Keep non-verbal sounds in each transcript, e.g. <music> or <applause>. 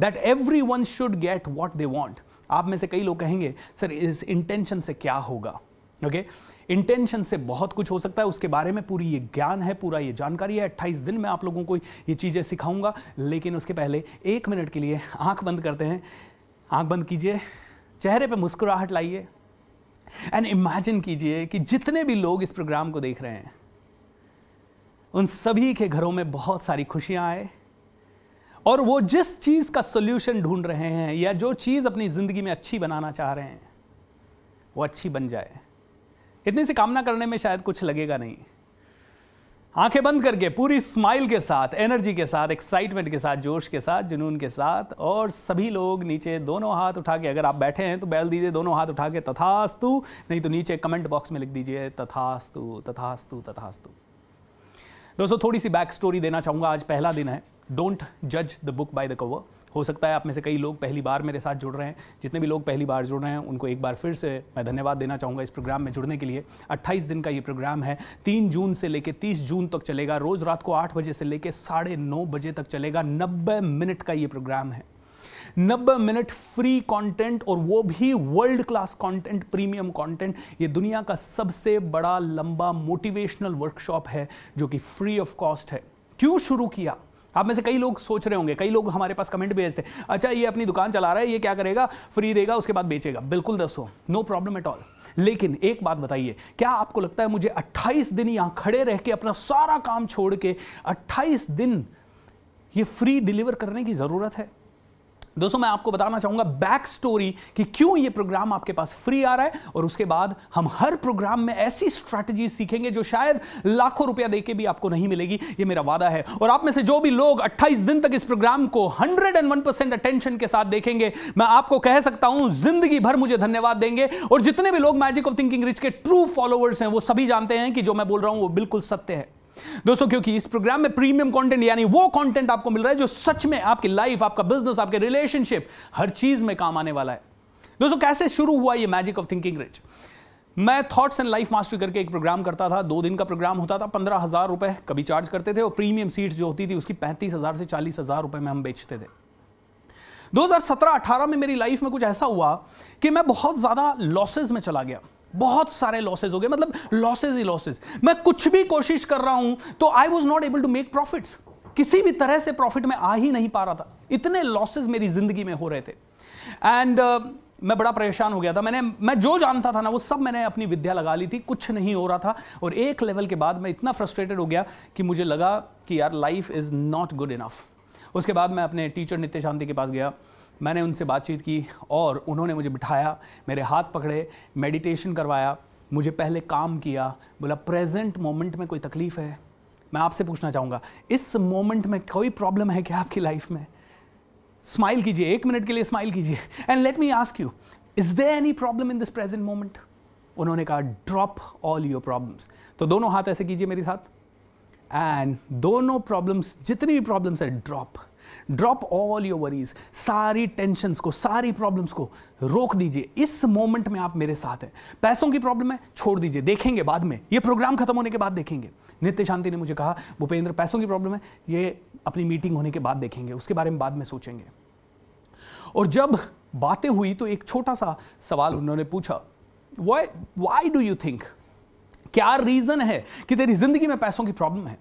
That every one should get what they want आप में से कई लोग कहेंगे सर इस इंटेंशन से क्या होगा ओके okay? इंटेंशन से बहुत कुछ हो सकता है उसके बारे में पूरी ये ज्ञान है पूरा ये जानकारी है अट्ठाईस दिन में आप लोगों को ये चीज़ें सिखाऊंगा लेकिन उसके पहले एक मिनट के लिए आंख बंद करते हैं आंख बंद कीजिए चेहरे पे मुस्कुराहट लाइए एंड इमेजिन कीजिए कि जितने भी लोग इस प्रोग्राम को देख रहे हैं उन सभी के घरों में बहुत सारी खुशियाँ आए और वो जिस चीज़ का सोल्यूशन ढूंढ रहे हैं या जो चीज़ अपनी ज़िंदगी में अच्छी बनाना चाह रहे हैं वो अच्छी बन जाए इतनी सी कामना करने में शायद कुछ लगेगा नहीं आंखें बंद करके पूरी स्माइल के साथ एनर्जी के साथ एक्साइटमेंट के साथ जोश के साथ जुनून के साथ और सभी लोग नीचे दोनों हाथ उठा के अगर आप बैठे हैं तो बैल दीजिए दोनों हाथ उठा के तथास्तु नहीं तो नीचे कमेंट बॉक्स में लिख दीजिए तथास्तु तथास्तु तथास्तु दोस्तों थोड़ी सी बैक स्टोरी देना चाहूँगा आज पहला दिन है डोंट जज the book by the cover हो सकता है आप में से कई लोग पहली बार मेरे साथ जुड़ रहे हैं जितने भी लोग पहली बार जुड़ रहे हैं उनको एक बार फिर से मैं धन्यवाद देना चाहूँगा इस प्रोग्राम में जुड़ने के लिए 28 दिन का ये प्रोग्राम है 3 जून से लेकर 30 जून तक चलेगा रोज़ रात को आठ बजे से लेकर साढ़े नौ बजे तक चलेगा नब्बे मिनट का ये प्रोग्राम है नब्बे मिनट फ्री कंटेंट और वो भी world class content premium content ये दुनिया का सबसे बड़ा लंबा मोटिवेशनल वर्कशॉप है जो कि फ्री ऑफ कॉस्ट है क्यों शुरू किया आप में से कई लोग सोच रहे होंगे कई लोग हमारे पास कमेंट भेजते अच्छा ये अपनी दुकान चला रहा है ये क्या करेगा फ्री देगा उसके बाद बेचेगा बिल्कुल दसो नो प्रॉब्लम एट ऑल लेकिन एक बात बताइए क्या आपको लगता है मुझे 28 दिन यहां खड़े रह के अपना सारा काम छोड़ के 28 दिन ये फ्री डिलीवर करने की ज़रूरत है दोस्तों मैं आपको बताना चाहूंगा बैक स्टोरी कि क्यों ये प्रोग्राम आपके पास फ्री आ रहा है और उसके बाद हम हर प्रोग्राम में ऐसी स्ट्रैटेजी सीखेंगे जो शायद लाखों रुपया देके भी आपको नहीं मिलेगी ये मेरा वादा है और आप में से जो भी लोग 28 दिन तक इस प्रोग्राम को 101 परसेंट अटेंशन के साथ देखेंगे मैं आपको कह सकता हूं जिंदगी भर मुझे धन्यवाद देंगे और जितने भी लोग मैजिक ऑफ थिंकिंग रिच के ट्रू फॉलोअर्स हैं वो सभी जानते हैं कि जो मैं बोल रहा हूं वो बिल्कुल सत्य है दोस्तों क्योंकि इस प्रोग्राम में प्रीमियम कंटेंट यानी वो कंटेंट आपको मिल रहा है जो सच में आपकी लाइफ आपका बिजनेस आपके रिलेशनशिप हर चीज में काम आने वाला है दोस्तों कैसे शुरू हुआ ये मैजिक ऑफ थिंकिंग रिच मैं थॉट्स एंड लाइफ मास्टर करके एक प्रोग्राम करता था दो दिन का प्रोग्राम होता था पंद्रह हज़ार रुपए कभी चार्ज करते थे और प्रीमियम सीट्स जो होती थी उसकी पैंतीस हज़ार से चालीस हज़ार रुपए में हम बेचते थे 2017-18 में मेरी लाइफ में कुछ ऐसा हुआ कि मैं बहुत ज़्यादा लॉसेस में चला गया बहुत सारे लॉसेज हो गए मतलब लॉसेज ही लॉसेज मैं कुछ भी कोशिश कर रहा हूं तो I was not able to make profit किसी भी तरह से प्रॉफिट में आ ही नहीं पा रहा था इतने लॉसेज मेरी जिंदगी में हो रहे थे एंड uh, मैं बड़ा परेशान हो गया था मैंने मैं जो जानता था ना वो सब मैंने अपनी विद्या लगा ली थी कुछ नहीं हो रहा था और एक लेवल के बाद मैं इतना फ्रस्ट्रेटेड हो गया कि मुझे लगा कि यार life is not good enough उसके बाद मैं अपने टीचर नित्य शांति के पास गया मैंने उनसे बातचीत की और उन्होंने मुझे बिठाया मेरे हाथ पकड़े मेडिटेशन करवाया मुझे पहले काम किया बोला प्रेजेंट मोमेंट में कोई तकलीफ़ है मैं आपसे पूछना चाहूँगा इस मोमेंट में कोई प्रॉब्लम है क्या आपकी लाइफ में स्माइल कीजिए एक मिनट के लिए स्माइल कीजिए and let me ask you is there any problem in this present moment उन्होंने कहा ड्रॉप ऑल योर प्रॉब्लम्स तो दोनों हाथ ऐसे कीजिए मेरे साथ एंड दोनों प्रॉब्लम्स जितनी भी प्रॉब्लम्स है drop drop all your worries सारी टेंशन को सारी प्रॉब्लम्स को रोक दीजिए इस मोमेंट में आप मेरे साथ हैं पैसों की प्रॉब्लम है छोड़ दीजिए देखेंगे बाद में ये प्रोग्राम खत्म होने के बाद देखेंगे नित्य शांति ने मुझे कहा भूपेंद्र पैसों की प्रॉब्लम है ये अपनी मीटिंग होने के बाद देखेंगे उसके बारे में बाद में सोचेंगे और जब बातें हुई तो एक छोटा सा सवाल उन्होंने पूछा why why do you think क्या रीजन है कि तेरी जिंदगी में पैसों की प्रॉब्लम है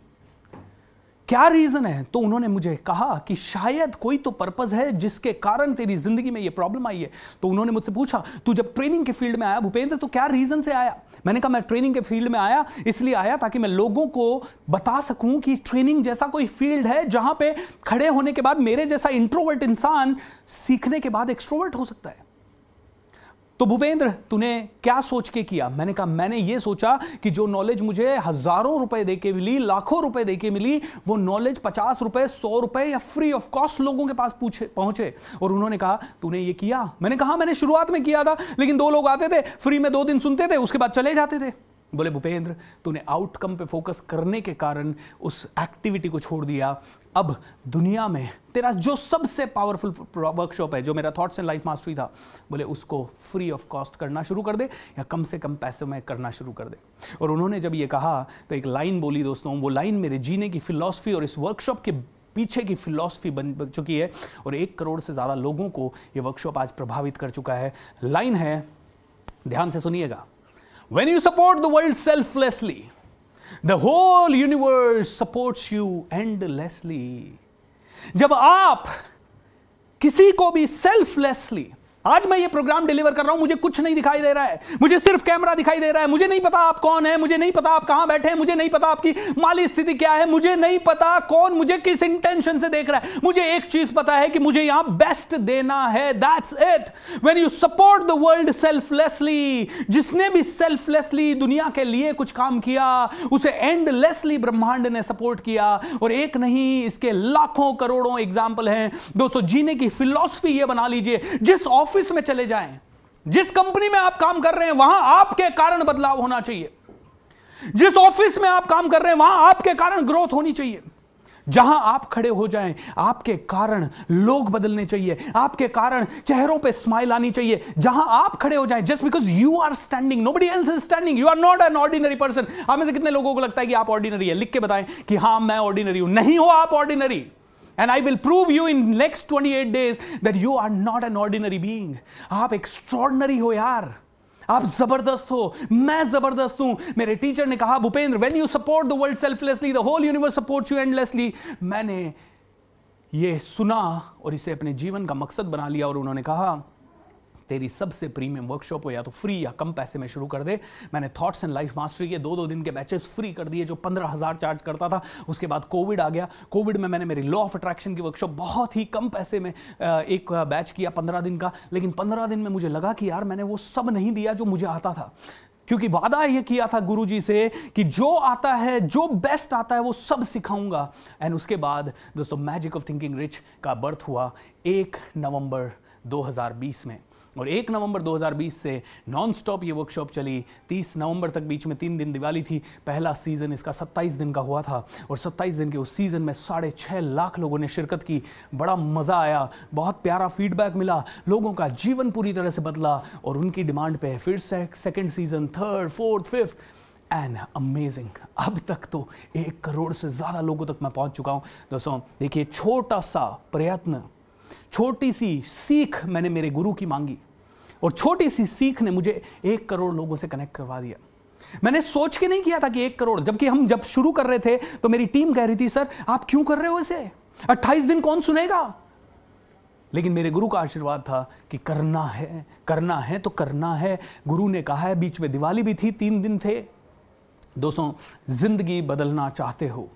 क्या रीज़न है तो उन्होंने मुझे कहा कि शायद कोई तो पर्पज़ है जिसके कारण तेरी ज़िंदगी में ये प्रॉब्लम आई है तो उन्होंने मुझसे पूछा तू जब ट्रेनिंग के फील्ड में आया भूपेंद्र तो क्या रीज़न से आया मैंने कहा मैं ट्रेनिंग के फील्ड में आया इसलिए आया ताकि मैं लोगों को बता सकूं कि ट्रेनिंग जैसा कोई फील्ड है जहां पे खड़े होने के बाद मेरे जैसा इंट्रोवर्ट इंसान सीखने के बाद एक्सट्रोवर्ट हो सकता है तो भूपेंद्र तूने क्या सोच के किया मैंने कहा मैंने ये सोचा कि जो नॉलेज मुझे हजारों रुपए दे के मिली लाखों रुपए देके मिली वो नॉलेज पचास रुपए सौ रुपए या फ्री ऑफ कॉस्ट लोगों के पास पूछे पहुंचे और उन्होंने कहा तूने ये किया मैंने कहा मैंने शुरुआत में किया था लेकिन दो लोग आते थे फ्री में दो दिन सुनते थे उसके बाद चले जाते थे बोले भूपेंद्र तूने आउटकम पे फोकस करने के कारण उस एक्टिविटी को छोड़ दिया अब दुनिया में तेरा जो सबसे पावरफुल वर्कशॉप है जो मेरा थॉट्स एंड लाइफ मास्टरी था बोले उसको फ्री ऑफ कॉस्ट करना शुरू कर दे या कम से कम पैसे में करना शुरू कर दे और उन्होंने जब ये कहा तो एक लाइन बोली दोस्तों वो लाइन मेरे जीने की फिलॉसफी और इस वर्कशॉप के पीछे की फिलॉसफी बन चुकी है और एक करोड़ से ज़्यादा लोगों को ये वर्कशॉप आज प्रभावित कर चुका है लाइन है ध्यान से सुनिएगा when you support the world selflessly The whole universe supports you endlessly. जब आप किसी को भी selflessly आज मैं ये प्रोग्राम डिलीवर कर रहा हूं मुझे कुछ नहीं दिखाई दे रहा है मुझे सिर्फ कैमरा दिखाई दे रहा है मुझे नहीं पता आप कौन है मुझे नहीं पता आप कहां बैठे हैं मुझे नहीं पता आपकी माली स्थिति क्या है मुझे नहीं पता कौन मुझे किस इंटेंशन से देख रहा है मुझे एक चीज पता है कि मुझे यहां बेस्ट देना है that's it when you support the world selflessly जिसने भी सेल्फलेसली दुनिया के लिए कुछ काम किया उसे एंडलेसली ब्रह्मांड ने सपोर्ट किया और एक नहीं इसके लाखों करोड़ों एग्जाम्पल हैं दोस्तों जीने की फिलोसफी ये बना लीजिए जिस ऑफ ऑफिस में चले जाएं जिस कंपनी में आप काम कर रहे हैं वहां आपके कारण बदलाव होना चाहिए जिस ऑफिस में आप काम कर रहे हैं वहां आपके कारण ग्रोथ होनी चाहिए जहां आप खड़े हो जाएं आपके कारण लोग बदलने चाहिए आपके कारण चेहरों पे स्माइल आनी चाहिए जहां आप खड़े हो जाएं just because you are standing nobody else is standing you are not an ordinary person आप में से कितने लोगों को लगता है कि आप ऑर्डिनरी है लिख के बताएं कि हां मैं ऑर्डिनरी हूं नहीं हो आप ordinary and I will prove you in next twenty eight days that you are not an ordinary being आप एक्स्ट्रॉर्डनरी हो यार आप जबरदस्त हो मैं जबरदस्त हूं मेरे टीचर ने कहा Bhupendra when you support the world selflessly the whole universe support you endlessly मैंने ये सुना और इसे अपने जीवन का मकसद बना लिया और उन्होंने कहा तेरी सबसे प्रीमियम वर्कशॉप हो या तो फ्री या कम पैसे में शुरू कर दे मैंने थॉट्स एंड लाइफ मास्टरी के दो दो दिन के बैचेस फ्री कर दिए जो पंद्रह हज़ार चार्ज करता था उसके बाद कोविड आ गया कोविड में मैंने मेरी लॉ ऑफ अट्रैक्शन की वर्कशॉप बहुत ही कम पैसे में एक बैच किया पंद्रह दिन का लेकिन पंद्रह दिन में मुझे लगा कि यार मैंने वो सब नहीं दिया जो मुझे आता था क्योंकि वादा यह किया था गुरु जी से कि जो आता है जो बेस्ट आता है वो सब सिखाऊंगा एंड उसके बाद दोस्तों मैजिक ऑफ थिंकिंग रिच का बर्थ हुआ एक नवंबर 2020 में और एक नवंबर 2020 से नॉन स्टॉप ये वर्कशॉप चली 30 नवंबर तक बीच में तीन दिन दिवाली थी पहला सीज़न इसका 27 दिन का हुआ था और 27 दिन के उस सीज़न में साढ़े छः लाख लोगों ने शिरकत की बड़ा मज़ा आया बहुत प्यारा फीडबैक मिला लोगों का जीवन पूरी तरह से बदला और उनकी डिमांड पे फिर से second season third fourth fifth and amazing अब तक तो एक करोड़ से ज़्यादा लोगों तक मैं पहुंच चुका हूं दोस्तों देखिए छोटा सा प्रयत्न छोटी सी सीख मैंने मेरे गुरु की मांगी और छोटी सी सीख ने मुझे एक करोड़ लोगों से कनेक्ट करवा दिया मैंने सोच के नहीं किया था कि एक करोड़ जबकि हम जब शुरू कर रहे थे तो मेरी टीम कह रही थी सर आप क्यों कर रहे हो इसे अट्ठाईस दिन कौन सुनेगा लेकिन मेरे गुरु का आशीर्वाद था कि करना है करना है तो करना है गुरु ने कहा है बीच में दिवाली भी थी तीन दिन थे दोस्तों जिंदगी बदलना चाहते हो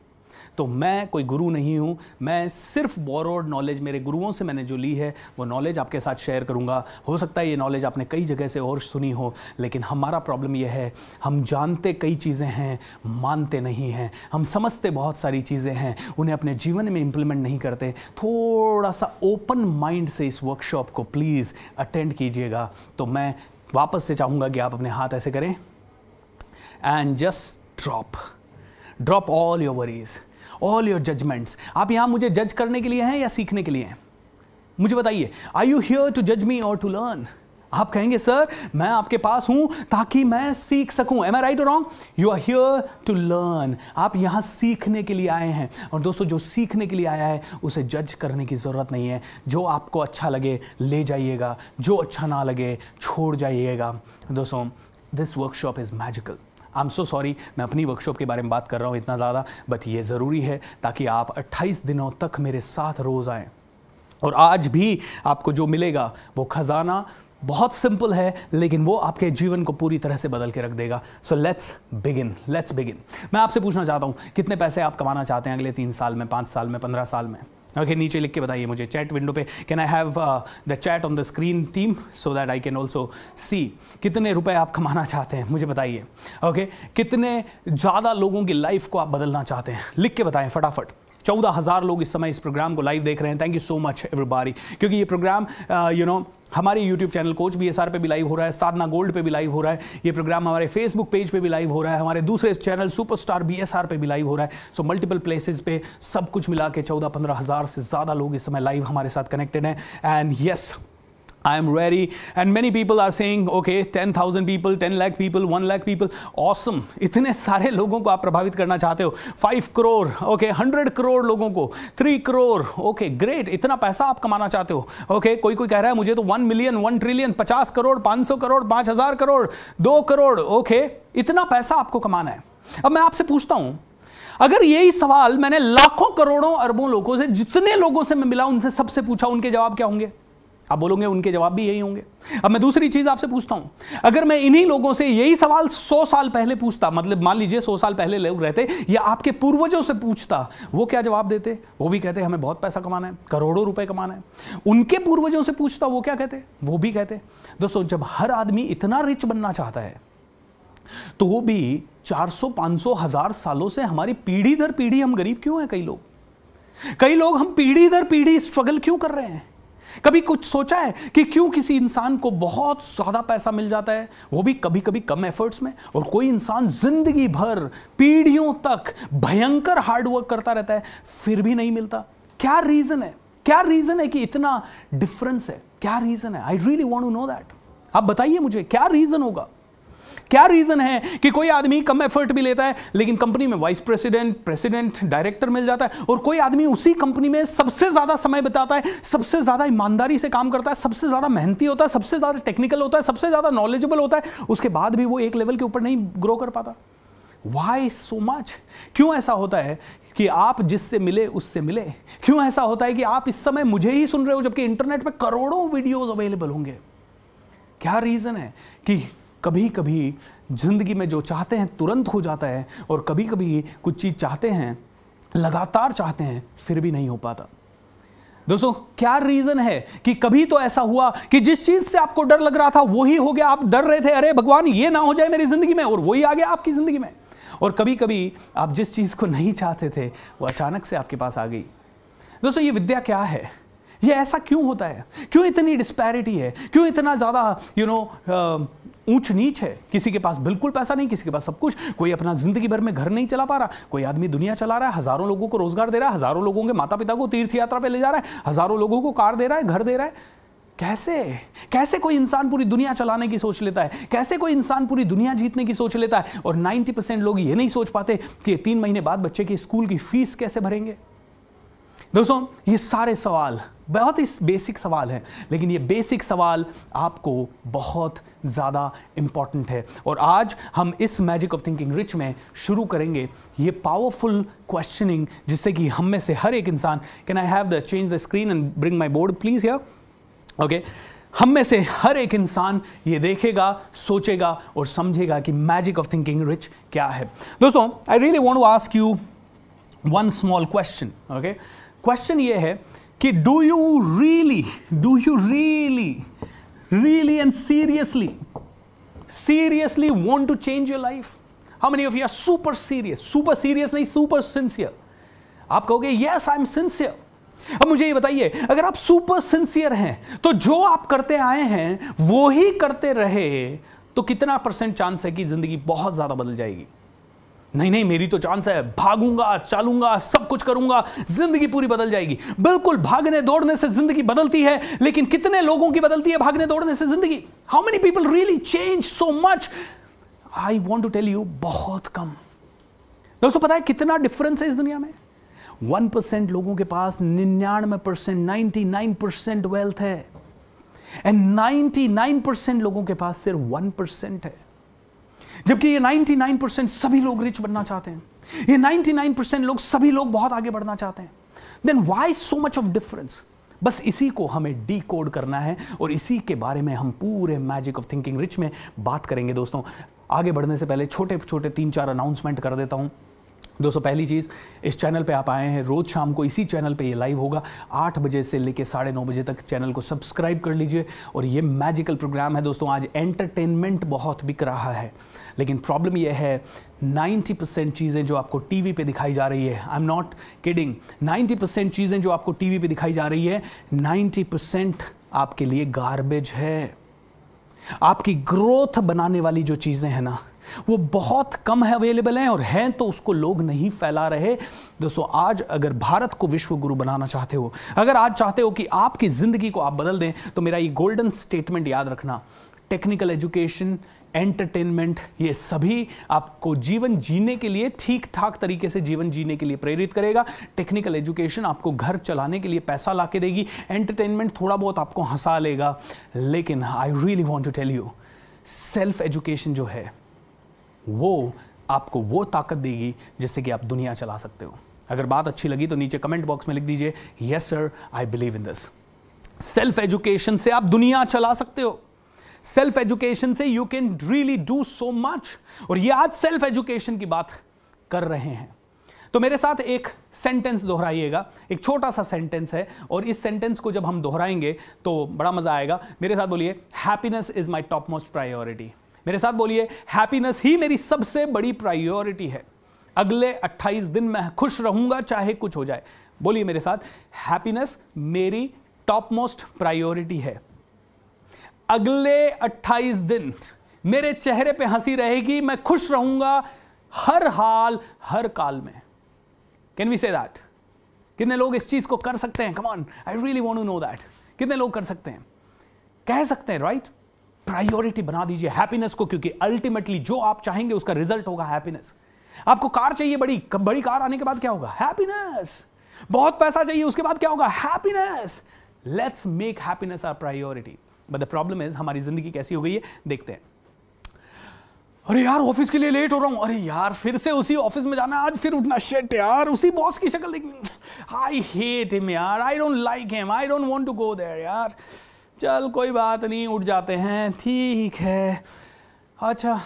तो मैं कोई गुरु नहीं हूँ मैं सिर्फ बोरोड नॉलेज मेरे गुरुओं से मैंने जो ली है वो नॉलेज आपके साथ शेयर करूंगा हो सकता है ये नॉलेज आपने कई जगह से और सुनी हो लेकिन हमारा प्रॉब्लम यह है हम जानते कई चीज़ें हैं मानते नहीं हैं हम समझते बहुत सारी चीज़ें हैं उन्हें अपने जीवन में इम्प्लीमेंट नहीं करते थोड़ा सा ओपन माइंड से इस वर्कशॉप को प्लीज़ अटेंड कीजिएगा तो मैं वापस से चाहूँगा कि आप अपने हाथ ऐसे करें and just drop drop all your worries all your judgements आप यहाँ मुझे जज करने के लिए हैं या सीखने के लिए हैं मुझे बताइए आई यू हियर टू जज मी और टू लर्न आप कहेंगे सर मैं आपके पास हूं ताकि मैं सीख सकूं एम आई राइट और wrong you are here to learn आप यहां सीखने के लिए आए हैं और दोस्तों जो सीखने के लिए आया है उसे जज करने की ज़रूरत नहीं है जो आपको अच्छा लगे ले जाइएगा जो अच्छा ना लगे छोड़ जाइएगा दोस्तों this workshop is magical I am so sorry मैं अपनी वर्कशॉप के बारे में बात कर रहा हूँ इतना ज़्यादा बट ये ज़रूरी है ताकि आप 28 दिनों तक मेरे साथ रोज़ आएँ और आज भी आपको जो मिलेगा वो ख़जाना बहुत सिंपल है लेकिन वो आपके जीवन को पूरी तरह से बदल के रख देगा so let's begin let's begin मैं आपसे पूछना चाहता हूँ कितने पैसे आप कमाना चाहते हैं अगले तीन साल में पाँच साल में पंद्रह साल में ओके नीचे लिख के बताइए मुझे चैट विंडो पे can I have the chat on the screen team so that I can also see कितने रुपए आप कमाना चाहते हैं मुझे बताइए ओके okay? कितने ज़्यादा लोगों की लाइफ को आप बदलना चाहते हैं लिख के बताएं फटाफट चौदह हज़ार लोग इस समय इस प्रोग्राम को लाइव देख रहे हैं thank you so much everybody क्योंकि ये प्रोग्राम यू नो हमारे YouTube channel coach B S R पे भी लाइव हो रहा है साधना गोल्ड पे भी लाइव हो रहा है ये प्रोग्राम हमारे फेसबुक पेज पे भी लाइव हो रहा है हमारे दूसरे channel superstar B S R पे भी लाइव हो रहा है सो मल्टीपल प्लेसेस पे सब कुछ मिला के चौदह पंद्रह हज़ार से ज़्यादा लोग इस समय लाइव हमारे साथ कनेक्टेड हैं and yes yes, I am ready. And many people are saying, okay, 10,000 people, 10 lakh people, 1 lakh people. Awesome. इतने सारे लोगों को आप प्रभावित करना चाहते हो 5 करोड़ ओके okay, 100 करोड़ लोगों को 3 करोड़ ओके ग्रेट इतना पैसा आप कमाना चाहते हो ओके okay, कोई कोई कह रहा है मुझे तो 1 million 1 trillion 50 crore 500 crore 5000 crore 2 crore okay okay, इतना पैसा आपको कमाना है अब मैं आपसे पूछता हूं अगर यही सवाल मैंने लाखों करोड़ों अरबों लोगों से जितने लोगों से मैं मिला उनसे सबसे पूछा उनके जवाब क्या होंगे आप बोलोगे उनके जवाब भी यही होंगे अब मैं दूसरी चीज आपसे पूछता हूं अगर मैं इन्हीं लोगों से यही सवाल सौ साल पहले पूछता मतलब मान लीजिए सौ साल पहले लोग रहते या आपके पूर्वजों से पूछता वो क्या जवाब देते वो भी कहते हमें बहुत पैसा कमाना है करोड़ों रुपए कमाना है उनके पूर्वजों से पूछता वो क्या कहते वो भी कहते दोस्तों जब हर आदमी इतना रिच बनना चाहता है तो वो भी पांच सौ हजार सालों से हमारी पीढ़ी दर पीढ़ी हम गरीब क्यों है कई लोग कई लोग हम पीढ़ी दर पीढ़ी स्ट्रगल क्यों कर रहे हैं कभी कुछ सोचा है कि क्यों किसी इंसान को बहुत ज़्यादा पैसा मिल जाता है वो भी कभी कभी कम एफर्ट्स में और कोई इंसान जिंदगी भर पीढ़ियों तक भयंकर हार्डवर्क करता रहता है फिर भी नहीं मिलता क्या रीज़न है क्या रीज़न है कि इतना डिफरेंस है क्या रीज़न है I really want to know that आप बताइए मुझे क्या रीज़न होगा क्या रीजन है कि कोई आदमी कम एफर्ट भी लेता है लेकिन कंपनी में वाइस प्रेसिडेंट प्रेसिडेंट डायरेक्टर मिल जाता है और कोई आदमी उसी कंपनी में सबसे ज्यादा समय बिताता है सबसे ज्यादा ईमानदारी से काम करता है सबसे ज्यादा मेहनती होता है सबसे ज्यादा टेक्निकल होता है सबसे ज्यादा नॉलेजेबल होता है उसके बाद भी वो एक लेवल के ऊपर नहीं ग्रो कर पाता वाई सो मच क्यों ऐसा होता है कि आप जिससे मिले उससे मिले क्यों ऐसा होता है कि आप इस समय मुझे ही सुन रहे हो जबकि इंटरनेट पर करोड़ों वीडियोज अवेलेबल होंगे क्या रीजन है कि कभी कभी ज़िंदगी में जो चाहते हैं तुरंत हो जाता है और कभी कभी कुछ चीज़ चाहते हैं लगातार चाहते हैं फिर भी नहीं हो पाता दोस्तों क्या रीज़न है कि कभी तो ऐसा हुआ कि जिस चीज़ से आपको डर लग रहा था वही हो गया आप डर रहे थे अरे भगवान ये ना हो जाए मेरी ज़िंदगी में और वही आ गया आपकी ज़िंदगी में और कभी कभी आप जिस चीज़ को नहीं चाहते थे वो अचानक से आपके पास आ गई दोस्तों ये विद्या क्या है ये ऐसा क्यों होता है क्यों इतनी डिस्पैरिटी है क्यों इतना ज़्यादा यू नो ऊंच नीच है किसी के पास बिल्कुल पैसा नहीं किसी के पास सब कुछ कोई अपना जिंदगी भर में घर नहीं चला पा रहा कोई आदमी दुनिया चला रहा है हजारों लोगों को रोजगार दे रहा है हजारों लोगों के माता पिता को तीर्थ यात्रा पर ले जा रहा है हजारों लोगों को कार दे रहा है घर दे रहा है कैसे कैसे कोई इंसान पूरी दुनिया चलाने की सोच लेता है कैसे कोई इंसान पूरी दुनिया जीतने की सोच लेता है और 90 परसेंट लोग ये नहीं सोच पाते कि तीन महीने बाद बच्चे की स्कूल की फीस कैसे भरेंगे दोस्तों ये सारे सवाल बहुत ही बेसिक सवाल हैं लेकिन ये बेसिक सवाल आपको बहुत ज़्यादा इम्पॉर्टेंट है और आज हम इस मैजिक ऑफ थिंकिंग रिच में शुरू करेंगे ये पावरफुल क्वेश्चनिंग जिससे कि हम में से हर एक इंसान can I have the change the screen and bring my board please या ओके हम में से हर एक इंसान ये देखेगा सोचेगा और समझेगा कि मैजिक ऑफ थिंकिंग रिच क्या है दोस्तों I really want to ask you one small question okay question ये है कि do you really do you really really and seriously seriously want to change your life how many of you are super serious super serious नहीं super sincere आप कहोगे yes I am sincere अब मुझे ये बताइए अगर आप सुपर सिंसियर हैं तो जो आप करते आए हैं वो ही करते रहे तो कितना परसेंट चांस है कि जिंदगी बहुत ज्यादा बदल जाएगी नहीं नहीं मेरी तो चांस है भागूंगा चालूंगा सब कुछ करूंगा जिंदगी पूरी बदल जाएगी बिल्कुल भागने दौड़ने से जिंदगी बदलती है लेकिन कितने लोगों की बदलती है भागने दौड़ने से जिंदगी how many people really change so much I want to tell you बहुत कम दोस्तों पता है कितना डिफरेंस है इस दुनिया में वन परसेंट लोगों के पास निन्यानवे percent ninety nine percent wealth है एंड नाइन्टी नाइन परसेंट लोगों के पास सिर्फ वन परसेंट है जबकि ये 99 परसेंट सभी लोग रिच बनना चाहते हैं ये 99 परसेंट लोग सभी लोग बहुत आगे बढ़ना चाहते हैं then why so much of difference बस इसी को हमें डी कोड करना है और इसी के बारे में हम पूरे मैजिक ऑफ थिंकिंग रिच में बात करेंगे दोस्तों आगे बढ़ने से पहले छोटे छोटे तीन चार अनाउंसमेंट कर देता हूँ दोस्तों पहली चीज़ इस चैनल पे आप आए हैं रोज़ शाम को इसी चैनल पे ये लाइव होगा आठ बजे से लेके साढ़े नौ बजे तक चैनल को सब्सक्राइब कर लीजिए और ये मैजिकल प्रोग्राम है दोस्तों आज एंटरटेनमेंट बहुत बिक रहा है लेकिन प्रॉब्लम यह है 90 परसेंट चीज़ें जो आपको टीवी पे दिखाई जा रही है I am not kidding 90 percent चीज़ें जो आपको टीवी पे दिखाई जा रही है 90 परसेंट आपके लिए गार्बेज है आपकी ग्रोथ बनाने वाली जो चीज़ें हैं ना वो बहुत कम है अवेलेबल हैं और हैं तो उसको लोग नहीं फैला रहे दोस्तों आज अगर भारत को विश्व गुरु बनाना चाहते हो अगर आज चाहते हो कि आपकी ज़िंदगी को आप बदल दें तो मेरा ये गोल्डन स्टेटमेंट याद रखना टेक्निकल एजुकेशन एंटरटेनमेंट ये सभी आपको जीवन जीने के लिए ठीक ठाक तरीके से जीवन जीने के लिए प्रेरित करेगा टेक्निकल एजुकेशन आपको घर चलाने के लिए पैसा ला के देगी एंटरटेनमेंट थोड़ा बहुत आपको हंसा लेगा लेकिन I really want to tell you self education जो है वो आपको वो ताकत देगी जिससे कि आप दुनिया चला सकते हो अगर बात अच्छी लगी तो नीचे कमेंट बॉक्स में लिख दीजिए yes sir I believe in this self education से आप दुनिया चला सकते हो सेल्फ एजुकेशन से you can really do so much और ये आज सेल्फ एजुकेशन की बात कर रहे हैं तो मेरे साथ एक सेंटेंस दोहराइएगा एक छोटा सा सेंटेंस है और इस सेंटेंस को जब हम दोहराएंगे तो बड़ा मजा आएगा मेरे साथ बोलिए happiness is my top most priority मेरे साथ बोलिए हैप्पीनेस ही मेरी सबसे बड़ी प्रायोरिटी है अगले 28 दिन मैं खुश रहूंगा चाहे कुछ हो जाए बोलिए मेरे साथ हैप्पीनेस मेरी टॉप मोस्ट प्रायोरिटी है अगले 28 दिन मेरे चेहरे पे हंसी रहेगी मैं खुश रहूंगा हर हाल हर काल में कैन वी से दैट कितने लोग इस चीज को कर सकते हैं come on I really want to know that कितने लोग कर सकते हैं कह सकते हैं राइट right? प्रायोरिटी बना दीजिए हैप्पीनेस को क्योंकि अल्टीमेटली जो आप चाहेंगे उसका रिजल्ट होगा हैप्पीनेस आपको कार चाहिए बड़ी बड़ी कार आने के बाद क्या होगा हैप्पीनेस बहुत पैसा चाहिए उसके बाद क्या होगा happiness let's make happiness our priority but the problem is हमारी ज़िंदगी कैसी हो गई है देखते हैं अरे यार ऑफिस के लिए लेट हो रहा हूँ अरे यार फिर से उसी ऑफिस में जाना आज फिर उठना शेट यार उसी बॉस की शक्ल देखनी आई हेट हिम यार I don't like him I don't want to go there यार चल कोई बात नहीं उठ जाते हैं ठीक है अच्छा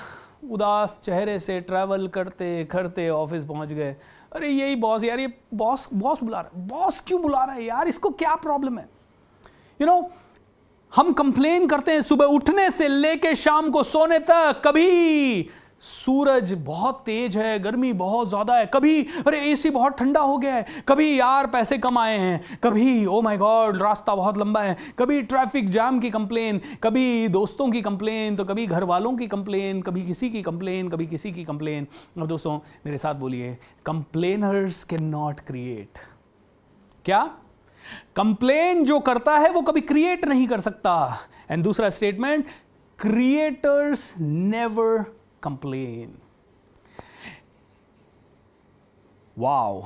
उदास चेहरे से ट्रैवल करते करते ऑफिस पहुंच गए अरे यही बॉस यार ये बॉस बॉस बुला रहा है बॉस क्यों बुला रहा है यार इसको क्या प्रॉब्लम है यू you नो know, हम कंप्लेन करते हैं सुबह उठने से लेके शाम को सोने तक कभी सूरज बहुत तेज है गर्मी बहुत ज़्यादा है कभी अरे एसी बहुत ठंडा हो गया है कभी यार पैसे कम आए हैं कभी ओ माय गॉड रास्ता बहुत लंबा है कभी ट्रैफिक जाम की कंप्लेन कभी दोस्तों की कंप्लेन तो कभी घर वालों की कंप्लेन कभी किसी की कंप्लेन कभी किसी की कंप्लेन अब दोस्तों मेरे साथ बोलिए कंप्लेनर्स कैन नॉट क्रिएट क्या कंप्लेन जो करता है वो कभी क्रिएट नहीं कर सकता एंड दूसरा statement creators never complain wow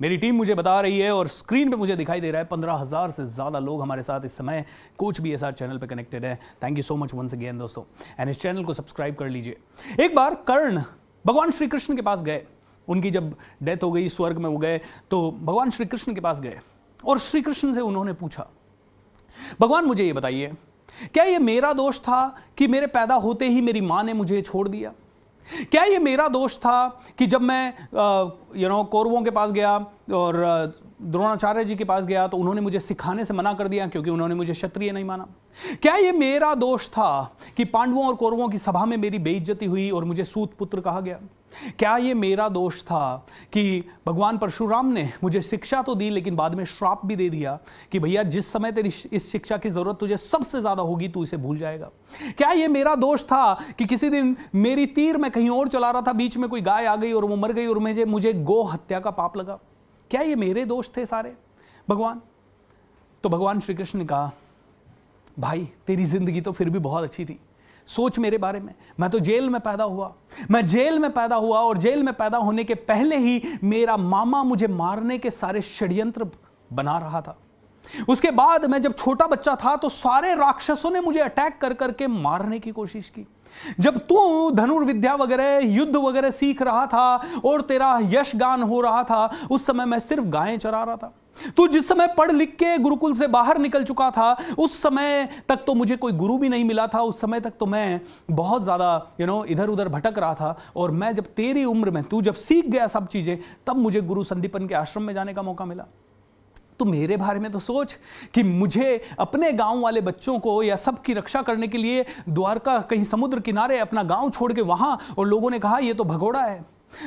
मेरी टीम मुझे बता रही है और स्क्रीन पे मुझे दिखाई दे रहा है पंद्रह हज़ार से ज़्यादा लोग हमारे साथ इस समय coach B S R channel पे कनेक्टेड है thank you so much once again दोस्तों एंड इस चैनल को सब्सक्राइब कर लीजिए एक बार कर्ण भगवान श्री कृष्ण के पास गए उनकी जब डेथ हो गई स्वर्ग में वो गए तो भगवान श्री कृष्ण के पास गए और श्री कृष्ण से उन्होंने पूछा भगवान मुझे ये बताइए क्या ये मेरा दोष था कि मेरे पैदा होते ही मेरी माँ ने मुझे छोड़ दिया क्या ये मेरा दोष था कि जब मैं यू नो कौरवों के पास गया और द्रोणाचार्य जी के पास गया तो उन्होंने मुझे सिखाने से मना कर दिया क्योंकि उन्होंने मुझे क्षत्रिय नहीं माना क्या ये मेरा दोष था कि पांडवों और कौरवों की सभा में मेरी बेइज्जती हुई और मुझे सूत पुत्र कहा गया क्या ये मेरा दोष था कि भगवान परशुराम ने मुझे शिक्षा तो दी लेकिन बाद में श्राप भी दे दिया कि भैया जिस समय तेरी इस शिक्षा की ज़रूरत तुझे सबसे ज़्यादा होगी तू इसे भूल जाएगा क्या ये मेरा दोष था कि किसी दिन मेरी तीर में कहीं और चला रहा था बीच में कोई गाय आ गई और वो मर गई और मुझे मुझे गो हत्या का पाप लगा क्या ये मेरे दोष थे सारे भगवान तो भगवान श्री कृष्ण ने कहा भाई तेरी जिंदगी तो फिर भी बहुत अच्छी थी सोच मेरे बारे में मैं तो जेल में पैदा हुआ मैं जेल में पैदा हुआ और जेल में पैदा होने के पहले ही मेरा मामा मुझे मारने के सारे षड्यंत्र बना रहा था उसके बाद मैं जब छोटा बच्चा था तो सारे राक्षसों ने मुझे अटैक कर करके मारने की कोशिश की जब तू धनुर्विद्या वगैरह युद्ध वगैरह सीख रहा था और तेरा यश गान हो रहा था उस समय मैं सिर्फ गायें चरा रहा था तो जिस समय पढ़ लिख के गुरुकुल से बाहर निकल चुका था उस समय तक तो मुझे कोई गुरु भी नहीं मिला था उस समय तक तो मैं बहुत ज़्यादा यू नो इधर उधर भटक रहा था और मैं जब तेरी उम्र में तू जब सीख गया सब चीज़ें तब मुझे गुरु संदीपन के आश्रम में जाने का मौका मिला तो मेरे बारे में तो सोच कि मुझे अपने गांव वाले बच्चों को या सब की रक्षा करने के लिए द्वारका कहीं समुद्र किनारे अपना गांव छोड़ के वहां और लोगों ने कहा यह तो भगोड़ा है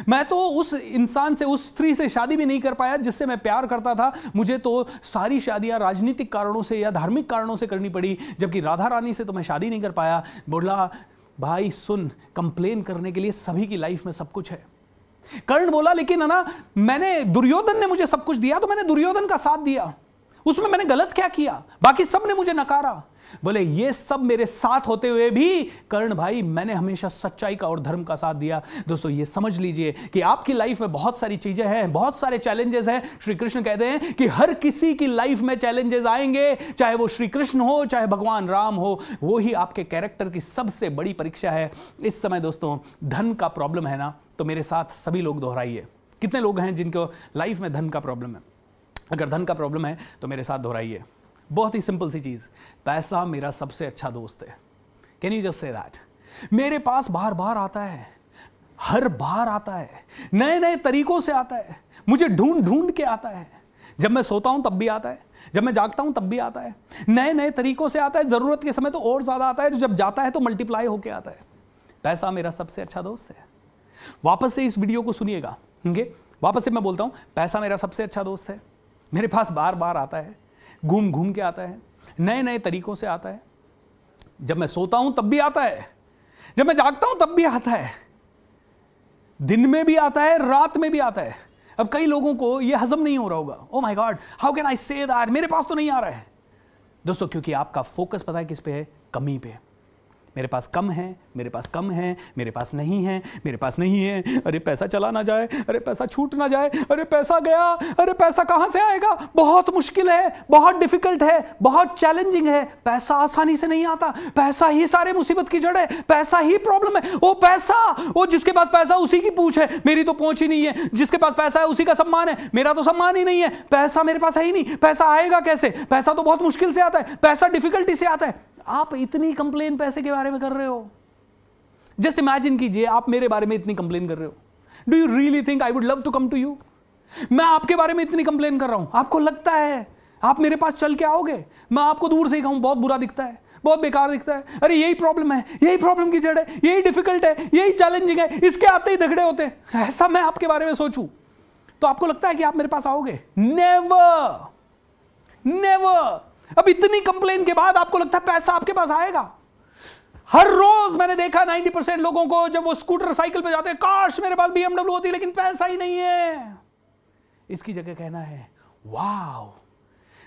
मैं तो उस इंसान से उस स्त्री से शादी भी नहीं कर पाया जिससे मैं प्यार करता था मुझे तो सारी शादियां राजनीतिक कारणों से या धार्मिक कारणों से करनी पड़ी जबकि राधा रानी से तो मैं शादी नहीं कर पाया बोला भाई सुन कंप्लेन करने के लिए सभी की लाइफ में सब कुछ है कर्ण बोला लेकिन ना मैंने दुर्योधन ने मुझे सब कुछ दिया तो मैंने दुर्योधन का साथ दिया उसमें मैंने गलत क्या किया बाकी सब ने मुझे नकारा बोले ये सब मेरे साथ होते हुए भी कर्ण भाई मैंने हमेशा सच्चाई का और धर्म का साथ दिया दोस्तों ये समझ लीजिए कि आपकी लाइफ में बहुत सारी चीजें हैं बहुत सारे चैलेंजेस हैं श्री कृष्ण कहते हैं कि हर किसी की लाइफ में चैलेंजेस आएंगे चाहे वो श्री कृष्ण हो चाहे भगवान राम हो वो ही आपके कैरेक्टर की सबसे बड़ी परीक्षा है इस समय दोस्तों धन का प्रॉब्लम है ना तो मेरे साथ सभी लोग दोहराइए कितने लोग हैं जिनको लाइफ में धन का प्रॉब्लम है अगर धन का प्रॉब्लम है तो मेरे साथ दोहराइए बहुत ही सिंपल सी चीज़ पैसा मेरा सबसे अच्छा दोस्त है can you just say that मेरे पास बार बार आता है हर बार आता है नए नए तरीकों से आता है मुझे ढूंढ ढूंढ के आता है जब मैं सोता हूं तब भी आता है जब मैं जागता हूं तब भी आता है नए नए तरीकों से आता है ज़रूरत के समय तो और ज़्यादा आता है जब जाता है तो मल्टीप्लाई होकर आता है पैसा मेरा सबसे अच्छा दोस्त है वापस से इस वीडियो को सुनिएगा वापस से मैं बोलता हूँ पैसा मेरा सबसे अच्छा दोस्त है मेरे पास बार बार आता है घूम घूम के आता है नए नए तरीकों से आता है जब मैं सोता हूं तब भी आता है जब मैं जागता हूं तब भी आता है दिन में भी आता है रात में भी आता है अब कई लोगों को यह हजम नहीं हो रहा होगा oh my god how can I say that मेरे पास तो नहीं आ रहा है दोस्तों क्योंकि आपका फोकस पता है किस पे है कमी पे मेरे पास कम है मेरे पास कम है मेरे पास नहीं है मेरे पास नहीं है अरे पैसा चला ना जाए अरे पैसा छूट ना जाए अरे पैसा गया अरे पैसा कहाँ से आएगा बहुत मुश्किल है बहुत डिफिकल्ट है बहुत चैलेंजिंग है पैसा आसानी से नहीं आता पैसा ही सारे मुसीबत की जड़ है पैसा ही प्रॉब्लम है वो पैसा वो जिसके पास पैसा उसी की पूछ है मेरी तो पहुंच ही नहीं है जिसके पास पैसा है उसी का सम्मान है मेरा तो सम्मान ही नहीं है पैसा मेरे पास है ही नहीं पैसा आएगा कैसे पैसा तो बहुत मुश्किल से आता है पैसा डिफिकल्टी से आता है आप इतनी कंप्लेन पैसे के बारे में कर रहे हो जस्ट इमेजिन कीजिए आप मेरे बारे में इतनी कंप्लेन कर रहे हो do you really think I would love to come to you मैं आपके बारे में इतनी कंप्लेन कर रहा हूं आपको लगता है आप मेरे पास चल के आओगे मैं आपको दूर से ही कहूं बहुत बुरा दिखता है बहुत बेकार दिखता है अरे यही प्रॉब्लम है यही प्रॉब्लम की जड़ है यही डिफिकल्ट है यही चैलेंजिंग है इसके आते ही झगड़े होते हैं ऐसा मैं आपके बारे में सोचूं तो आपको लगता है कि आप मेरे पास आओगे नेवर नेवर अब इतनी कंप्लेन के बाद आपको लगता है पैसा आपके पास आएगा हर रोज मैंने देखा 90 परसेंट लोगों को जब वो स्कूटर साइकिल पे जाते हैं काश मेरे पास बीएमडब्ल्यू होती लेकिन पैसा ही नहीं है इसकी जगह कहना है वाह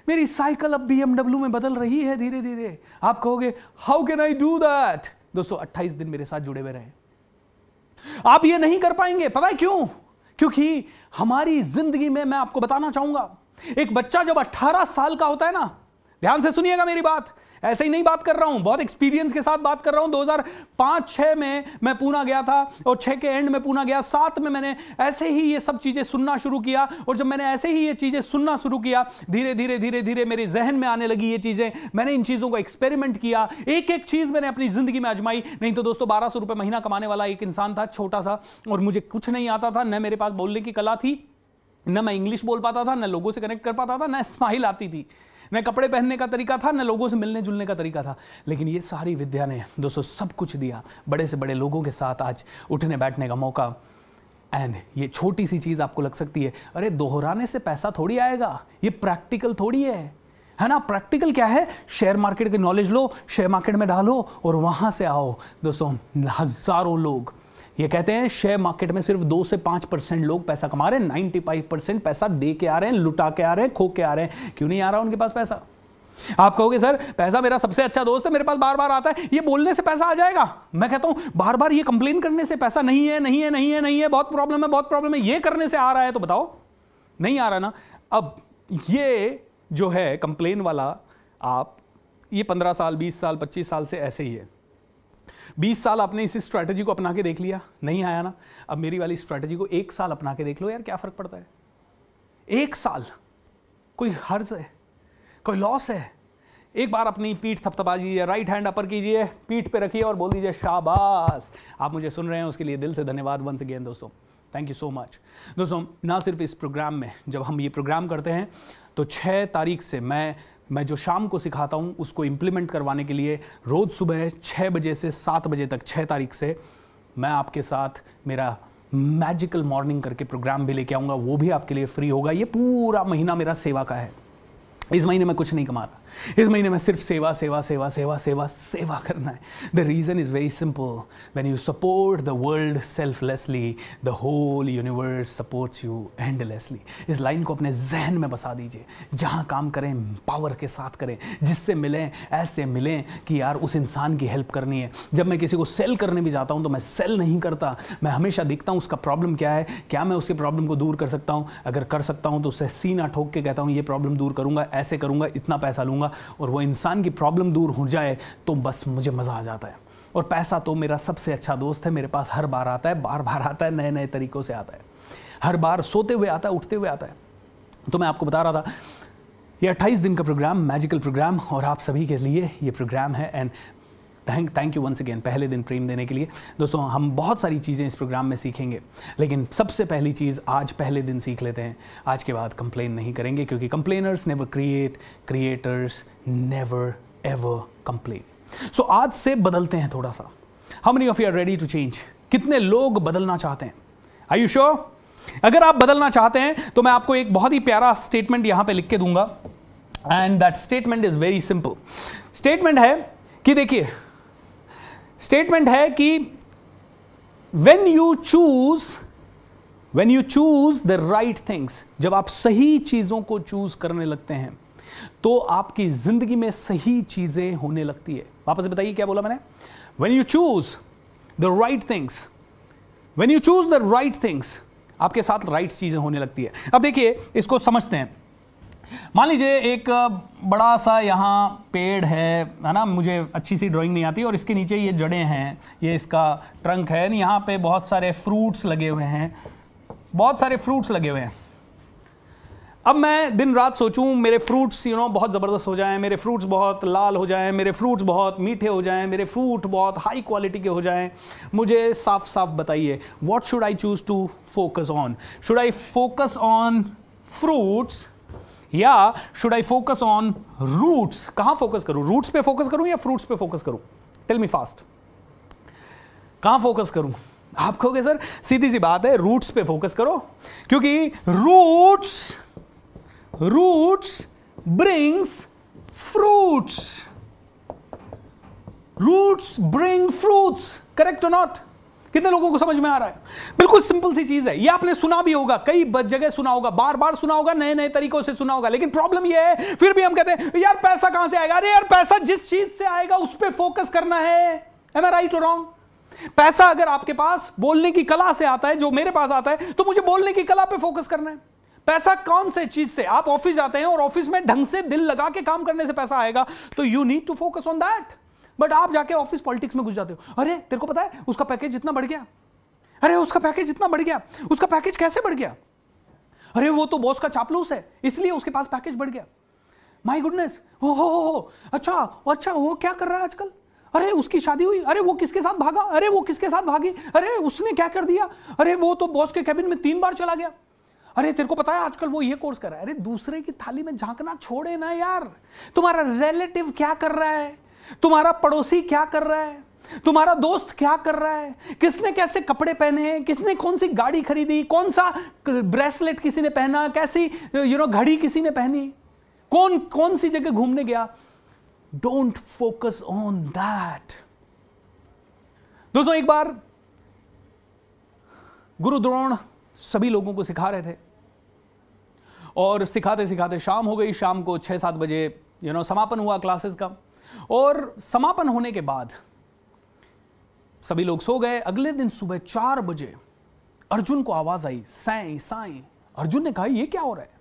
मेरी साइकिल अब बीएमडब्ल्यू में बदल रही है धीरे धीरे आप कहोगे how can I do that दोस्तों 28 दिन मेरे साथ जुड़े हुए रहे आप ये नहीं कर पाएंगे पता है क्यों क्योंकि हमारी जिंदगी में मैं आपको बताना चाहूंगा एक बच्चा जब 18 साल का होता है ना ध्यान से सुनिएगा मेरी बात ऐसे ही नहीं बात कर रहा हूं बहुत एक्सपीरियंस के साथ बात कर रहा हूं 2005 6 में मैं पूना गया था और 6 के एंड में पूना गया सात में मैंने ऐसे ही ये सब चीजें सुनना शुरू किया और जब मैंने ऐसे ही ये चीजें सुनना शुरू किया धीरे धीरे धीरे धीरे मेरे जहन में आने लगी ये चीजें मैंने इन चीजों को एक्सपेरिमेंट किया एक एक चीज मैंने अपनी जिंदगी में आजमाई नहीं तो दोस्तों बारह सौ रुपए महीना कमाने वाला एक इंसान था छोटा सा और मुझे कुछ नहीं आता था न मेरे पास बोलने की कला थी न मैं इंग्लिश बोल पाता था न लोगों से कनेक्ट कर पाता था न स्माइल आती थी न कपड़े पहनने का तरीका था न लोगों से मिलने जुलने का तरीका था लेकिन ये सारी विद्या ने दोस्तों सब कुछ दिया बड़े से बड़े लोगों के साथ आज उठने बैठने का मौका एंड ये छोटी सी चीज़ आपको लग सकती है अरे दोहराने से पैसा थोड़ी आएगा ये प्रैक्टिकल थोड़ी है है ना प्रैक्टिकल क्या है शेयर मार्केट के नॉलेज लो शेयर मार्केट में डालो और वहाँ से आओ दोस्तों हज़ारों लोग ये कहते हैं शेयर मार्केट में सिर्फ दो से पांच परसेंट लोग पैसा कमा रहे हैं नाइन्टी फाइव परसेंट पैसा दे के आ रहे हैं लुटा के आ रहे हैं खो के आ रहे हैं क्यों नहीं आ रहा उनके पास पैसा आप कहोगे सर पैसा मेरा सबसे अच्छा दोस्त है मेरे पास बार बार आता है ये बोलने से पैसा आ जाएगा मैं कहता हूं बार बार ये कंप्लेन करने से पैसा नहीं है नहीं है नहीं है नहीं है बहुत प्रॉब्लम है बहुत प्रॉब्लम है ये करने से आ रहा है तो बताओ नहीं आ रहा ना अब ये जो है कंप्लेन वाला आप ये पंद्रह साल बीस साल पच्चीस साल से ऐसे ही है बीस साल आपने इसी स्ट्रैटेजी को अपना के देख लिया नहीं आया ना अब मेरी वाली स्ट्रैटेजी को एक साल अपना के देख लो यार क्या फ़र्क पड़ता है एक साल कोई हर्ज है कोई लॉस है एक बार अपनी पीठ थपथपा दीजिए राइट हैंड अपर कीजिए पीठ पे रखिए और बोल दीजिए शाबाश आप मुझे सुन रहे हैं उसके लिए दिल से धन्यवाद वंस अगेन दोस्तों थैंक यू सो मच दोस्तों ना सिर्फ इस प्रोग्राम में जब हम ये प्रोग्राम करते हैं तो छः तारीख से मैं मैं जो शाम को सिखाता हूँ उसको इम्प्लीमेंट करवाने के लिए रोज़ सुबह छः बजे से सात बजे तक छः तारीख से मैं आपके साथ मेरा मैजिकल मॉर्निंग करके प्रोग्राम भी लेके आऊँगा वो भी आपके लिए फ्री होगा ये पूरा महीना मेरा सेवा का है इस महीने में कुछ नहीं कमा रहा इस महीने में सिर्फ सेवा सेवा सेवा सेवा सेवा सेवा करना है the reason is very simple when you support the world selflessly the whole universe supports you endlessly इस लाइन को अपने जहन में बसा दीजिए जहां काम करें पावर के साथ करें जिससे मिलें ऐसे मिलें कि यार उस इंसान की हेल्प करनी है जब मैं किसी को सेल करने भी जाता हूँ तो मैं सेल नहीं करता मैं हमेशा देखता हूँ उसका प्रॉब्लम क्या है क्या मैं उसके प्रॉब्लम को दूर कर सकता हूँ अगर कर सकता हूँ तो उसे सीना ठोक के कहता हूँ ये प्रॉब्लम दूर करूंगा ऐसे करूंगा इतना पैसा लूंगा करूँगा और वो इंसान की प्रॉब्लम दूर हो जाए तो बस मुझे मज़ा आ जाता है और पैसा तो मेरा सबसे अच्छा दोस्त है मेरे पास हर बार आता है बार बार आता है नए नए तरीक़ों से आता है हर बार सोते हुए आता है उठते हुए आता है तो मैं आपको बता रहा था ये 28 दिन का प्रोग्राम मैजिकल प्रोग्राम और आप सभी के लिए ये प्रोग्राम है and thank thank you once again पहले दिन प्रेम देने के लिए दोस्तों हम बहुत सारी चीज़ें इस प्रोग्राम में सीखेंगे लेकिन सबसे पहली चीज़ आज पहले दिन सीख लेते हैं आज के बाद कंप्लेन नहीं करेंगे क्योंकि complainers never create creators never ever complain so आज से बदलते हैं थोड़ा सा how many of you are ready to change कितने लोग बदलना चाहते हैं आई यू श्योर अगर आप बदलना चाहते हैं तो मैं आपको एक बहुत ही प्यारा स्टेटमेंट यहां पे लिख के दूंगा and that statement is very simple statement है कि देखिए स्टेटमेंट है कि when you choose when you choose the right things जब आप सही चीजों को चूज करने लगते हैं तो आपकी जिंदगी में सही चीजें होने लगती है वापस बताइए क्या बोला मैंने when you choose the right things when you choose the right things आपके साथ राइट right चीजें होने लगती है अब देखिए इसको समझते हैं मान लीजिए एक बड़ा सा यहाँ पेड़ है है ना मुझे अच्छी सी ड्राइंग नहीं आती और इसके नीचे ये जड़ें हैं ये इसका ट्रंक है यहाँ पे बहुत सारे फ्रूट्स लगे हुए हैं बहुत सारे फ्रूट्स लगे हुए हैं अब मैं दिन रात सोचूं मेरे फ्रूट्स यू नो बहुत ज़बरदस्त हो जाएं मेरे फ्रूट्स बहुत लाल हो जाएं मेरे फ्रूट्स बहुत मीठे हो जाएं मेरे फ्रूट बहुत हाई क्वालिटी के हो जाएं मुझे साफ साफ बताइए what should I choose to focus on should I focus on fruits या should I focus on roots कहां फोकस करूं रूट्स पे फोकस करूं या फ्रूट्स पे फोकस करूं टेल मी फास्ट कहां फोकस करूं आप कहोगे सर सीधी सी बात है रूट्स पे फोकस करो क्योंकि roots roots brings fruits roots bring fruits correct और नॉट कितने लोगों को समझ में आ रहा है बिल्कुल सिंपल सी चीज है ये आपने सुना भी होगा कई जगह सुना होगा बार बार सुना होगा नए नए तरीकों से सुना होगा लेकिन प्रॉब्लम यह है फिर भी हम कहते हैं यार पैसा कहां से आएगा अरे यार पैसा जिस चीज से आएगा उस पर फोकस करना है एम आई राइट और रॉन्ग पैसा अगर आपके पास बोलने की कला से आता है जो मेरे पास आता है तो मुझे बोलने की कला पे फोकस करना है पैसा कौन से चीज से आप ऑफिस जाते हैं और ऑफिस में ढंग से दिल लगा के काम करने से पैसा आएगा तो you need to focus on that but आप जाके ऑफिस पॉलिटिक्स में घुस जाते हो अरे तेरे को पता है उसका पैकेज इतना बढ़ गया अरे उसका पैकेज इतना बढ़ गया उसका पैकेज कैसे बढ़ गया अरे वो तो बॉस का चापलूस है इसलिए उसके पास पैकेज बढ़ गया माई गुडनेस हो हो हो अच्छा अच्छा वो क्या कर रहा है आजकल अरे उसकी शादी हुई अरे वो किसके साथ भागा अरे वो किसके साथ भागी अरे उसने क्या कर दिया अरे वो तो बॉस के कैबिन में तीन बार चला गया अरे तेरे को पता है आजकल वो ये कोर्स कर रहा है अरे दूसरे की थाली में झांकना छोड़े ना यार तुम्हारा रिलेटिव क्या कर रहा है तुम्हारा पड़ोसी क्या कर रहा है तुम्हारा दोस्त क्या कर रहा है किसने कैसे कपड़े पहने हैं किसने कौन सी गाड़ी खरीदी कौन सा ब्रेसलेट किसी ने पहना कैसी यू नो घड़ी किसी ने पहनी कौन कौन सी जगह घूमने गया डोंट फोकस ऑन दैट दोस्तों एक बार गुरु द्रोण सभी लोगों को सिखा रहे थे और सिखाते सिखाते शाम हो गई शाम को छह सात बजे यू नो समापन हुआ क्लासेस का और समापन होने के बाद सभी लोग सो गए अगले दिन सुबह चार बजे अर्जुन को आवाज आई साई साई अर्जुन ने कहा यह क्या हो रहा है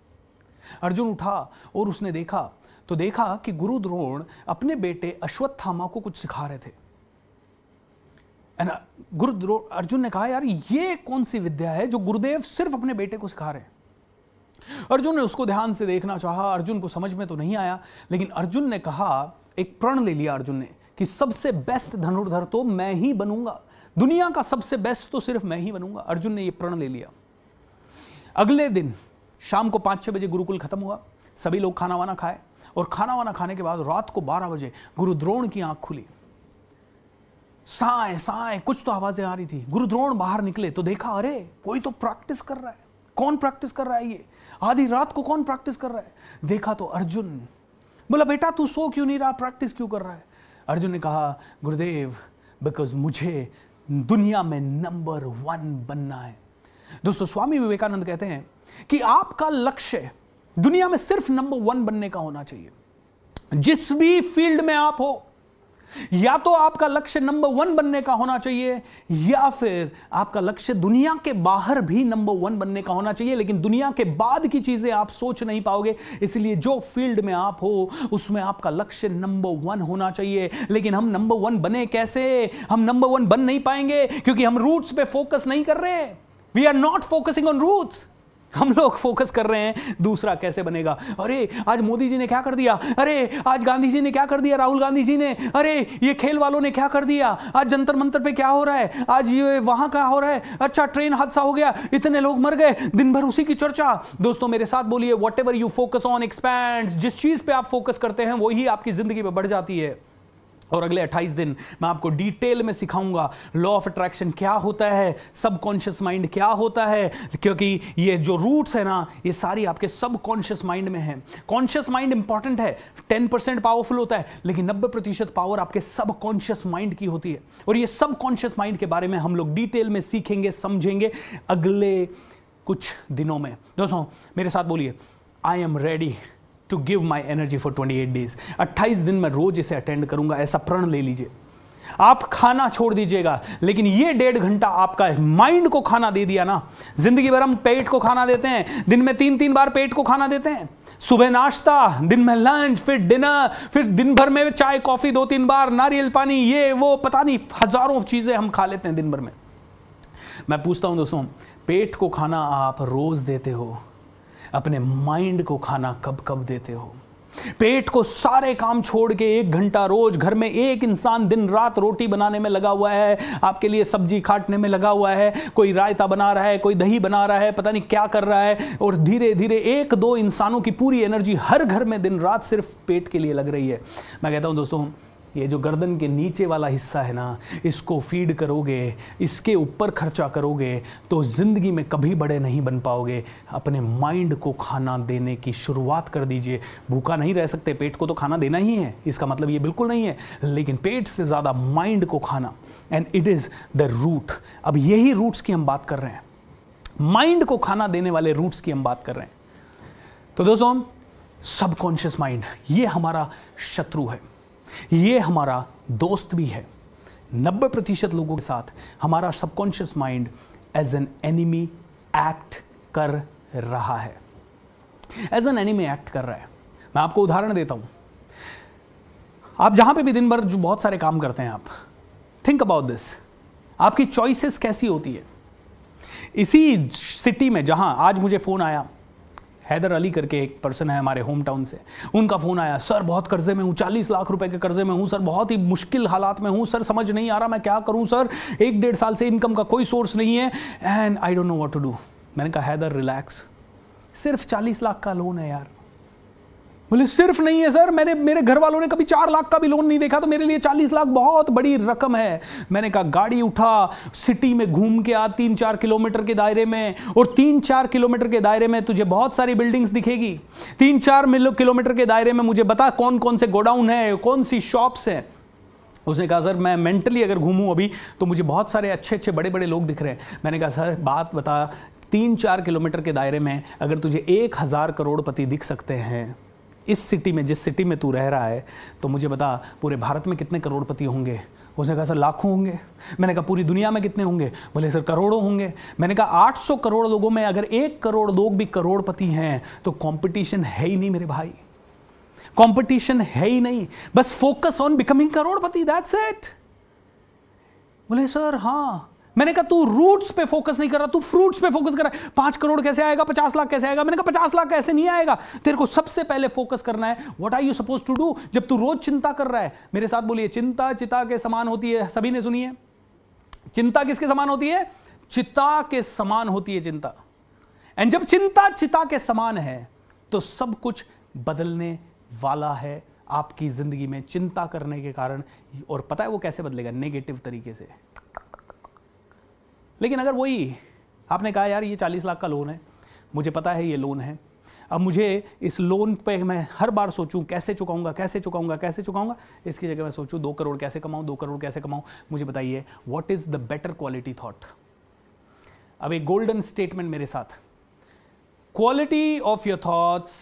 अर्जुन उठा और उसने देखा तो देखा कि गुरु द्रोण अपने बेटे अश्वत्थामा को कुछ सिखा रहे थे गुरु द्रोण अर्जुन ने कहा यार ये कौन सी विद्या है जो गुरुदेव सिर्फ अपने बेटे को सिखा रहे हैं अर्जुन ने उसको ध्यान से देखना चाहा अर्जुन को समझ में तो नहीं आया लेकिन अर्जुन ने कहा एक प्रण ले लिया अर्जुन ने कि सबसे बेस्ट धनुर्धर तो मैं ही बनूंगा दुनिया का सबसे बेस्ट तो सिर्फ मैं ही बनूंगा अर्जुन ने यह प्रण ले लिया अगले दिन शाम को पांच छह बजे गुरुकुल खत्म हुआ सभी लोग खाना वाना खाए और खाना वाना खाने के बाद रात को बारह बजे गुरु द्रोण की आंख खुली साए साए कुछ तो आवाजें आ रही थी गुरु द्रोण बाहर निकले तो देखा अरे कोई तो प्रैक्टिस कर रहा है कौन प्रैक्टिस कर रहा है ये आधी रात को कौन प्रैक्टिस कर रहा है देखा तो अर्जुन बोला बेटा तू सो क्यों नहीं रहा प्रैक्टिस क्यों कर रहा है अर्जुन ने कहा गुरुदेव बिकॉज मुझे दुनिया में नंबर वन बनना है दोस्तों स्वामी विवेकानंद कहते हैं कि आपका लक्ष्य दुनिया में सिर्फ नंबर वन बनने का होना चाहिए जिस भी फील्ड में आप हो या तो आपका लक्ष्य नंबर वन बनने का होना चाहिए या फिर आपका लक्ष्य दुनिया के बाहर भी नंबर वन बनने का होना चाहिए लेकिन दुनिया के बाद की चीजें आप सोच नहीं पाओगे इसलिए जो फील्ड में आप हो उसमें आपका लक्ष्य नंबर वन होना चाहिए लेकिन हम नंबर वन बने कैसे हम नंबर वन बन नहीं पाएंगे क्योंकि हम रूट्स पे फोकस नहीं कर रहे we are not focusing on roots हम लोग फोकस कर रहे हैं दूसरा कैसे बनेगा अरे आज मोदी जी ने क्या कर दिया अरे आज गांधी जी ने क्या कर दिया राहुल गांधी जी ने अरे ये खेल वालों ने क्या कर दिया आज जंतर मंतर पे क्या हो रहा है आज ये वहां क्या हो रहा है अच्छा ट्रेन हादसा हो गया इतने लोग मर गए दिन भर उसी की चर्चा दोस्तों मेरे साथ बोलिए whatever you focus on expand जिस चीज पे आप फोकस करते हैं वही आपकी जिंदगी में बढ़ जाती है और अगले 28 दिन मैं आपको डिटेल में सिखाऊंगा लॉ ऑफ अट्रैक्शन क्या होता है सबकॉन्शियस माइंड क्या होता है क्योंकि ये जो रूट्स है ना ये सारी आपके सबकॉन्शियस माइंड में है कॉन्शियस माइंड इंपॉर्टेंट है 10 परसेंट पावरफुल होता है लेकिन 90 प्रतिशत पावर आपके सबकॉन्शियस माइंड की होती है और ये सबकॉन्शियस माइंड के बारे में हम लोग डिटेल में सीखेंगे समझेंगे अगले कुछ दिनों में दोस्तों मेरे साथ बोलिए I am ready to give my energy for 28 days 28 दिन मैं रोज इसे अटेंड करूंगा ऐसा प्रण ले लीजिए आप खाना छोड़ दीजिएगा लेकिन ये डेढ़ घंटा आपका माइंड को खाना दे दिया ना जिंदगी भर हम पेट को खाना देते हैं दिन में तीन तीन बार पेट को खाना देते हैं सुबह नाश्ता दिन में लंच फिर डिनर फिर दिन भर में चाय कॉफी दो तीन बार नारियल पानी ये वो पता नहीं हजारों चीजें हम खा लेते हैं दिन भर में मैं पूछता हूं दोस्तों पेट को खाना आप रोज देते हो अपने माइंड को खाना कब कब देते हो पेट को सारे काम छोड़ के एक घंटा रोज घर में एक इंसान दिन रात रोटी बनाने में लगा हुआ है आपके लिए सब्जी काटने में लगा हुआ है कोई रायता बना रहा है कोई दही बना रहा है पता नहीं क्या कर रहा है और धीरे धीरे एक दो इंसानों की पूरी एनर्जी हर घर में दिन रात सिर्फ पेट के लिए लग रही है मैं कहता हूं दोस्तों ये जो गर्दन के नीचे वाला हिस्सा है ना इसको फीड करोगे इसके ऊपर खर्चा करोगे तो ज़िंदगी में कभी बड़े नहीं बन पाओगे अपने माइंड को खाना देने की शुरुआत कर दीजिए भूखा नहीं रह सकते पेट को तो खाना देना ही है इसका मतलब ये बिल्कुल नहीं है लेकिन पेट से ज़्यादा माइंड को खाना and it is the root अब यही रूट्स की हम बात कर रहे हैं माइंड को खाना देने वाले रूट्स की हम बात कर रहे हैं तो दोस्तों सबकॉन्शियस माइंड ये हमारा शत्रु है ये हमारा दोस्त भी है नब्बे प्रतिशत लोगों के साथ हमारा subconscious mind as an enemy act कर रहा है एज एन एनिमी एक्ट कर रहा है मैं आपको उदाहरण देता हूं आप जहां पे भी दिन भर जो बहुत सारे काम करते हैं आप थिंक अबाउट दिस आपकी चॉइसेस कैसी होती है इसी सिटी में जहां आज मुझे फोन आया हैदर अली करके एक पर्सन है हमारे होम टाउन से उनका फ़ोन आया सर बहुत कर्जे में हूँ चालीस लाख रुपए के कर्जे में हूँ सर बहुत ही मुश्किल हालात में हूँ सर समझ नहीं आ रहा मैं क्या करूँ सर एक डेढ़ साल से इनकम का कोई सोर्स नहीं है and I don't know what to do मैंने कहा हैदर रिलैक्स सिर्फ चालीस लाख का लोन है यार बोले सिर्फ नहीं है सर मैंने मेरे घर वालों ने कभी चार लाख का भी लोन नहीं देखा तो मेरे लिए चालीस लाख बहुत बड़ी रकम है मैंने कहा गाड़ी उठा सिटी में घूम के आ तीन चार किलोमीटर के दायरे में और तीन चार किलोमीटर के दायरे में तुझे बहुत सारी बिल्डिंग्स दिखेगी तीन चार किलोमीटर के दायरे में मुझे बता कौन कौन से गोडाउन है कौन सी शॉप्स हैं उसने कहा सर मैं मेंटली अगर घूमूं अभी तो मुझे बहुत सारे अच्छे अच्छे बड़े बड़े लोग दिख रहे हैं मैंने कहा सर बात बता तीन चार किलोमीटर के दायरे में अगर तुझे एक हज़ार करोड़पति दिख सकते हैं इस सिटी में जिस सिटी में तू रह रहा है तो मुझे बता पूरे भारत में कितने करोड़पति होंगे उसने कहा सर लाखों होंगे मैंने कहा पूरी दुनिया में कितने होंगे बोले सर करोड़ों होंगे मैंने कहा 800 करोड़ लोगों में अगर एक करोड़ लोग भी करोड़पति हैं तो कंपटीशन है ही नहीं मेरे भाई कंपटीशन है ही नहीं बस फोकस ऑन बिकमिंग करोड़पति दैट्स इट बोले सर हाँ मैंने कहा तू रूट्स पे फोकस नहीं कर रहा तू फ्रूट्स पे फोकस कर रहा है पांच करोड़ कैसे आएगा पचास लाख कैसे आएगा मैंने कहा पचास लाख कैसे नहीं आएगा तेरे को सबसे पहले फोकस करना है what are you suppose to do जब तू रोज चिंता कर रहा है मेरे साथ बोलिए चिंता चिता के समान होती है सभी ने सुनी है चिंता किसके समान होती है चिता के समान होती है चिंता एंड जब चिंता चिता के समान है तो सब कुछ बदलने वाला है आपकी जिंदगी में चिंता करने के कारण और पता है वो कैसे बदलेगा नेगेटिव तरीके से लेकिन अगर वही आपने कहा यार ये चालीस लाख का लोन है मुझे पता है ये लोन है अब मुझे इस लोन पे मैं हर बार सोचूं कैसे चुकाऊंगा कैसे चुकाऊंगा कैसे चुकाऊंगा इसकी जगह मैं सोचूं दो करोड़ कैसे कमाऊं दो करोड़ कैसे कमाऊं मुझे बताइए what is the better quality thought अब एक गोल्डन स्टेटमेंट मेरे साथ quality of your thoughts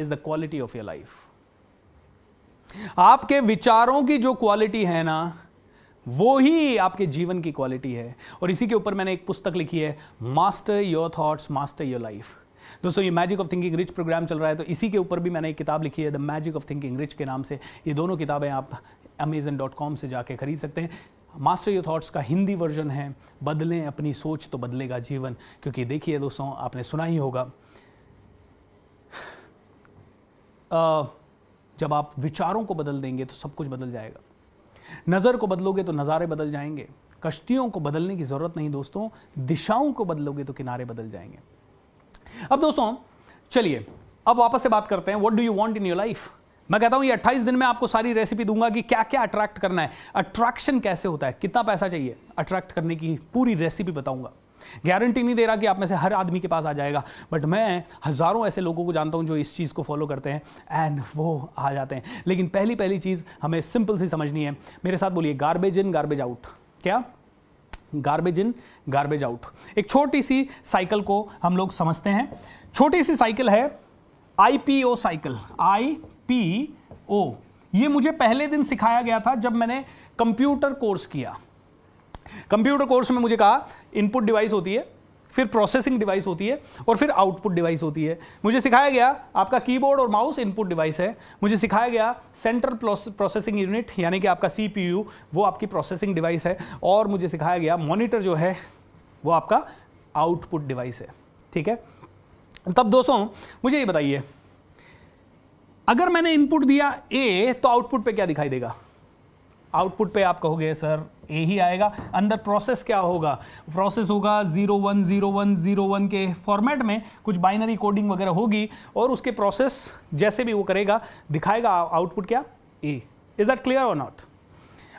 is the quality of your life आपके विचारों की जो क्वालिटी है ना वो ही आपके जीवन की क्वालिटी है और इसी के ऊपर मैंने एक पुस्तक लिखी है master your thoughts master your life दोस्तों ये magic of thinking rich program चल रहा है तो इसी के ऊपर भी मैंने एक किताब लिखी है the magic of thinking rich के नाम से ये दोनों किताबें आप अमेजन डॉट कॉम से जाके खरीद सकते हैं मास्टर योर थॉट्स का हिंदी वर्जन है बदलें अपनी सोच तो बदलेगा जीवन क्योंकि देखिए दोस्तों आपने सुना ही होगा जब आप विचारों को बदल देंगे तो सब कुछ बदल जाएगा नज़र को बदलोगे तो नज़ारे बदल जाएंगे कश्तियों को बदलने की ज़रूरत नहीं दोस्तों दिशाओं को बदलोगे तो किनारे बदल जाएंगे अब दोस्तों चलिए अब वापस से बात करते हैं what do you want in your life मैं कहता हूं ये 28 दिन में आपको सारी रेसिपी दूंगा कि क्या क्या अट्रैक्ट करना है अट्रैक्शन कैसे होता है कितना पैसा चाहिए अट्रैक्ट करने की पूरी रेसिपी बताऊंगा गारंटी नहीं दे रहा कि आप में से हर आदमी के पास आ जाएगा बट मैं हज़ारों ऐसे लोगों को जानता हूं जो इस चीज़ को फॉलो करते हैं एंड वो आ जाते हैं लेकिन पहली पहली चीज़ हमें सिंपल सी समझनी है मेरे साथ बोलिए गार्बेज इन गार्बेज आउट क्या गार्बेज इन गार्बेज आउट एक छोटी सी साइकिल को हम लोग समझते हैं छोटी सी साइकिल है IPO cycle I P O ये मुझे पहले दिन सिखाया गया था जब मैंने कंप्यूटर कोर्स किया कंप्यूटर कोर्स में मुझे कहा इनपुट डिवाइस होती है फिर प्रोसेसिंग डिवाइस होती है और फिर आउटपुट डिवाइस होती है मुझे सिखाया गया आपका कीबोर्ड और माउस इनपुट डिवाइस है मुझे सिखाया गया सेंट्रल प्रोसेसिंग यूनिट यानी कि आपका सीपीयू वो आपकी प्रोसेसिंग डिवाइस है और मुझे सिखाया गया मॉनिटर जो है वो आपका आउटपुट डिवाइस है ठीक है तब दोस्तों मुझे ये बताइए अगर मैंने इनपुट दिया ए तो आउटपुट पे क्या दिखाई देगा आउटपुट पे आप कहोगे सर ए ही आएगा अंदर प्रोसेस क्या होगा प्रोसेस होगा zero one zero one zero one के फॉर्मेट में कुछ बाइनरी कोडिंग वगैरह होगी और उसके प्रोसेस जैसे भी वो करेगा दिखाएगा आउटपुट क्या ए इज़ दैट क्लियर और नॉट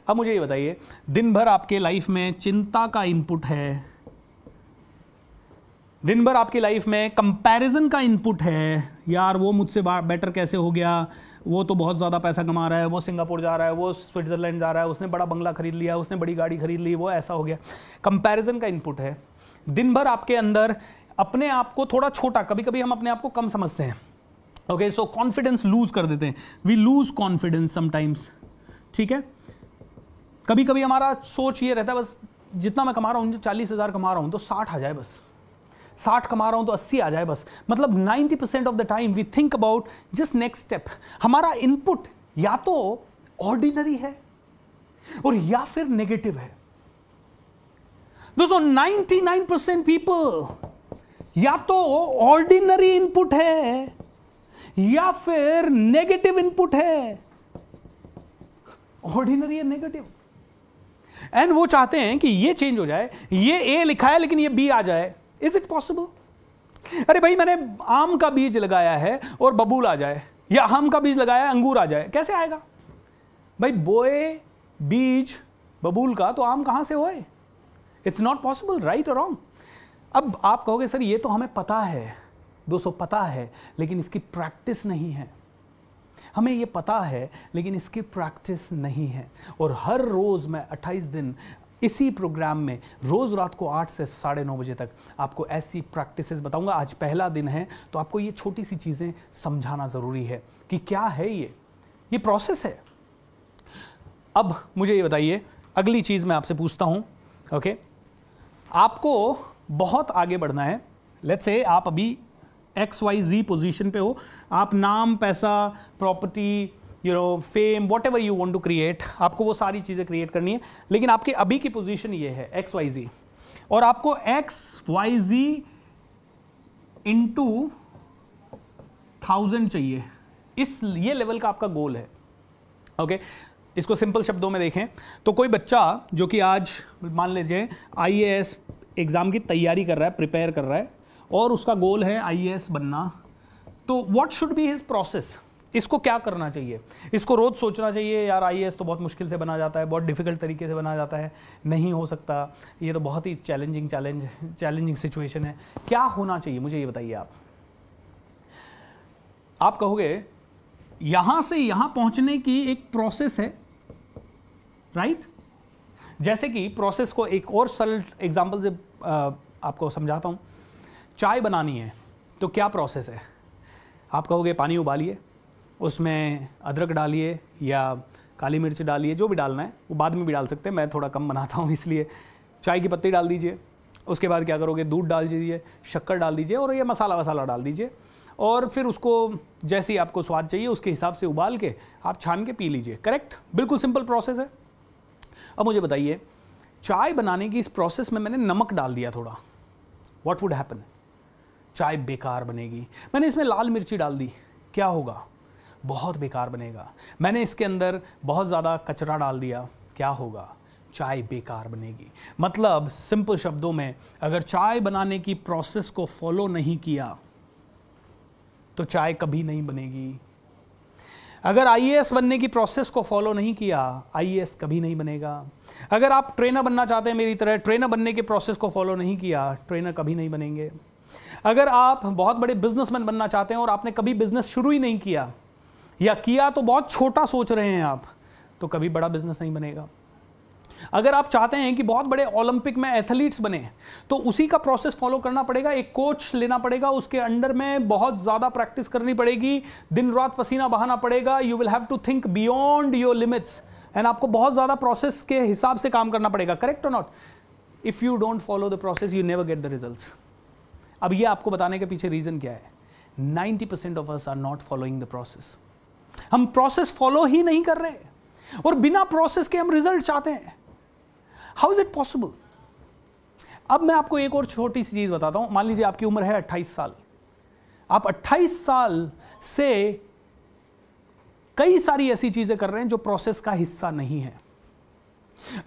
अब मुझे ये बताइए दिन भर आपके लाइफ में चिंता का इनपुट है दिन भर आपकी लाइफ में कंपैरिजन का इनपुट है यार वो मुझसे बेटर कैसे हो गया वो तो बहुत ज़्यादा पैसा कमा रहा है वो सिंगापुर जा रहा है वो स्विट्ज़रलैंड जा रहा है उसने बड़ा बंगला खरीद लिया उसने बड़ी गाड़ी खरीद ली वो ऐसा हो गया कंपेरिजन का इनपुट है दिन भर आपके अंदर अपने आप को थोड़ा छोटा कभी कभी हम अपने आप को कम समझते हैं ओके सो कॉन्फिडेंस लूज कर देते हैं वी लूज कॉन्फिडेंस समटाइम्स ठीक है कभी कभी हमारा सोच ये रहता है बस जितना मैं कमा रहा हूँ चालीस हज़ार कमा रहा हूँ तो साठ आ जाए बस साठ कमा रहा हूं तो अस्सी आ जाए बस मतलब ninety percent of the time we think about just next step हमारा इनपुट या तो ऑर्डिनरी है और या फिर नेगेटिव है दोस्तों नाइन परसेंट पीपल या तो ऑर्डिनरी इनपुट है या फिर नेगेटिव इनपुट है ऑर्डिनरी या नेगेटिव एंड वो चाहते हैं कि ये चेंज हो जाए ये ए लिखा है लेकिन ये बी आ जाए इज इट पॉसिबल अरे भाई मैंने आम का बीज लगाया है और बबूल आ जाए या आम का बीज लगाया है अंगूर आ जाए कैसे आएगा भाई बोए बीज बबूल का तो आम कहां से होए इट्स नॉट पॉसिबल राइट और रॉन्ग अब आप कहोगे सर ये तो हमें पता है दोस्तों पता है लेकिन इसकी प्रैक्टिस नहीं है हमें ये पता है लेकिन इसकी प्रैक्टिस नहीं है और हर रोज़ मैं 28 दिन इसी प्रोग्राम में रोज़ रात को आठ से साढ़े नौ बजे तक आपको ऐसी प्रैक्टिस बताऊंगा आज पहला दिन है तो आपको ये छोटी सी चीज़ें समझाना ज़रूरी है कि क्या है ये ये प्रोसेस है अब मुझे ये बताइए अगली चीज़ मैं आपसे पूछता हूँ ओके आपको बहुत आगे बढ़ना है लेट्स से आप अभी एक्स वाई जी पोजिशन पे हो आप नाम पैसा property you know fame whatever you want to create आपको वो सारी चीज़ें क्रिएट करनी है लेकिन आपकी अभी की पोजिशन ये है एक्स वाई जी और आपको X Y G into thousand चाहिए इस ये लेवल का आपका गोल है ओके okay? इसको सिंपल शब्दों में देखें तो कोई बच्चा जो कि आज मान लीजिए आई एग्ज़ाम की तैयारी कर रहा है प्रिपेयर कर रहा है और उसका गोल है आई बनना तो what should be his process इसको क्या करना चाहिए इसको रोज़ सोचना चाहिए यार आई तो बहुत मुश्किल से बना जाता है बहुत डिफ़िकल्ट तरीके से बना जाता है नहीं हो सकता ये तो बहुत ही चैलेंजिंग चैलेंज चैलेंजिंग सिचुएशन है क्या होना चाहिए मुझे ये बताइए आप आप कहोगे यहां से यहां पहुंचने की एक प्रोसेस है राइट जैसे कि प्रोसेस को एक और सरल एग्जाम्पल से आपको समझाता हूँ चाय बनानी है तो क्या प्रोसेस है आप कहोगे पानी उबालिए उसमें अदरक डालिए या काली मिर्च डालिए जो भी डालना है वो बाद में भी डाल सकते हैं मैं थोड़ा कम बनाता हूँ इसलिए चाय की पत्ती डाल दीजिए उसके बाद क्या करोगे दूध डाल दीजिए शक्कर डाल दीजिए और ये मसाला वसाला डाल दीजिए और फिर उसको जैसे ही आपको स्वाद चाहिए उसके हिसाब से उबाल के आप छान के पी लीजिए करेक्ट बिल्कुल सिंपल प्रोसेस है अब मुझे बताइए चाय बनाने की इस प्रोसेस में मैंने नमक डाल दिया थोड़ा वॉट वुड हैपन चाय बेकार बनेगी मैंने इसमें लाल मिर्ची डाल दी क्या होगा बहुत बेकार बनेगा मैंने इसके अंदर बहुत ज़्यादा कचरा डाल दिया क्या होगा चाय बेकार बनेगी मतलब सिंपल शब्दों में अगर चाय बनाने की प्रोसेस को फॉलो नहीं किया तो चाय कभी नहीं बनेगी अगर आई बनने की प्रोसेस को फॉलो नहीं किया आई कभी नहीं बनेगा अगर आप ट्रेनर बनना चाहते हैं मेरी तरह ट्रेनर बनने के प्रोसेस को फॉलो नहीं किया ट्रेनर कभी नहीं बनेंगे अगर आप बहुत बड़े बिजनेसमैन बनना चाहते हैं और आपने कभी बिजनेस शुरू ही नहीं किया या किया तो बहुत छोटा सोच रहे हैं आप तो कभी बड़ा बिजनेस नहीं बनेगा अगर आप चाहते हैं कि बहुत बड़े ओलंपिक में एथलीट्स बने तो उसी का प्रोसेस फॉलो करना पड़ेगा एक कोच लेना पड़ेगा उसके अंडर में बहुत ज़्यादा प्रैक्टिस करनी पड़ेगी दिन रात पसीना बहाना पड़ेगा you will have to think beyond your limits and आपको बहुत ज़्यादा प्रोसेस के हिसाब से काम करना पड़ेगा करेक्ट और not if you don't follow the process you never get the result अब ये आपको बताने के पीछे रीज़न क्या है ninety percent of us are not following the process हम प्रोसेस फॉलो ही नहीं कर रहे और बिना प्रोसेस के हम रिजल्ट चाहते हैं हाउ इज इट पॉसिबल अब मैं आपको एक और छोटी सी चीज़ बताता हूं मान लीजिए आपकी उम्र है अट्ठाईस साल आप अट्ठाईस साल से कई सारी ऐसी चीज़ें कर रहे हैं जो प्रोसेस का हिस्सा नहीं है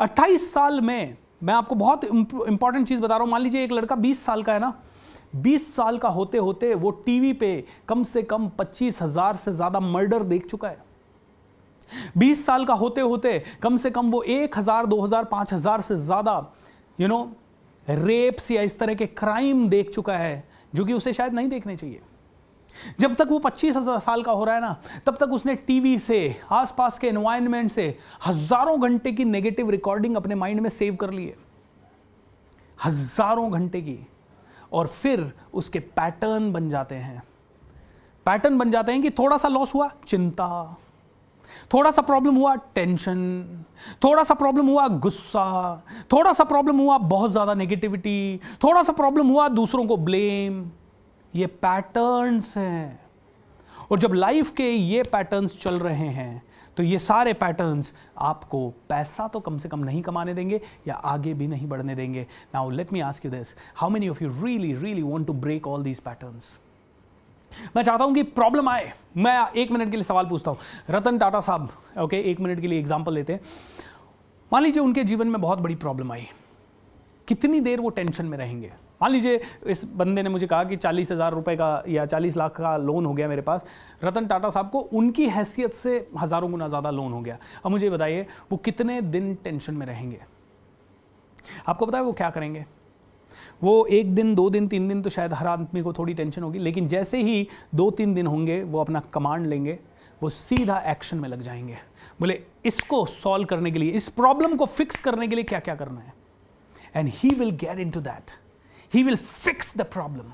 अट्ठाईस साल में मैं आपको बहुत इंपॉर्टेंट चीज़ बता रहा हूं मान लीजिए एक लड़का बीस साल का है ना 20 साल का होते होते वो टीवी पे कम से कम पच्चीस हजार से ज़्यादा मर्डर देख चुका है 20 साल का होते होते कम से कम वो एक हज़ार दो हज़ार पांच हज़ार से ज़्यादा यू नो रेप्स या इस तरह के क्राइम देख चुका है जो कि उसे शायद नहीं देखने चाहिए जब तक वो पच्चीस हजार साल का हो रहा है ना तब तक उसने टीवी से आसपास के एनवायरमेंट से हजारों घंटे की नेगेटिव रिकॉर्डिंग अपने माइंड में सेव कर ली है हजारों घंटे की और फिर उसके पैटर्न बन जाते हैं पैटर्न बन जाते हैं कि थोड़ा सा लॉस हुआ चिंता थोड़ा सा प्रॉब्लम हुआ टेंशन थोड़ा सा प्रॉब्लम हुआ गुस्सा थोड़ा सा प्रॉब्लम हुआ बहुत ज़्यादा नेगेटिविटी थोड़ा सा प्रॉब्लम हुआ दूसरों को ब्लेम ये पैटर्न्स हैं और जब लाइफ के ये पैटर्न्स चल रहे हैं तो ये सारे पैटर्न्स आपको पैसा तो कम से कम नहीं कमाने देंगे या आगे भी नहीं बढ़ने देंगे now let me ask you this how many of you really really want to break all these patterns मैं चाहता हूं कि प्रॉब्लम आए मैं एक मिनट के लिए सवाल पूछता हूं रतन टाटा साहब ओके एक मिनट के लिए एग्जाम्पल लेते हैं मान लीजिए उनके जीवन में बहुत बड़ी प्रॉब्लम आई कितनी देर वो टेंशन में रहेंगे मान लीजिए इस बंदे ने मुझे कहा कि चालीस हज़ार रुपये का या चालीस लाख का लोन हो गया मेरे पास रतन टाटा साहब को उनकी हैसियत से हज़ारों गुना ज़्यादा लोन हो गया अब मुझे बताइए वो कितने दिन टेंशन में रहेंगे आपको पता है वो क्या करेंगे वो एक दिन दो दिन तीन दिन तो शायद हर आदमी को थोड़ी टेंशन होगी लेकिन जैसे ही दो तीन दिन होंगे वो अपना कमांड लेंगे वो सीधा एक्शन में लग जाएंगे बोले इसको सॉल्व करने के लिए इस प्रॉब्लम को फिक्स करने के लिए क्या क्या करना है and he will get into that he will fix the problem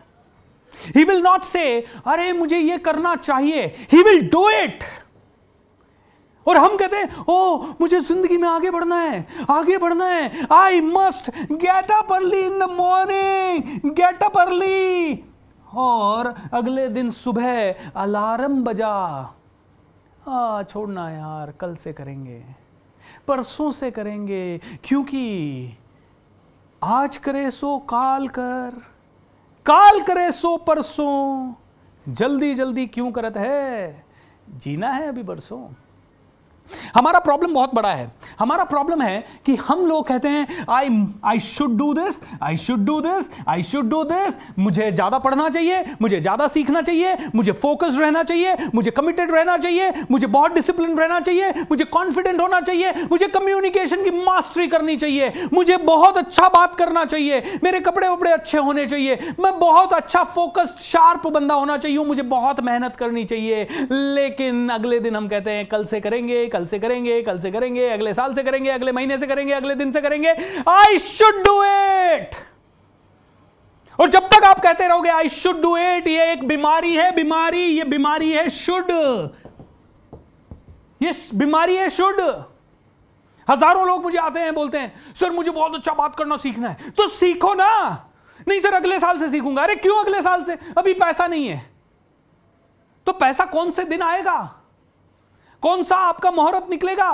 he will not say अरे मुझे ये करना चाहिए ही विल डू इट और हम कहते हैं ओ मुझे जिंदगी में आगे बढ़ना है आगे बढ़ना है I must get up early in the morning get up early और अगले दिन सुबह अलार्म बजा आ, छोड़ना यार कल से करेंगे परसों से करेंगे क्योंकि आज करे सो काल कर काल करे सो परसों जल्दी जल्दी क्यों करत है जीना है अभी बरसों हमारा प्रॉब्लम बहुत बड़ा है हमारा प्रॉब्लम है कि हम लोग कहते हैं I I should do this I should do this I should do this मुझे ज़्यादा पढ़ना चाहिए मुझे ज़्यादा सीखना चाहिए मुझे फोकस रहना चाहिए मुझे कमिटेड रहना चाहिए मुझे बहुत डिसिप्लिन रहना चाहिए मुझे कॉन्फिडेंट होना चाहिए मुझे कम्युनिकेशन की मास्टरी करनी चाहिए मुझे बहुत अच्छा बात करना चाहिए मेरे कपड़े उपड़े अच्छे होने चाहिए मैं बहुत अच्छा फोकस्ड शार्प बंदा होना चाहिए मुझे बहुत मेहनत करनी चाहिए लेकिन अगले दिन हम कहते हैं कल से करेंगे कल कल से करेंगे कल से करेंगे अगले साल से करेंगे अगले महीने से करेंगे अगले दिन से करेंगे आई शुड डू इट और जब तक आप कहते रहोगे आई शुड डू इट ये एक बीमारी है बीमारी ये बीमारी है शुड ये बीमारी है शुड हजारों लोग मुझे आते हैं बोलते हैं सर मुझे बहुत अच्छा बात करना सीखना है तो सीखो ना नहीं सर अगले साल से सीखूंगा अरे क्यों अगले साल से अभी पैसा नहीं है तो पैसा कौन से दिन आएगा कौन सा आपका मुहूर्त निकलेगा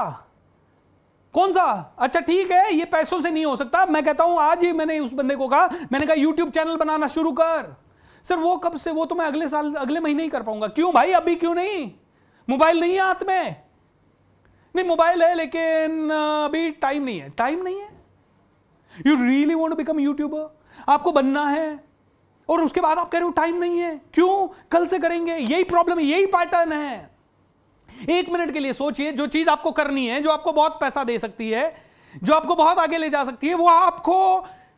कौन सा अच्छा ठीक है ये पैसों से नहीं हो सकता मैं कहता हूं आज ही मैंने उस बंदे को कहा मैंने कहा यूट्यूब चैनल बनाना शुरू कर सर वो कब से वो तो मैं अगले साल अगले महीने ही कर पाऊंगा क्यों भाई अभी क्यों नहीं मोबाइल नहीं है हाथ में नहीं मोबाइल है लेकिन अभी टाइम नहीं है टाइम नहीं है you really want become youtuber आपको बनना है और उसके बाद आप कह रहे हो टाइम नहीं है क्यों कल से करेंगे यही प्रॉब्लम है यही पैटर्न है एक मिनट के लिए सोचिए जो चीज आपको करनी है जो आपको बहुत पैसा दे सकती है जो आपको बहुत आगे ले जा सकती है वो आपको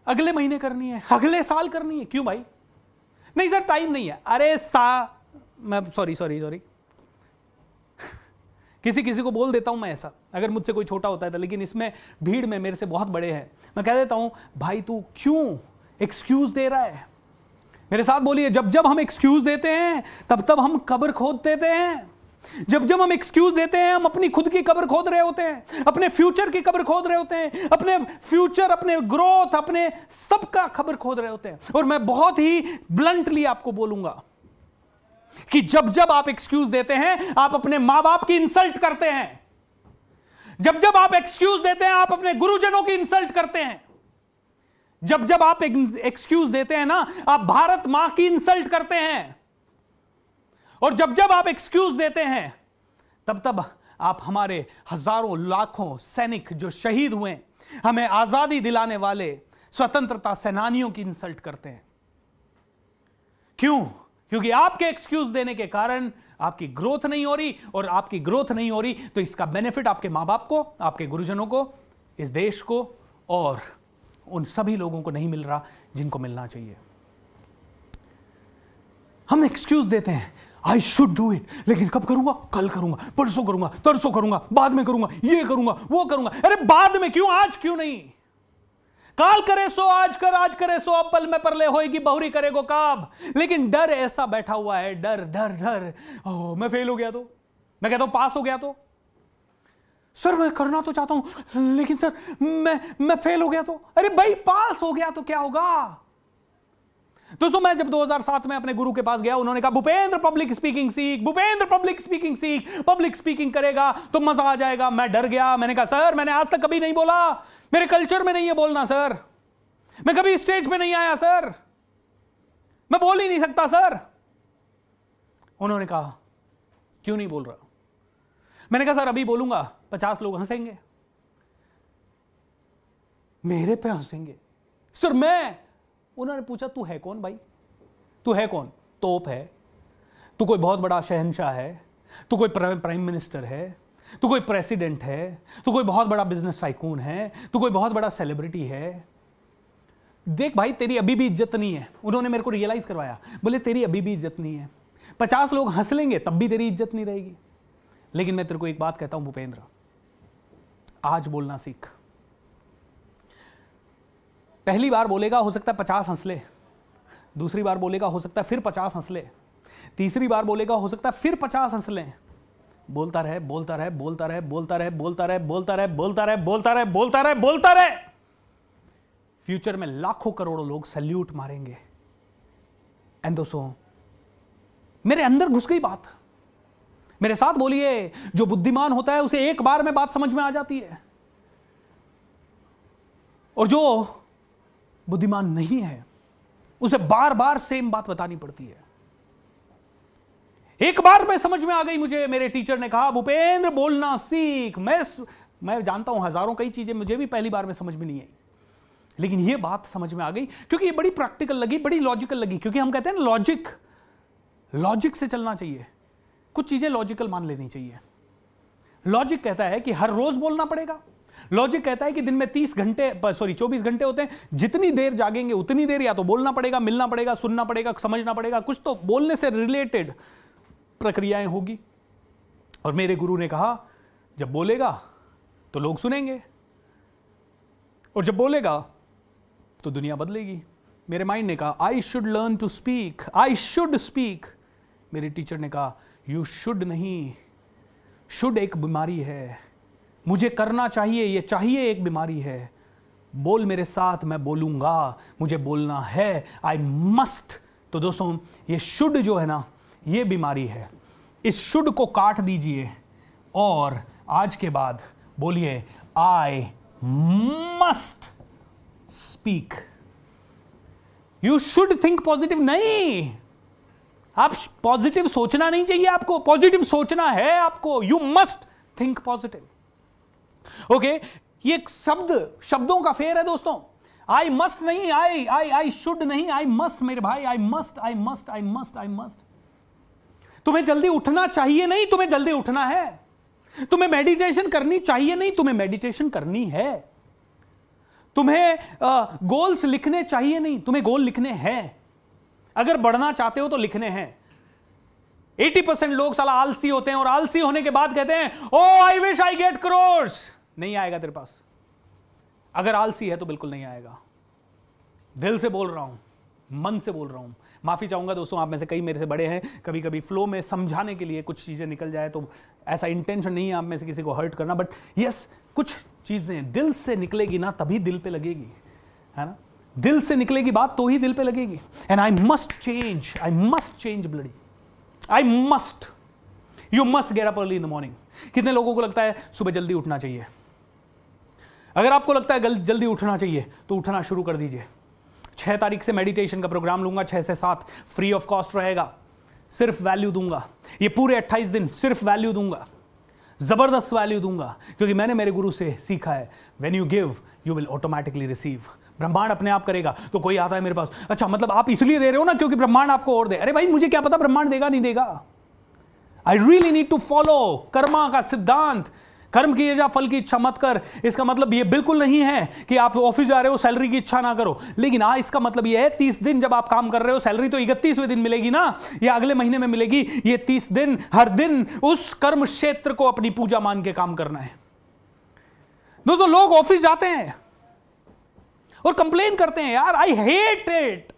अगले महीने करनी है अगले साल करनी है क्यों भाई नहीं सर टाइम नहीं है अरे सा मैं सॉरी सॉरी सॉरी किसी किसी को बोल देता हूं मैं ऐसा अगर मुझसे कोई छोटा होता है तो लेकिन इसमें भीड़ में मेरे से बहुत बड़े हैं मैं कह देता हूं भाई तू क्यों एक्सक्यूज दे रहा है मेरे साथ बोलिए जब जब हम एक्सक्यूज देते हैं तब तब हम कब्र खोद देते हैं जब जब हम एक्सक्यूज देते हैं हम अपनी खुद की कब्र खोद रहे होते हैं अपने फ्यूचर की कब्र खोद रहे होते हैं अपने फ्यूचर अपने ग्रोथ अपने सबका खबर खोद रहे होते हैं और मैं बहुत ही ब्लंटली आपको बोलूंगा कि जब जब आप एक्सक्यूज देते हैं आप अपने मां बाप की इंसल्ट करते हैं जब जब आप एक्सक्यूज देते हैं आप अपने गुरुजनों की इंसल्ट करते हैं जब जब आप एक्सक्यूज देते हैं ना आप भारत मां की इंसल्ट करते हैं और जब जब आप एक्सक्यूज देते हैं तब तब आप हमारे हजारों लाखों सैनिक जो शहीद हुए हमें आजादी दिलाने वाले स्वतंत्रता सेनानियों की इंसल्ट करते हैं क्यों क्योंकि आपके एक्सक्यूज देने के कारण आपकी ग्रोथ नहीं हो रही और आपकी ग्रोथ नहीं हो रही तो इसका बेनिफिट आपके मां बाप को आपके गुरुजनों को इस देश को और उन सभी लोगों को नहीं मिल रहा जिनको मिलना चाहिए हम एक्सक्यूज देते हैं आई शुड डू इट लेकिन कब करूंगा कल करूंगा परसों करूंगा तरसों करूंगा बाद में करूंगा ये करूंगा वो करूंगा अरे बाद में क्यों आज क्यों नहीं काल करे सो आज कर आज करे सो अब पल में परले होएगी बहुरी करेगो काब लेकिन डर ऐसा बैठा हुआ है डर डर डर ओ मैं फेल हो गया तो मैं कहता हूं पास हो गया तो सर मैं करना तो चाहता हूं लेकिन सर मैं मैं फेल हो गया तो अरे भाई पास हो गया तो क्या होगा दोस्तों मैं जब 2007 में अपने गुरु के पास गया उन्होंने कहा भूपेंद्र पब्लिक स्पीकिंग सीख भूपेंद्र पब्लिक स्पीकिंग सीख पब्लिक स्पीकिंग करेगा तो मजा आ जाएगा मैं डर गया मैंने कहा सर मैंने आज तक कभी नहीं बोला मेरे कल्चर में नहीं है बोलना सर मैं कभी स्टेज पे नहीं आया सर मैं बोल ही नहीं सकता सर उन्होंने कहा क्यों नहीं बोल रहा मैंने कहा सर अभी बोलूंगा पचास लोग हंसेंगे मेरे पे हंसेंगे सर मैं उन्होंने पूछा तू है कौन भाई तू है कौन तोप है तू कोई बहुत बड़ा शहनशाह है तू कोई प्राइम मिनिस्टर है तू कोई प्रेसिडेंट है तू कोई बहुत बड़ा बिजनेस टाइकून है तू कोई बहुत बड़ा सेलिब्रिटी है देख भाई तेरी अभी भी इज्जत नहीं है उन्होंने मेरे को रियलाइज करवाया बोले तेरी अभी भी इज्जत नहीं है पचास लोग हंस लेंगे तब भी तेरी इज्जत नहीं रहेगी लेकिन मैं तेरे को एक बात कहता हूं भूपेंद्र आज बोलना सीख पहली बार बोलेगा हो सकता है पचास हंस ले दूसरी बार बोलेगा हो सकता है फिर पचास हंस ले तीसरी बार बोलेगा हो सकता है फिर पचास हंस लें बोलता रहे बोलता रहे बोलता रहे बोलता रहे बोलता रहे बोलता रहे बोलता रहे बोलता रहे बोलता रहे बोलता रहे फ्यूचर में लाखों करोड़ों लोग सल्यूट मारेंगे एंड दोस्तों मेरे अंदर घुस गई बात मेरे साथ बोलिए जो बुद्धिमान होता है उसे एक बार में बात समझ में आ जाती है और जो बुद्धिमान नहीं है उसे बार बार सेम बात बतानी पड़ती है एक बार मैं समझ में आ गई मुझे मेरे टीचर ने कहा भूपेंद्र बोलना सीख मैं मैं जानता हूं हजारों कई चीजें मुझे भी पहली बार में समझ में नहीं आई लेकिन यह बात समझ में आ गई क्योंकि ये बड़ी प्रैक्टिकल लगी बड़ी लॉजिकल लगी क्योंकि हम कहते हैं लॉजिक लॉजिक से चलना चाहिए कुछ चीजें लॉजिकल मान लेनी चाहिए लॉजिक कहता है कि हर रोज बोलना पड़ेगा लॉजिक कहता है कि दिन में तीस घंटे सॉरी चौबीस घंटे होते हैं जितनी देर जागेंगे उतनी देर या तो बोलना पड़ेगा मिलना पड़ेगा सुनना पड़ेगा समझना पड़ेगा कुछ तो बोलने से रिलेटेड प्रक्रियाएं होगी और मेरे गुरु ने कहा जब बोलेगा तो लोग सुनेंगे और जब बोलेगा तो दुनिया बदलेगी मेरे माइंड ने कहा I should learn to speak I should speak मेरे टीचर ने कहा यू शुड नहीं शुड एक बीमारी है मुझे करना चाहिए ये चाहिए एक बीमारी है बोल मेरे साथ मैं बोलूंगा मुझे बोलना है आई मस्ट तो दोस्तों ये शुड जो है ना ये बीमारी है इस शुड को काट दीजिए और आज के बाद बोलिए I must speak you should think positive नहीं आप पॉजिटिव सोचना नहीं चाहिए आपको पॉजिटिव सोचना है आपको you must think positive okay okay? ये शब्द शब्दों का फेर है दोस्तों आई मस्ट नहीं आई आई आई शुड नहीं आई मस्ट मेरे भाई I must I must I must I must तुम्हें जल्दी उठना चाहिए नहीं तुम्हें जल्दी उठना है तुम्हें मेडिटेशन करनी चाहिए नहीं तुम्हें मेडिटेशन करनी है तुम्हें गोल्स लिखने चाहिए नहीं तुम्हें गोल लिखने हैं अगर बढ़ना चाहते हो तो लिखने हैं 80 परसेंट लोग साला आलसी होते हैं और आलसी होने के बाद कहते हैं oh I wish I get crores नहीं आएगा तेरे पास अगर आलसी है तो बिल्कुल नहीं आएगा दिल से बोल रहा हूं मन से बोल रहा हूं माफ़ी चाहूंगा दोस्तों आप में से कई मेरे से बड़े हैं कभी कभी फ्लो में समझाने के लिए कुछ चीज़ें निकल जाए तो ऐसा इंटेंशन नहीं है आप में से किसी को हर्ट करना बट यस कुछ चीज़ें दिल से निकलेगी ना तभी दिल पे लगेगी है ना दिल से निकलेगी बात तो ही दिल पे लगेगी and I must change I must change bloody I must you must get up early in the morning कितने लोगों को लगता है सुबह जल्दी उठना चाहिए अगर आपको लगता है जल्दी उठना चाहिए तो उठना शुरू कर दीजिए छह तारीख से मेडिटेशन का प्रोग्राम लूंगा छह से सात फ्री ऑफ कॉस्ट रहेगा सिर्फ वैल्यू दूंगा ये पूरे अट्ठाईस दिन सिर्फ वैल्यू दूंगा ज़बरदस्त वैल्यू दूंगा क्योंकि मैंने मेरे गुरु से सीखा है when you give you will automatically receive ब्रह्मांड अपने आप करेगा तो कोई आता है मेरे पास अच्छा मतलब आप इसलिए दे रहे हो ना क्योंकि ब्रह्मांड आपको और दे अरे भाई मुझे क्या पता ब्रह्मांड देगा नहीं देगा I really need to follow karma का सिद्धांत कर्म किए जा फल की इच्छा मत कर इसका मतलब ये बिल्कुल नहीं है कि आप ऑफिस जा रहे हो सैलरी की इच्छा ना करो लेकिन हाँ इसका मतलब ये है तीस दिन जब आप काम कर रहे हो सैलरी तो इकतीसवें दिन मिलेगी ना ये अगले महीने में मिलेगी ये तीस दिन हर दिन उस कर्म क्षेत्र को अपनी पूजा मान के काम करना है दोस्तों लोग ऑफिस जाते हैं और कंप्लेन करते हैं यार आई हेट इट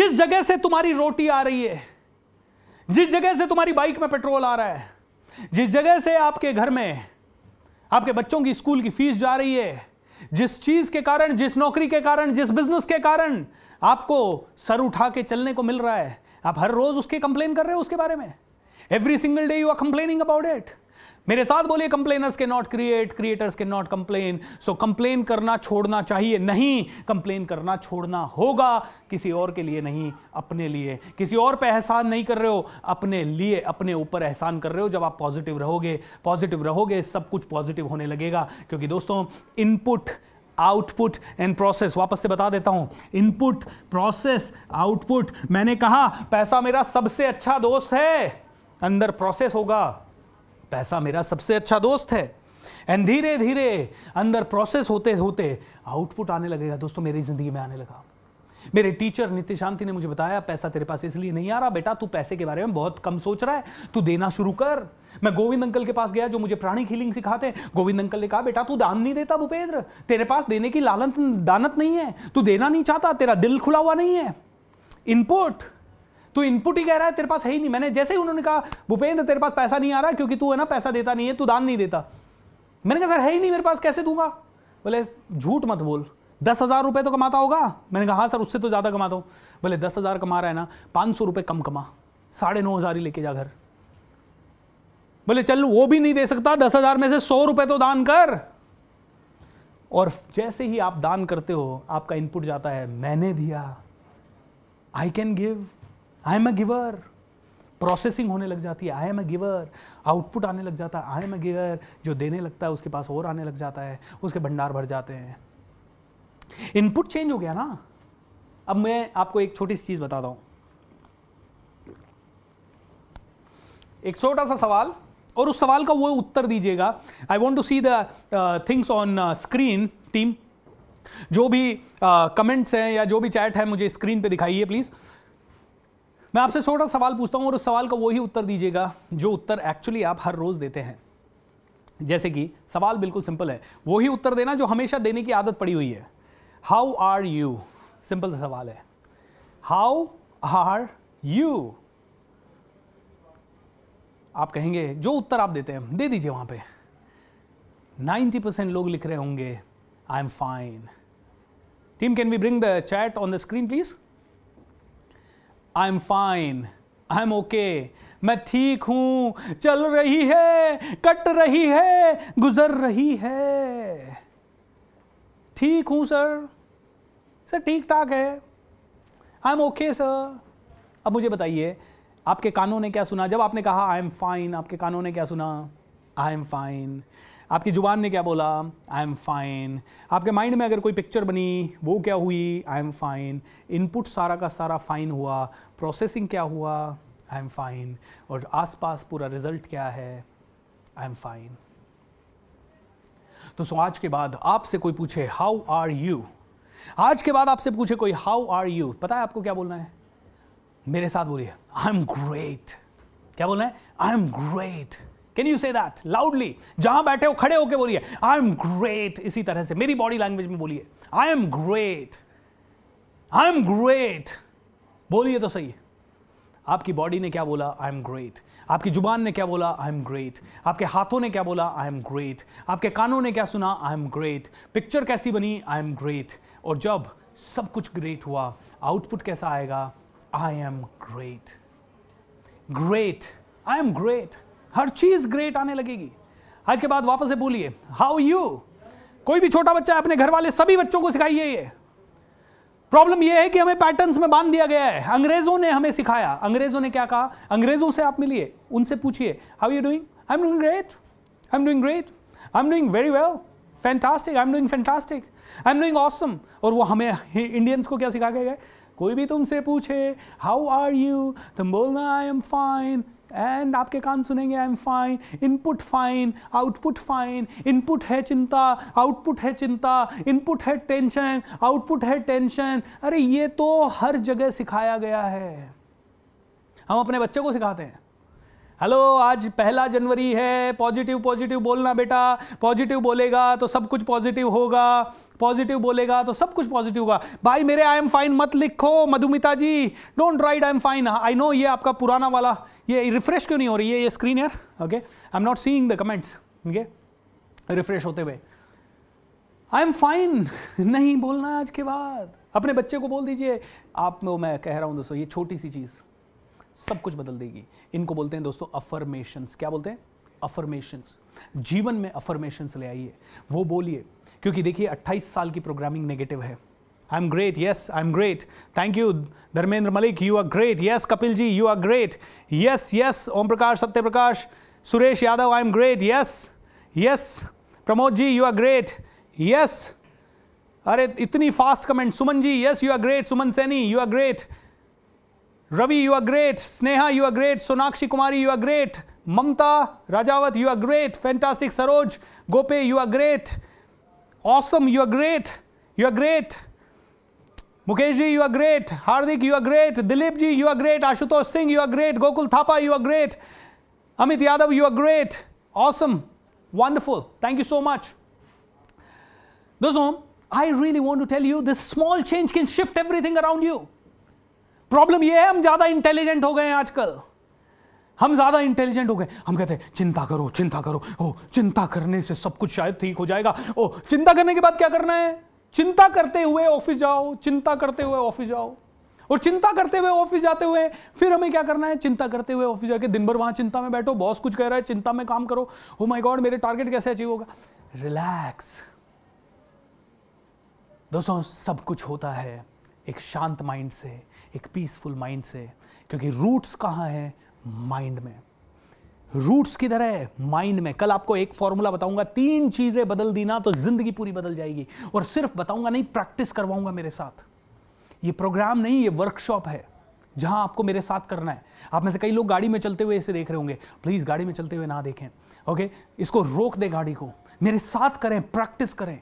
जिस जगह से तुम्हारी रोटी आ रही है जिस जगह से तुम्हारी बाइक में पेट्रोल आ रहा है जिस जगह से आपके घर में आपके बच्चों की स्कूल की फीस जा रही है जिस चीज के कारण जिस नौकरी के कारण जिस बिजनेस के कारण आपको सर उठा के चलने को मिल रहा है आप हर रोज उसके कंप्लेन कर रहे हो उसके बारे में every single day you are complaining about it मेरे साथ बोलिए कंप्लेनर्स के नॉट क्रिएट क्रिएटर्स के नॉट कंप्लेन सो कंप्लेन करना छोड़ना चाहिए नहीं कंप्लेन करना छोड़ना होगा किसी और के लिए नहीं अपने लिए किसी और पे एहसान नहीं कर रहे हो अपने लिए अपने ऊपर एहसान कर रहे हो जब आप पॉजिटिव रहोगे पॉजिटिव रहोगे सब कुछ पॉजिटिव होने लगेगा क्योंकि दोस्तों इनपुट आउटपुट एंड प्रोसेस वापस से बता देता हूं इनपुट प्रोसेस आउटपुट मैंने कहा पैसा मेरा सबसे अच्छा दोस्त है अंदर प्रोसेस होगा पैसा मेरा सबसे अच्छा दोस्त है एंड धीरे धीरे अंदर प्रोसेस होते होते आउटपुट आने लगेगा दोस्तों मेरी ज़िंदगी में आने लगा मेरे टीचर नित्य शांति ने मुझे बताया पैसा तेरे पास इसलिए नहीं आ रहा बेटा तू पैसे के बारे में बहुत कम सोच रहा है तू देना शुरू कर मैं गोविंद अंकल के पास गया जो मुझे प्राणी हीलिंग सिखाते हैं गोविंद अंकल ने कहा बेटा तू दान नहीं देता भूपेंद्र तेरे पास देने की लालत दानत नहीं है तू देना नहीं चाहता तेरा दिल खुला हुआ नहीं है इनपुट तू इनपुट ही कह रहा है तेरे पास है ही नहीं मैंने जैसे ही उन्होंने कहा भूपेंद्र तेरे पास पैसा नहीं आ रहा क्योंकि तू है ना पैसा देता नहीं है तू दान नहीं देता मैंने कहा सर है ही नहीं मेरे पास कैसे दूंगा बोले झूठ मत बोल दस हज़ार रुपये तो कमाता होगा मैंने कहा हाँ सर उससे तो ज़्यादा कमाता हूँ बोले दस हज़ार कमा रहा है ना पांच सौ रुपये कम कमा साढ़े नौ हज़ार ही लेके जा घर बोले चल वो भी नहीं दे सकता दस हज़ार में से सौ रुपये तो दान कर और जैसे ही आप दान करते हो आपका इनपुट जाता है मैंने दिया I can give I am a giver processing होने लग जाती है I am a giver output आने लग जाता है आई एम अ गिवर जो देने लगता है उसके पास और आने लग जाता है उसके भंडार भर जाते हैं इनपुट चेंज हो गया ना अब मैं आपको एक छोटी सी चीज़ बताता हूं एक छोटा सा सवाल और उस सवाल का वो उत्तर दीजिएगा I want to see the things on screen team जो भी कमेंट्स uh, हैं या जो भी चैट है मुझे स्क्रीन पे दिखाइए प्लीज़ मैं आपसे छोटा सवाल पूछता हूं और उस सवाल का वही उत्तर दीजिएगा जो उत्तर एक्चुअली आप हर रोज़ देते हैं जैसे कि सवाल बिल्कुल सिंपल है वही उत्तर देना जो हमेशा देने की आदत पड़ी हुई है हाउ आर यू सिंपल सवाल है हाउ आर यू आप कहेंगे जो उत्तर आप देते हैं दे दीजिए वहां पे 90 परसेंट लोग लिख रहे होंगे I am fine team can we bring the chat on the screen please I am fine I am okay मैं ठीक हूं चल रही है कट रही है गुजर रही है ठीक हूं सर सर ठीक ठाक है आई एम ओके सर अब मुझे बताइए आपके कानों ने क्या सुना जब आपने कहा आई एम फाइन आपके कानों ने क्या सुना आई एम फाइन आपकी ज़ुबान ने क्या बोला आई एम फाइन आपके माइंड में अगर कोई पिक्चर बनी वो क्या हुई आई एम फाइन इनपुट सारा का सारा फाइन हुआ प्रोसेसिंग क्या हुआ आई एम फाइन और आसपास पूरा रिजल्ट क्या है आई एम फाइन तो सो आज के बाद आपसे कोई पूछे हाउ आर यू आज के बाद आपसे पूछे कोई हाउ आर यू पता है आपको क्या बोलना है मेरे साथ बोलिए आई एम ग्रेट क्या बोलना है I am great can you say that loudly जहां बैठे हो खड़े होके बोलिए आई एम ग्रेट इसी तरह से मेरी बॉडी लैंग्वेज में बोलिए I am great I am great बोलिए तो सही आपकी बॉडी ने क्या बोला आई एम ग्रेट आपकी जुबान ने क्या बोला आई एम ग्रेट आपके हाथों ने क्या बोला आई एम ग्रेट आपके कानों ने क्या सुना आई एम ग्रेट पिक्चर कैसी बनी आई एम ग्रेट और जब सब कुछ ग्रेट हुआ आउटपुट कैसा आएगा I am great great I am great हर चीज ग्रेट आने लगेगी आज के बाद वापस से बोलिए हाउ यू कोई भी छोटा बच्चा अपने घर वाले सभी बच्चों को सिखाइए ये प्रॉब्लम ये है कि हमें पैटर्न्स में बांध दिया गया है अंग्रेजों ने हमें सिखाया अंग्रेजों ने क्या कहा अंग्रेजों से आप मिलिए उनसे पूछिए how you doing I am doing great I am doing great I am doing very well fantastic I am doing fantastic I am doing awesome और वो हमें इंडियंस को क्या सिखा गया कोई भी तुमसे पूछे हाउ आर यू तुम बोलना आई एम फाइन एंड आपके कान सुनेंगे I am fine input fine output fine input है चिंता आउटपुट है चिंता इनपुट है टेंशन आउटपुट है टेंशन अरे ये तो हर जगह सिखाया गया है हम अपने बच्चों को सिखाते हैं हेलो आज पहला जनवरी है पॉजिटिव पॉजिटिव बोलना बेटा पॉजिटिव बोलेगा तो सब कुछ पॉजिटिव होगा पॉजिटिव बोलेगा तो सब कुछ पॉजिटिव होगा भाई मेरे आई एम फाइन मत लिखो Madhumita ji don't write I am fine I know ये आपका पुराना वाला ये रिफ्रेश क्यों नहीं हो रही है ये स्क्रीन यार okay I am not seeing the comments okay refresh होते हुए आई एम फाइन नहीं बोलना आज के बाद अपने बच्चे को बोल दीजिए आप वो तो मैं कह रहा हूँ दोस्तों ये छोटी सी चीज़ सब कुछ बदल देगी इनको बोलते हैं दोस्तों अफर्मेशंस क्या बोलते हैं अफर्मेशंस जीवन में अफर्मेशंस ले आइए वो बोलिए क्योंकि देखिए 28 साल की प्रोग्रामिंग नेगेटिव है I'm great. Yes, I'm great. Thank you, Dharmendra Malik. You are great. Yes, Kapil ji, you are great. Yes, yes, Om Prakash, Satya Prakash, Suresh Yadav, I'm great. Yes, yes, Pramod ji, you are great. Yes. अरे इतनी fast comment Suman ji yes you are great Suman Saini you are great Ravi you are great Sneha you are great Sonakshi Kumari you are great Mamta Rajawat you are great fantastic Saroj Gope you are great awesome you are great you are great Mukesh ji you are great Hardik you are great Dilip ji you are great Ashutosh Singh you are great Gokul Thapa you are great Amit Yadav you are great awesome wonderful thank you so much दोस्तों I really want to tell you this small change can shift everything around you problem यह है हम ज्यादा intelligent हो गए हैं आजकल हम ज्यादा इंटेलिजेंट हो गए हम कहते हैं चिंता करो चिंता करो ओ चिंता करने से सब कुछ शायद ठीक हो जाएगा ओ चिंता करने के बाद क्या करना है चिंता करते हुए ऑफिस जाओ चिंता करते हुए ऑफिस जाओ और चिंता करते हुए ऑफिस जाते हुए फिर हमें क्या करना है चिंता करते हुए ऑफिस जाके दिन भर वहां चिंता में बैठो बॉस कुछ कह रहा है चिंता में काम करो हो माय गॉड मेरे टारगेट कैसे अचीव होगा रिलैक्स दोस्तों सब कुछ होता है एक शांत माइंड से एक पीसफुल माइंड से क्योंकि रूट्स कहाँ है माइंड में रूट्स किधर है माइंड में कल आपको एक फॉर्मूला बताऊंगा तीन चीजें बदल दी ना तो जिंदगी पूरी बदल जाएगी और सिर्फ बताऊंगा नहीं प्रैक्टिस करवाऊंगा मेरे साथ ये प्रोग्राम नहीं ये वर्कशॉप है जहां आपको मेरे साथ करना है आप में से कई लोग गाड़ी में चलते हुए इसे देख रहे होंगे प्लीज गाड़ी में चलते हुए ना देखें ओके इसको रोक दे गाड़ी को मेरे साथ करें प्रैक्टिस करें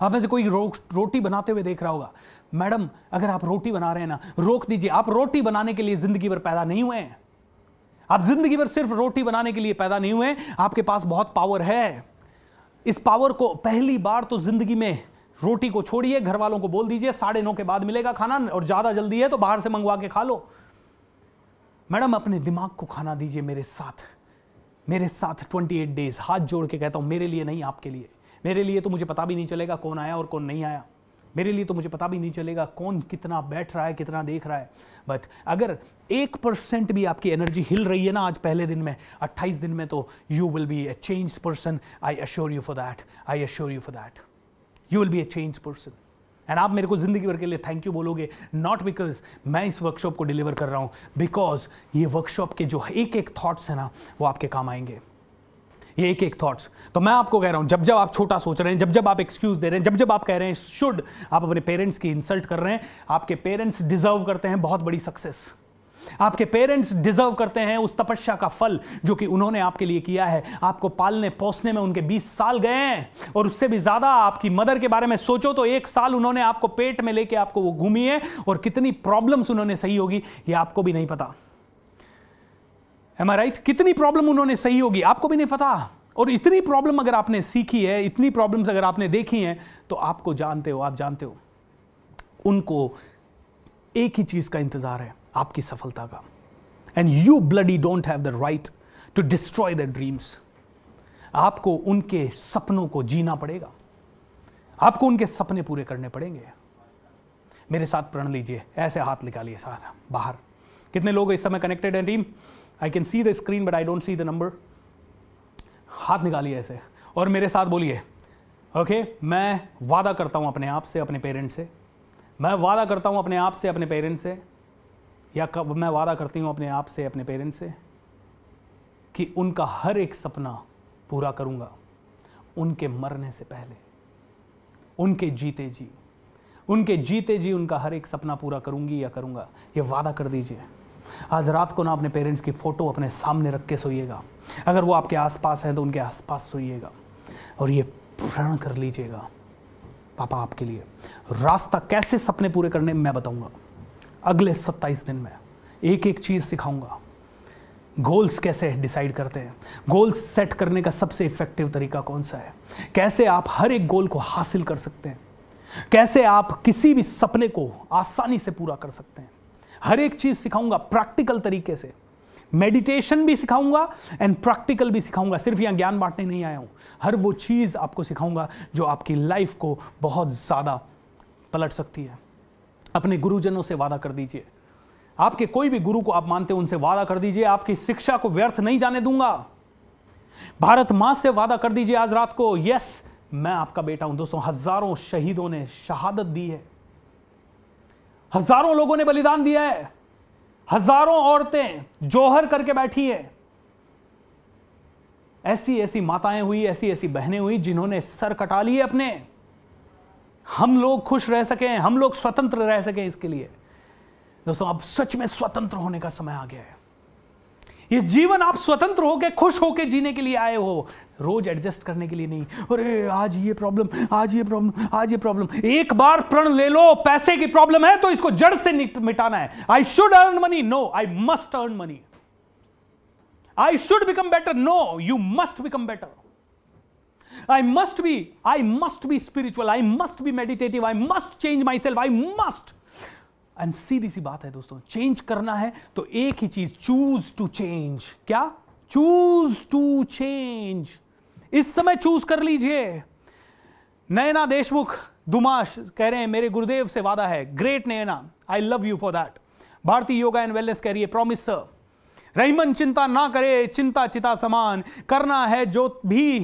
आप में से कोई रो, रोटी बनाते हुए देख रहा होगा मैडम अगर आप रोटी बना रहे हैं ना रोक दीजिए आप रोटी बनाने के लिए जिंदगी भर पैदा नहीं हुए हैं आप जिंदगी भर सिर्फ रोटी बनाने के लिए पैदा नहीं हुए आपके पास बहुत पावर है इस पावर को पहली बार तो जिंदगी में रोटी को छोड़िए घर वालों को बोल दीजिए साढ़े नौ के बाद मिलेगा खाना और ज़्यादा जल्दी है तो बाहर से मंगवा के खा लो मैडम अपने दिमाग को खाना दीजिए मेरे साथ मेरे साथ 28 डेज हाथ जोड़ के कहता हूं मेरे लिए नहीं आपके लिए मेरे लिए तो मुझे पता भी नहीं चलेगा कौन आया और कौन नहीं आया मेरे लिए तो मुझे पता भी नहीं चलेगा कौन कितना बैठ रहा है कितना देख रहा है बट अगर एक परसेंट भी आपकी एनर्जी हिल रही है ना आज पहले दिन में 28 दिन में तो you will be a change person I assure you for that I assure you for that you will be a change person and आप मेरे को ज़िंदगी भर के लिए थैंक यू बोलोगे नॉट बिकॉज मैं इस वर्कशॉप को डिलीवर कर रहा हूँ बिकॉज ये वर्कशॉप के जो एक एक थाट्स हैं ना वो आपके काम आएंगे ये एक एक थॉट्स तो मैं आपको कह रहा हूं जब जब आप छोटा सोच रहे हैं जब जब आप एक्सक्यूज दे रहे हैं जब जब आप कह रहे हैं शुड आप अपने पेरेंट्स की इंसल्ट कर रहे हैं आपके पेरेंट्स डिजर्व करते हैं बहुत बड़ी सक्सेस आपके पेरेंट्स डिजर्व करते हैं उस तपस्या का फल जो कि उन्होंने आपके लिए किया है आपको पालने पोसने में उनके 20 साल गए हैं और उससे भी ज़्यादा आपकी मदर के बारे में सोचो तो एक साल उन्होंने आपको पेट में लेके आपको वो घूमी है और कितनी प्रॉब्लम्स उन्होंने सही होगी ये आपको भी नहीं पता एम आई राइट कितनी प्रॉब्लम उन्होंने सही होगी आपको भी नहीं पता और इतनी प्रॉब्लम अगर आपने सीखी है इतनी प्रॉब्लम्स अगर आपने देखी हैं तो आपको जानते हो आप जानते हो उनको एक ही चीज़ का इंतज़ार है आपकी सफलता का and you bloody don't have the right to destroy the dreams आपको उनके सपनों को जीना पड़ेगा आपको उनके सपने पूरे करने पड़ेंगे मेरे साथ प्रण लीजिए ऐसे हाथ निकालिए सारा बाहर कितने लोग इस समय कनेक्टेड हैं team I can see the screen but I don't see the number हाथ निकालिए ऐसे और मेरे साथ बोलिए ओके okay? मैं वादा करता हूँ अपने आप से अपने पेरेंट्स से मैं वादा करता हूँ अपने आप से अपने पेरेंट्स से या कब मैं वादा करती हूँ अपने आप से अपने पेरेंट्स से कि उनका हर एक सपना पूरा करूँगा उनके मरने से पहले उनके जीते जी उनके जीते जी उनका हर एक सपना पूरा करूँगी या करूँगा ये वादा कर दीजिए आज रात को ना अपने पेरेंट्स की फ़ोटो अपने सामने रख के सोइएगा अगर वो आपके आसपास हैं तो उनके आसपास सोइएगा और ये प्रण कर लीजिएगा पापा आपके लिए रास्ता कैसे सपने पूरे करने मैं बताऊंगा अगले सत्ताईस दिन में एक एक चीज़ सिखाऊंगा गोल्स कैसे डिसाइड करते हैं गोल्स सेट करने का सबसे इफेक्टिव तरीका कौन सा है कैसे आप हर एक गोल को हासिल कर सकते हैं कैसे आप किसी भी सपने को आसानी से पूरा कर सकते हैं हर एक चीज़ सिखाऊंगा प्रैक्टिकल तरीके से मेडिटेशन भी सिखाऊंगा एंड प्रैक्टिकल भी सिखाऊंगा सिर्फ यहाँ ज्ञान बांटने नहीं आया हूँ हर वो चीज़ आपको सिखाऊंगा जो आपकी लाइफ को बहुत ज़्यादा पलट सकती है अपने गुरुजनों से वादा कर दीजिए आपके कोई भी गुरु को आप मानते हो उनसे वादा कर दीजिए आपकी शिक्षा को व्यर्थ नहीं जाने दूंगा भारत मां से वादा कर दीजिए आज रात को यस मैं आपका बेटा हूं दोस्तों हजारों शहीदों ने शहादत दी है हजारों लोगों ने बलिदान दिया है हजारों औरतें जोहर करके बैठी है ऐसी ऐसी माताएं हुई ऐसी ऐसी बहनें हुई जिन्होंने सर कटा लिए अपने हम लोग खुश रह सकें हम लोग स्वतंत्र रह सकें इसके लिए दोस्तों अब सच में स्वतंत्र होने का समय आ गया है ये जीवन आप स्वतंत्र होकर खुश होकर जीने के लिए आए हो रोज एडजस्ट करने के लिए नहीं अरे आज ये प्रॉब्लम आज ये प्रॉब्लम आज ये प्रॉब्लम एक बार प्रण ले लो पैसे की प्रॉब्लम है तो इसको जड़ से मिटाना है I should earn money no I must earn money I should become better no you must become better I must be I must be spiritual I must be meditative I must change my self I must and सीधी सी बात है दोस्तों change करना है तो एक ही चीज चूज टू चेंज क्या चूज टू चेंज इस समय चूज कर लीजिए नयना देशमुख दुमाश कह रहे हैं मेरे गुरुदेव से वादा है great Nayana I love you for that भारतीय योगा एंड वेलनेस कह रही है प्रॉमिस सर रहीमन चिंता ना करे चिंता चिता समान करना है जो भी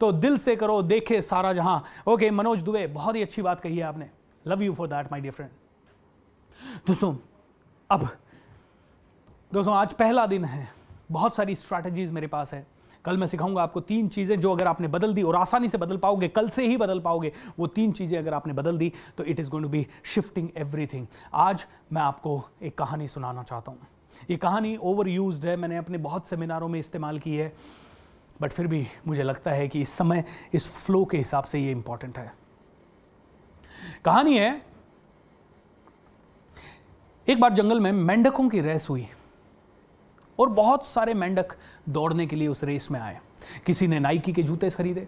तो दिल से करो देखे सारा जहां ओके मनोज दुबे बहुत ही अच्छी बात कही है आपने love you for that my dear friend दोस्तों अब दोस्तों आज पहला दिन है बहुत सारी स्ट्रैटेजीज मेरे पास है कल मैं सिखाऊंगा आपको तीन चीज़ें जो अगर आपने बदल दी और आसानी से बदल पाओगे कल से ही बदल पाओगे वो तीन चीज़ें अगर आपने बदल दी तो it is going to be shifting everything आज मैं आपको एक कहानी सुनाना चाहता हूं ये कहानी ओवर यूज है मैंने अपने बहुत सेमिनारों में इस्तेमाल की है बट फिर भी मुझे लगता है कि इस समय इस फ्लो के हिसाब से ये इंपॉर्टेंट है कहानी है एक बार जंगल में मेंढकों की रेस हुई और बहुत सारे मेंढक दौड़ने के लिए उस रेस में आए किसी ने नाइकी के जूते खरीदे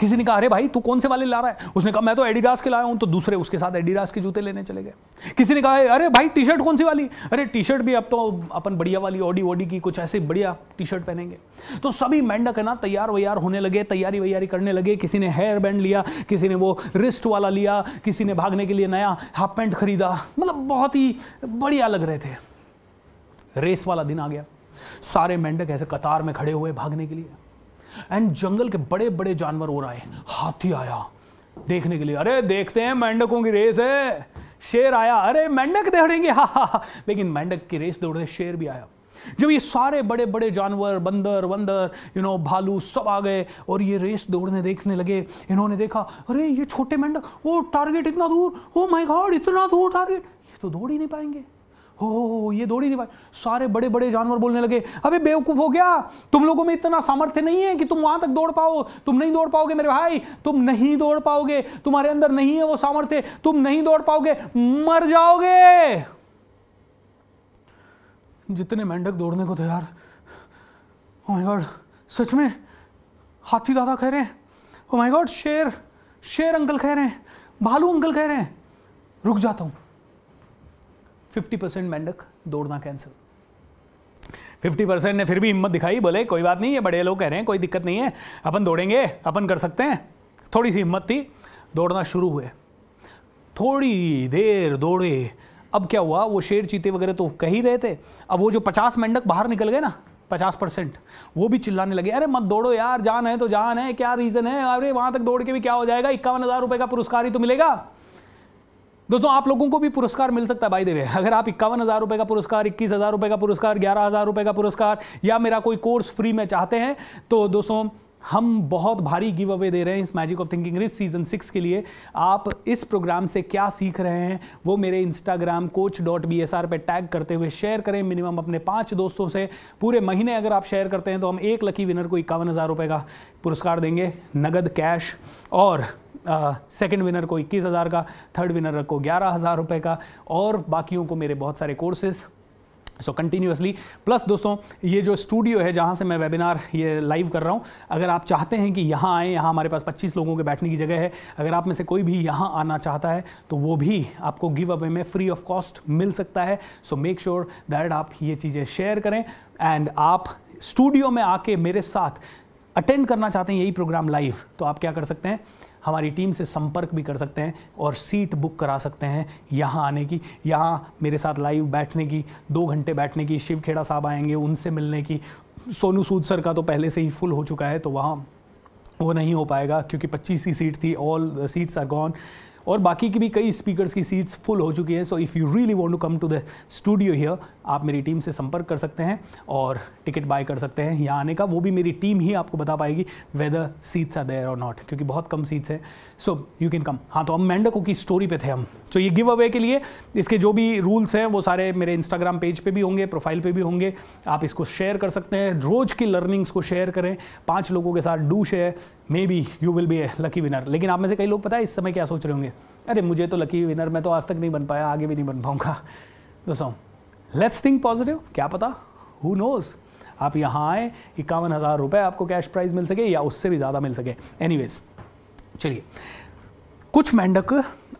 किसी ने कहा अरे भाई तू कौन से वाले ला रहा है उसने कहा मैं तो एडिडास के लाया हूं तो दूसरे उसके साथ एडिडास के जूते लेने चले गए किसी ने कहा अरे भाई टी शर्ट कौन सी वाली अरे टी शर्ट भी अब तो अपन बढ़िया वाली ओडी ओडी की कुछ ऐसे बढ़िया टी शर्ट पहनेंगे तो सभी मेंढक है ना तैयार वैयार होने लगे तैयारी वैयारी करने लगे किसी ने हेयर बैंड लिया किसी ने वो रिस्ट वाला लिया किसी ने भागने के लिए नया हाफ पैंट खरीदा मतलब बहुत ही बढ़िया लग रहे थे रेस वाला दिन आ गया सारे मेंढक ऐसे कतार में खड़े हुए भागने के लिए एंड जंगल के बड़े बड़े जानवर और आए हाथी आया देखने के लिए अरे देखते हैं मेंढकों की रेस है शेर आया अरे मेंढक दौड़ेंगे हा हा हा लेकिन मेंढक की रेस दौड़ने शेर भी आया जब ये सारे बड़े बड़े जानवर बंदर वंदर यू नो भालू सब आ गए और ये रेस दौड़ने देखने लगे इन्होंने देखा अरे ये छोटे मेंढक वो टारगेट इतना दूर ओ माय गॉड इतना दूर टारगेट ये तो दौड़ ही नहीं पाएंगे हो ये दौड़ी नहीं भाई सारे बड़े बड़े जानवर बोलने लगे अबे बेवकूफ हो गया तुम लोगों में इतना सामर्थ्य नहीं है कि तुम वहां तक दौड़ पाओ तुम नहीं दौड़ पाओगे मेरे भाई तुम नहीं दौड़ पाओगे तुम्हारे अंदर नहीं है वो सामर्थ्य तुम नहीं दौड़ पाओगे मर जाओगे जितने मेंढक दौड़ने को तैयार गॉड oh सच में हाथी दादा कह रहे हैं ओ माय गॉड शेर शेर अंकल कह रहे हैं भालू अंकल कह रहे हैं रुक जाता हूं फिफ्टी परसेंट मेंढक दौड़ना कैंसिल फिफ्टी परसेंट ने फिर भी हिम्मत दिखाई बोले कोई बात नहीं ये बड़े लोग कह रहे हैं कोई दिक्कत नहीं है अपन दौड़ेंगे अपन कर सकते हैं थोड़ी सी हिम्मत थी दौड़ना शुरू हुए थोड़ी देर दौड़े अब क्या हुआ वो शेर चीते वगैरह तो कह ही रहे थे अब वो जो पचास मेंढक बाहर निकल गए ना पचास परसेंट वो भी चिल्लाने लगे अरे मत दौड़ो यार जान है तो जान है क्या रीज़न है अरे वहाँ तक दौड़ के भी क्या हो जाएगा इक्यावन हज़ार रुपये का पुरस्कार ही तो मिलेगा दोस्तों आप लोगों को भी पुरस्कार मिल सकता है भाई देवे अगर आप इक्यावन हज़ार रुपये का पुरस्कार इक्कीस हज़ार रुपये का पुरस्कार ग्यारह हज़ार रुपये का पुरस्कार या मेरा कोई कोर्स फ्री में चाहते हैं तो दोस्तों हम बहुत भारी गिव अवे दे रहे हैं इस magic of thinking rich season six के लिए आप इस प्रोग्राम से क्या सीख रहे हैं वो मेरे Instagram coach dot B S R पर टैग करते हुए शेयर करें मिनिमम अपने पाँच दोस्तों से पूरे महीने अगर आप शेयर करते हैं तो हम एक लकी विनर को इक्यावन हज़ार रुपये का पुरस्कार देंगे नगद कैश और सेकंड विनर को इक्कीस हज़ार का थर्ड विनर को ग्यारह हज़ार रुपये का और बाकियों को मेरे बहुत सारे कोर्सेज़ सो कंटिन्यूसली प्लस दोस्तों ये जो स्टूडियो है जहाँ से मैं वेबिनार ये लाइव कर रहा हूँ अगर आप चाहते हैं कि यहाँ आएँ यहाँ हमारे पास 25 लोगों के बैठने की जगह है अगर आप में से कोई भी यहाँ आना चाहता है तो वो भी आपको गिव अवे में फ्री ऑफ कॉस्ट मिल सकता है सो मेक श्योर दैट आप ये चीज़ें शेयर करें एंड आप स्टूडियो में आके मेरे साथ अटेंड करना चाहते हैं यही प्रोग्राम लाइव तो आप क्या कर सकते हैं हमारी टीम से संपर्क भी कर सकते हैं और सीट बुक करा सकते हैं यहाँ आने की यहाँ मेरे साथ लाइव बैठने की दो घंटे बैठने की शिव खेड़ा साहब आएंगे उनसे मिलने की सोनू सूद सर का तो पहले से ही फुल हो चुका है तो वहाँ वो नहीं हो पाएगा क्योंकि पच्चीस ही सीट थी ऑल सीट्स आर गॉन और बाकी की भी कई स्पीकर्स की सीट्स फुल हो चुकी हैं so if you really want to come to the studio here आप मेरी टीम से संपर्क कर सकते हैं और टिकट बाय कर सकते हैं यहाँ आने का वो भी मेरी टीम ही आपको बता पाएगी वेदर सीट्स आर देयर और नॉट क्योंकि बहुत कम सीट्स हैं सो यू कैन कम हाँ तो हम मेंढकों की स्टोरी पे थे हम सो so, ये गिव अवे के लिए इसके जो भी रूल्स हैं वो सारे मेरे इंस्टाग्राम पेज पे भी होंगे प्रोफाइल पे भी होंगे आप इसको शेयर कर सकते हैं रोज़ की लर्निंग्स को शेयर करें पाँच लोगों के साथ do share maybe you will be a lucky winner लेकिन आप में से कई लोग पता है इस समय क्या सोच रहे होंगे अरे मुझे तो लकी विनर मैं तो आज तक नहीं बन पाया आगे भी नहीं बन पाऊँगा दोस्तों लेट्स थिंक पॉजिटिव क्या पता हु नोज़ आप यहाँ आए इक्यावन हज़ार रुपये आपको कैश प्राइज मिल सके या उससे भी ज़्यादा मिल सके वेज चलिए कुछ मेंढक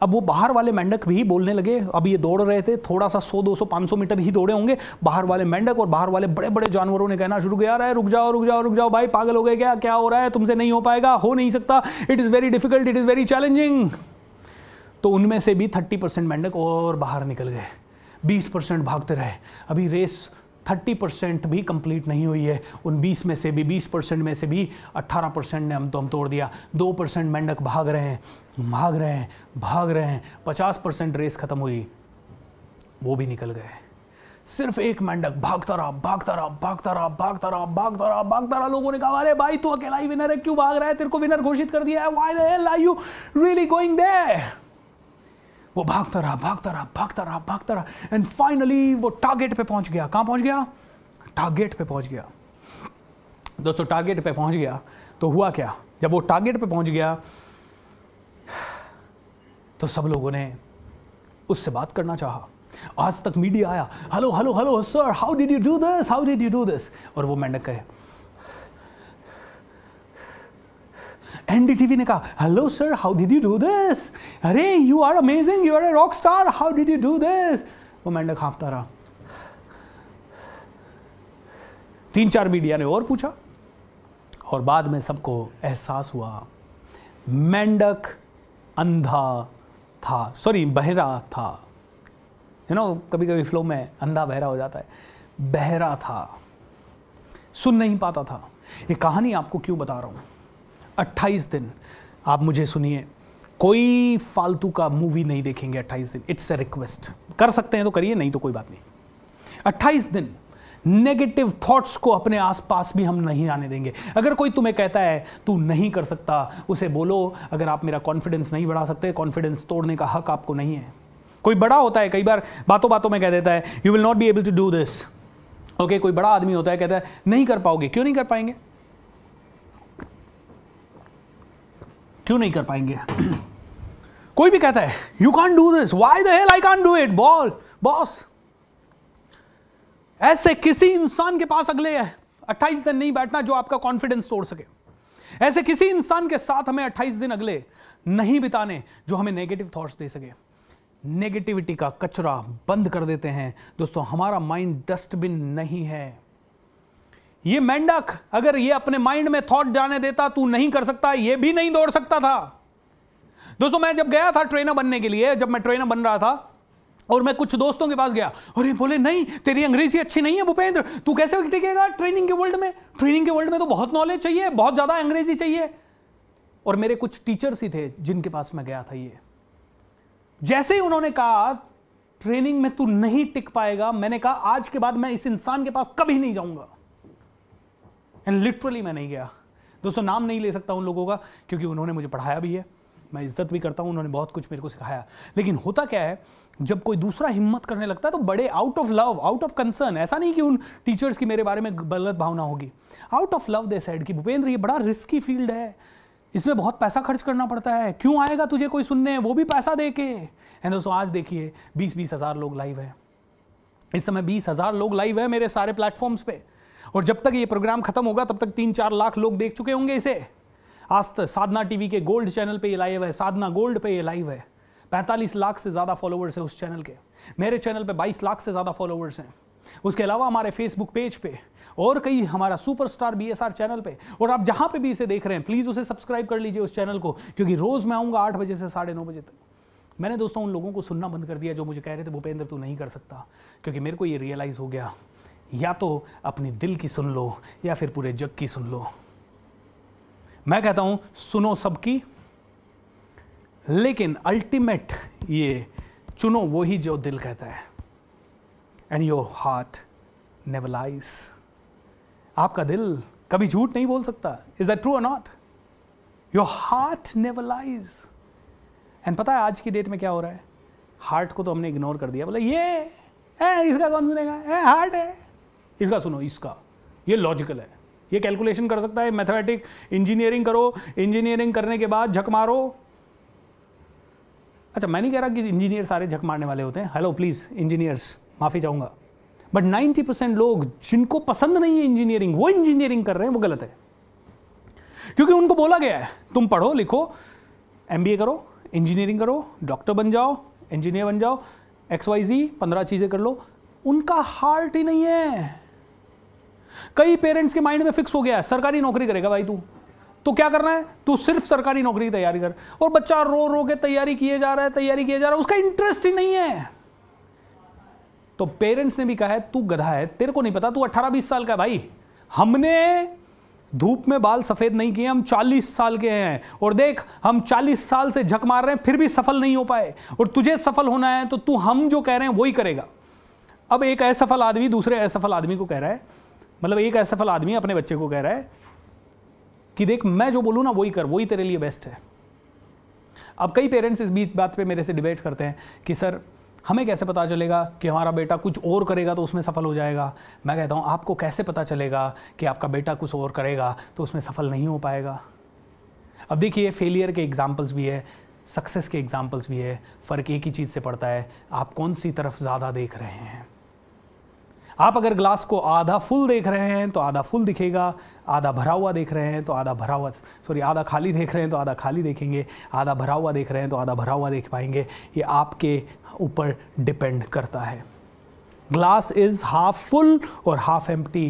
अब वो बाहर वाले मेंढक भी बोलने लगे अब ये दौड़ रहे थे थोड़ा सा 100 200 500 मीटर ही दौड़े होंगे बाहर वाले मेंढक और बाहर वाले बड़े बड़े जानवरों ने कहना शुरू किया रुक जाओ रुक जाओ रुक जाओ भाई पागल हो गए क्या क्या हो रहा है तुमसे नहीं हो पाएगा हो नहीं सकता it is very difficult it is very challenging तो उनमें से भी थर्टी परसेंट मेंढक और बाहर निकल गए 20 परसेंट भागते रहे अभी रेस 30 परसेंट भी कंप्लीट नहीं हुई है उन 20 में से भी 20 परसेंट में से भी 18 परसेंट ने हम तो हम तोड़ दिया 2 परसेंट मेंढक भाग रहे हैं भाग रहे हैं भाग रहे हैं 50 परसेंट रेस ख़त्म हुई वो भी निकल गए सिर्फ एक मेंढक भागता रहा भागता रहा भागता रहा भागता रहा भागता रहा भागता रहा लोगों ने कहा अरे भाई तू अकेला ही विनर है क्यों भाग रहा है तेरे को विनर घोषित कर दिया है why the hell are you really going there वो भागता रहा भागता रहा भागता रहा भागता रहा एंड फाइनली वो टारगेट पे पहुंच गया कहां पहुंच गया टारगेट पे पहुंच गया दोस्तों टारगेट पे पहुंच गया तो हुआ क्या जब वो टारगेट पे पहुंच गया तो सब लोगों ने उससे बात करना चाहा आज तक मीडिया आया hello hello hello sir how did you do this how did you do this और वो मेंढक कहे एनडीटीवी ने कहा hello sir how did you do this अरे you are amazing you are a rock star how did you do this वो मेंढक हाँफता रहा तीन चार मीडिया ने और पूछा और बाद में सबको एहसास हुआ मेंढक अंधा था सॉरी बहरा था यू you नो know, कभी कभी फ्लो में अंधा बहरा हो जाता है बहरा था सुन नहीं पाता था ये कहानी आपको क्यों बता रहा हूं 28 दिन आप मुझे सुनिए कोई फालतू का मूवी नहीं देखेंगे 28 दिन इट्स ए रिक्वेस्ट कर सकते हैं तो करिए नहीं तो कोई बात नहीं 28 दिन नेगेटिव थॉट्स को अपने आसपास भी हम नहीं आने देंगे अगर कोई तुम्हें कहता है तू नहीं कर सकता उसे बोलो अगर आप मेरा कॉन्फिडेंस नहीं बढ़ा सकते कॉन्फिडेंस तोड़ने का हक आपको नहीं है कोई बड़ा होता है कई बार बातों बातों में कह देता है you will not be able to do this okay कोई बड़ा आदमी होता है कहता है नहीं कर पाओगे क्यों नहीं कर पाएंगे क्यों नहीं कर पाएंगे <clears throat> कोई भी कहता है you can't do this why the hell I can't do it बॉल बॉस ऐसे किसी इंसान के पास अगले अट्ठाईस दिन नहीं बैठना जो आपका कॉन्फिडेंस तोड़ सके ऐसे किसी इंसान के साथ हमें अट्ठाईस दिन अगले नहीं बिताने जो हमें नेगेटिव थॉट्स दे सके नेगेटिविटी का कचरा बंद कर देते हैं दोस्तों हमारा माइंड डस्टबिन नहीं है ये मेंढक अगर ये अपने माइंड में थॉट जाने देता तू नहीं कर सकता ये भी नहीं दौड़ सकता था दोस्तों मैं जब गया था ट्रेनर बनने के लिए जब मैं ट्रेनर बन रहा था और मैं कुछ दोस्तों के पास गया और ये बोले नहीं तेरी अंग्रेजी अच्छी नहीं है भूपेंद्र तू कैसे टिकेगा ट्रेनिंग के वर्ल्ड में ट्रेनिंग के वर्ल्ड में तो बहुत नॉलेज चाहिए बहुत ज़्यादा अंग्रेजी चाहिए और मेरे कुछ टीचर्स ही थे जिनके पास मैं गया था ये जैसे ही उन्होंने कहा ट्रेनिंग में तू नहीं टिक पाएगा मैंने कहा आज के बाद मैं इस इंसान के पास कभी नहीं जाऊंगा एंड लिटरली मैं नहीं गया दोस्तों नाम नहीं ले सकता उन लोगों का क्योंकि उन्होंने मुझे पढ़ाया भी है मैं इज्जत भी करता हूँ उन्होंने बहुत कुछ मेरे को सिखाया लेकिन होता क्या है जब कोई दूसरा हिम्मत करने लगता है तो बड़े out of love out of concern ऐसा नहीं कि उन टीचर्स की मेरे बारे में गलत भावना होगी out of love they said कि भूपेंद्र ये बड़ा रिस्की फील्ड है इसमें बहुत पैसा खर्च करना पड़ता है क्यों आएगा तुझे कोई सुनने वो भी पैसा दे के एंड दोस्तों आज देखिए बीस बीस हज़ार लोग लाइव है इस समय बीस हज़ार लोग लाइव है मेरे सारे प्लेटफॉर्म्स पे और जब तक ये प्रोग्राम खत्म होगा तब तक तीन चार लाख लोग देख चुके होंगे इसे आस्त साधना टीवी के गोल्ड चैनल पे ये लाइव है साधना गोल्ड पे ये लाइव है पैंतालीस लाख से ज़्यादा फॉलोवर्स है उस चैनल के मेरे चैनल पे बाईस लाख से ज़्यादा फॉलोवर्स हैं उसके अलावा हमारे फेसबुक पेज पे और कई हमारा सुपरस्टार बीएसआर चैनल पे और आप जहां पे भी इसे देख रहे हैं प्लीज़ उसे सब्सक्राइब कर लीजिए उस चैनल को क्योंकि रोज़ मैं आऊँगा आठ बजे से साढ़े नौ बजे तक मैंने दोस्तों उन लोगों को सुनना बंद कर दिया जो मुझे कह रहे थे भूपेंद्र तू नहीं कर सकता क्योंकि मेरे को ये रियलाइज़ हो गया या तो अपने दिल की सुन लो या फिर पूरे जग की सुन लो मैं कहता हूं सुनो सबकी लेकिन अल्टीमेट ये चुनो वो ही जो दिल कहता है एंड योर हार्ट नेवलाइज आपका दिल कभी झूठ नहीं बोल सकता इज दैट ट्रू और not your heart never lies and पता है आज की डेट में क्या हो रहा है हार्ट को तो हमने इग्नोर कर दिया बोला ये ए, इसका कौन सुनेगा हार्ट है इसका सुनो इसका ये लॉजिकल है ये कैलकुलेशन कर सकता है मैथमेटिक इंजीनियरिंग करो इंजीनियरिंग करने के बाद झक मारो अच्छा मैं नहीं कह रहा कि इंजीनियर सारे झक मारने वाले होते हैं हेलो प्लीज़ इंजीनियर्स माफ़ी चाहूंगा बट 90 परसेंट लोग जिनको पसंद नहीं है इंजीनियरिंग वो इंजीनियरिंग कर रहे हैं वो गलत है क्योंकि उनको बोला गया है तुम पढ़ो लिखो एम करो इंजीनियरिंग करो डॉक्टर बन जाओ इंजीनियर बन जाओ एक्स वाई जी पंद्रह चीज़ें कर लो उनका हार्ट ही नहीं है कई पेरेंट्स के माइंड में फिक्स हो गया है सरकारी नौकरी करेगा भाई तू तो क्या करना है तू सिर्फ सरकारी नौकरी की तैयारी कर और बच्चा रो रो के तैयारी किए जा रहा है तैयारी किए जा रहा है उसका इंटरेस्ट ही नहीं है तो पेरेंट्स ने भी कहा है तू गधा है तेरे को नहीं पता तू 18-20 साल का भाई हमने धूप में बाल सफेद नहीं किए हम 40 साल के हैं और देख हम 40 साल से झक मार रहे हैं फिर भी सफल नहीं हो पाए और तुझे सफल होना है तो तू हम जो कह रहे हैं वही करेगा अब एक असफल आदमी दूसरे असफल आदमी को कह रहा है मतलब एक असफल आदमी अपने बच्चे को कह रहा है कि देख मैं जो बोलूँ ना वही कर वही तेरे लिए बेस्ट है अब कई पेरेंट्स इस बीच बात पे मेरे से डिबेट करते हैं कि सर हमें कैसे पता चलेगा कि हमारा बेटा कुछ और करेगा तो उसमें सफल हो जाएगा मैं कहता हूँ आपको कैसे पता चलेगा कि आपका बेटा कुछ और करेगा तो उसमें सफल नहीं हो पाएगा अब देखिए फेलियर के एग्जाम्पल्स भी है सक्सेस के एग्जाम्पल्स भी है फ़र्क एक ही चीज़ से पड़ता है आप कौन सी तरफ ज़्यादा देख रहे हैं आप अगर ग्लास को आधा फुल देख रहे हैं तो आधा फुल दिखेगा आधा भरा हुआ देख रहे हैं तो आधा भरा हुआ सॉरी आधा खाली देख रहे हैं तो आधा खाली देखेंगे आधा भरा हुआ देख रहे हैं तो आधा भरा हुआ देख पाएंगे ये आपके ऊपर डिपेंड करता है ग्लास इज हाफ फुल और half empty